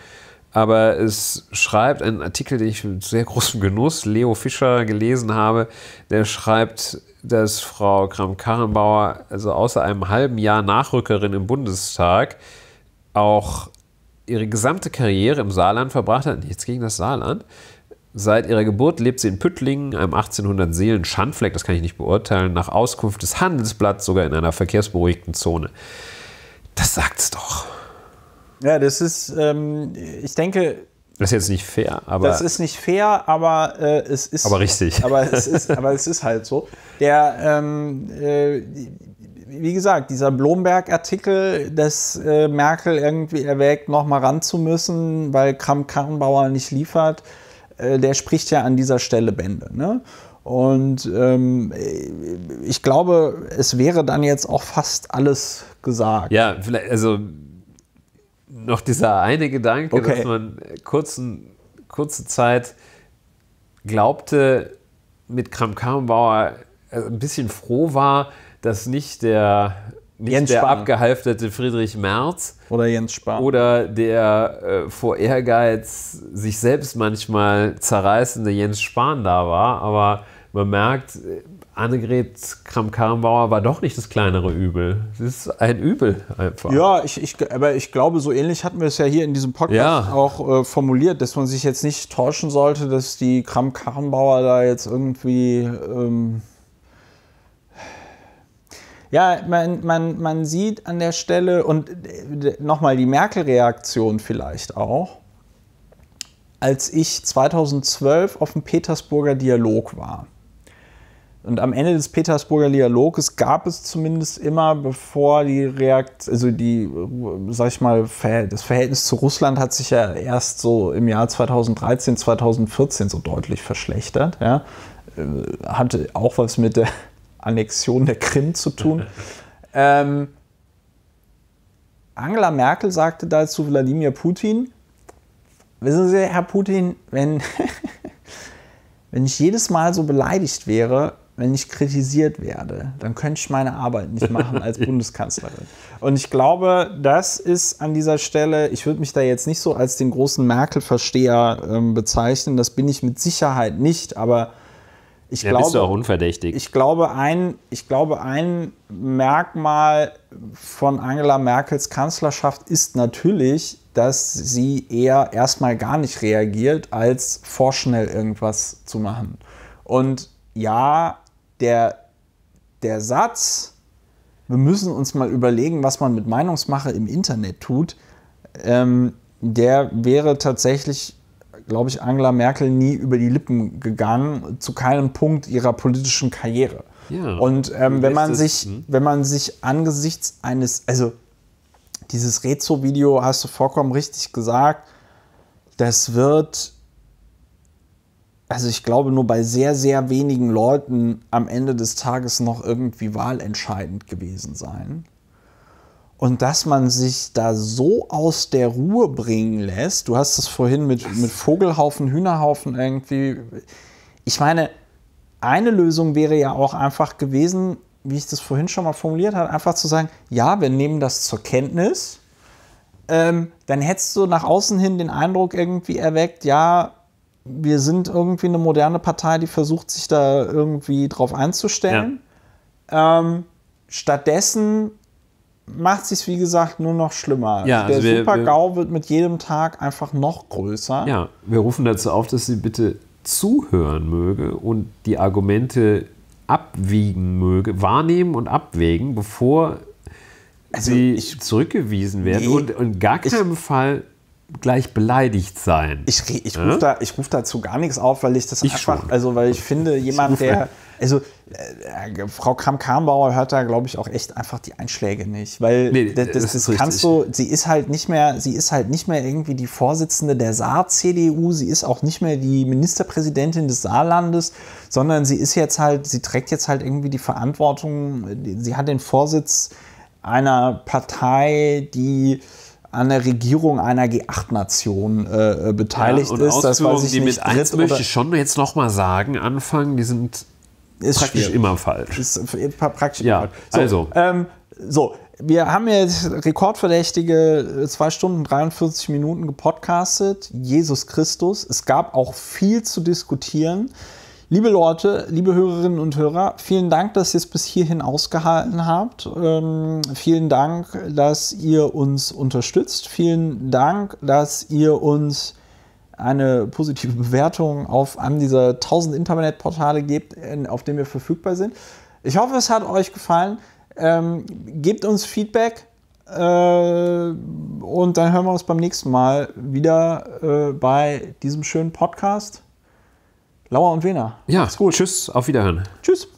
aber es schreibt einen Artikel, den ich mit sehr großem Genuss Leo Fischer gelesen habe. Der schreibt, dass Frau Kram-Karrenbauer also außer einem halben Jahr Nachrückerin im Bundestag auch ihre gesamte Karriere im Saarland verbracht hat. Jetzt gegen das Saarland. Seit ihrer Geburt lebt sie in Püttlingen, einem 1800 Seelen Schandfleck, das kann ich nicht beurteilen, nach Auskunft des Handelsblatts sogar in einer verkehrsberuhigten Zone. Das sagt's doch. Ja, das ist, ähm, ich denke. Das ist jetzt nicht fair, aber. Das ist nicht fair, aber äh, es ist. Aber richtig. Aber es ist, aber es ist halt so. Der, ähm, äh, wie gesagt, dieser Blomberg-Artikel, dass äh, Merkel irgendwie erwägt, nochmal ran zu müssen, weil Kramp-Karrenbauer nicht liefert, äh, der spricht ja an dieser Stelle Bände. Ne? Und ähm, ich glaube, es wäre dann jetzt auch fast alles gesagt. Ja, vielleicht, also noch dieser eine Gedanke, okay. dass man kurzen, kurze Zeit glaubte, mit Kram Karrenbauer äh, ein bisschen froh war, dass nicht der, nicht Jens der Spahn. Friedrich Merz oder Jens Spahn oder der äh, vor Ehrgeiz sich selbst manchmal zerreißende Jens Spahn da war, aber man merkt, äh, Annegret Kramp-Karrenbauer war doch nicht das kleinere Übel. Sie ist ein Übel einfach. Ja, ich, ich, aber ich glaube, so ähnlich hatten wir es ja hier in diesem Podcast ja. auch äh, formuliert, dass man sich jetzt nicht täuschen sollte, dass die Kramp-Karrenbauer da jetzt irgendwie. Ähm ja, man, man, man sieht an der Stelle und äh, nochmal die Merkel-Reaktion vielleicht auch. Als ich 2012 auf dem Petersburger Dialog war und am Ende des Petersburger Dialoges gab es zumindest immer, bevor die Reaktion, also die, sag ich mal, das Verhältnis zu Russland hat sich ja erst so im Jahr 2013, 2014 so deutlich verschlechtert. Ja. Äh, hatte auch was mit der [laughs] Annexion der Krim zu tun. [laughs] ähm, Angela Merkel sagte dazu Wladimir Putin, wissen Sie, Herr Putin, wenn, [laughs] wenn ich jedes Mal so beleidigt wäre, wenn ich kritisiert werde, dann könnte ich meine Arbeit nicht machen als [laughs] Bundeskanzlerin. Und ich glaube, das ist an dieser Stelle, ich würde mich da jetzt nicht so als den großen Merkel-Versteher ähm, bezeichnen, das bin ich mit Sicherheit nicht, aber ich ja, glaube. Bist du auch unverdächtig. Ich glaube, ein, ich glaube, ein Merkmal von Angela Merkels Kanzlerschaft ist natürlich, dass sie eher erstmal gar nicht reagiert, als vorschnell irgendwas zu machen. Und ja, der, der Satz, wir müssen uns mal überlegen, was man mit Meinungsmache im Internet tut, ähm, der wäre tatsächlich, glaube ich, Angela Merkel nie über die Lippen gegangen, zu keinem Punkt ihrer politischen Karriere. Ja, und ähm, wenn man sich, hm? wenn man sich angesichts eines, also dieses Rezo-Video hast du vollkommen richtig gesagt, das wird also ich glaube, nur bei sehr, sehr wenigen Leuten am Ende des Tages noch irgendwie wahlentscheidend gewesen sein. Und dass man sich da so aus der Ruhe bringen lässt, du hast es vorhin mit, mit Vogelhaufen, Hühnerhaufen irgendwie. Ich meine, eine Lösung wäre ja auch einfach gewesen, wie ich das vorhin schon mal formuliert habe, einfach zu sagen, ja, wir nehmen das zur Kenntnis. Ähm, dann hättest du nach außen hin den Eindruck irgendwie erweckt, ja, wir sind irgendwie eine moderne Partei, die versucht, sich da irgendwie drauf einzustellen. Ja. Ähm, stattdessen macht sich wie gesagt nur noch schlimmer. Ja, Der also wir, Super-GAU wir, wird mit jedem Tag einfach noch größer. Ja, wir rufen dazu auf, dass sie bitte zuhören möge und die Argumente abwiegen möge, wahrnehmen und abwägen, bevor also sie ich, zurückgewiesen werden nee, und in gar keinem ich, Fall gleich beleidigt sein. Ich, ich rufe ja? da, ruf dazu gar nichts auf, weil ich das ich einfach, schon. also weil ich finde, jemand, der, also äh, äh Frau kramp karnbauer hört da, glaube ich, auch echt einfach die Einschläge nicht, weil nee, das, das, das kannst du, sie ist halt nicht mehr, sie ist halt nicht mehr irgendwie die Vorsitzende der Saar-CDU, sie ist auch nicht mehr die Ministerpräsidentin des Saarlandes, sondern sie ist jetzt halt, sie trägt jetzt halt irgendwie die Verantwortung, äh, sie hat den Vorsitz einer Partei, die an der Regierung einer G8-Nation äh, äh, beteiligt ja, und ist. Das weiß ich die nicht. mit eins möchte ich schon jetzt nochmal sagen, anfangen, die sind praktisch schwierig. immer falsch. Ist äh, äh, praktisch ja, immer falsch. So, also. Ähm, so, wir haben jetzt rekordverdächtige 2 Stunden 43 Minuten gepodcastet. Jesus Christus. Es gab auch viel zu diskutieren. Liebe Leute, liebe Hörerinnen und Hörer, vielen Dank, dass ihr es bis hierhin ausgehalten habt. Ähm, vielen Dank, dass ihr uns unterstützt. Vielen Dank, dass ihr uns eine positive Bewertung auf einem dieser tausend Internetportale gebt, auf denen wir verfügbar sind. Ich hoffe, es hat euch gefallen. Ähm, gebt uns Feedback äh, und dann hören wir uns beim nächsten Mal wieder äh, bei diesem schönen Podcast. Lauer und Wehner. Ja, ist gut. Tschüss, auf Wiederhören. Tschüss.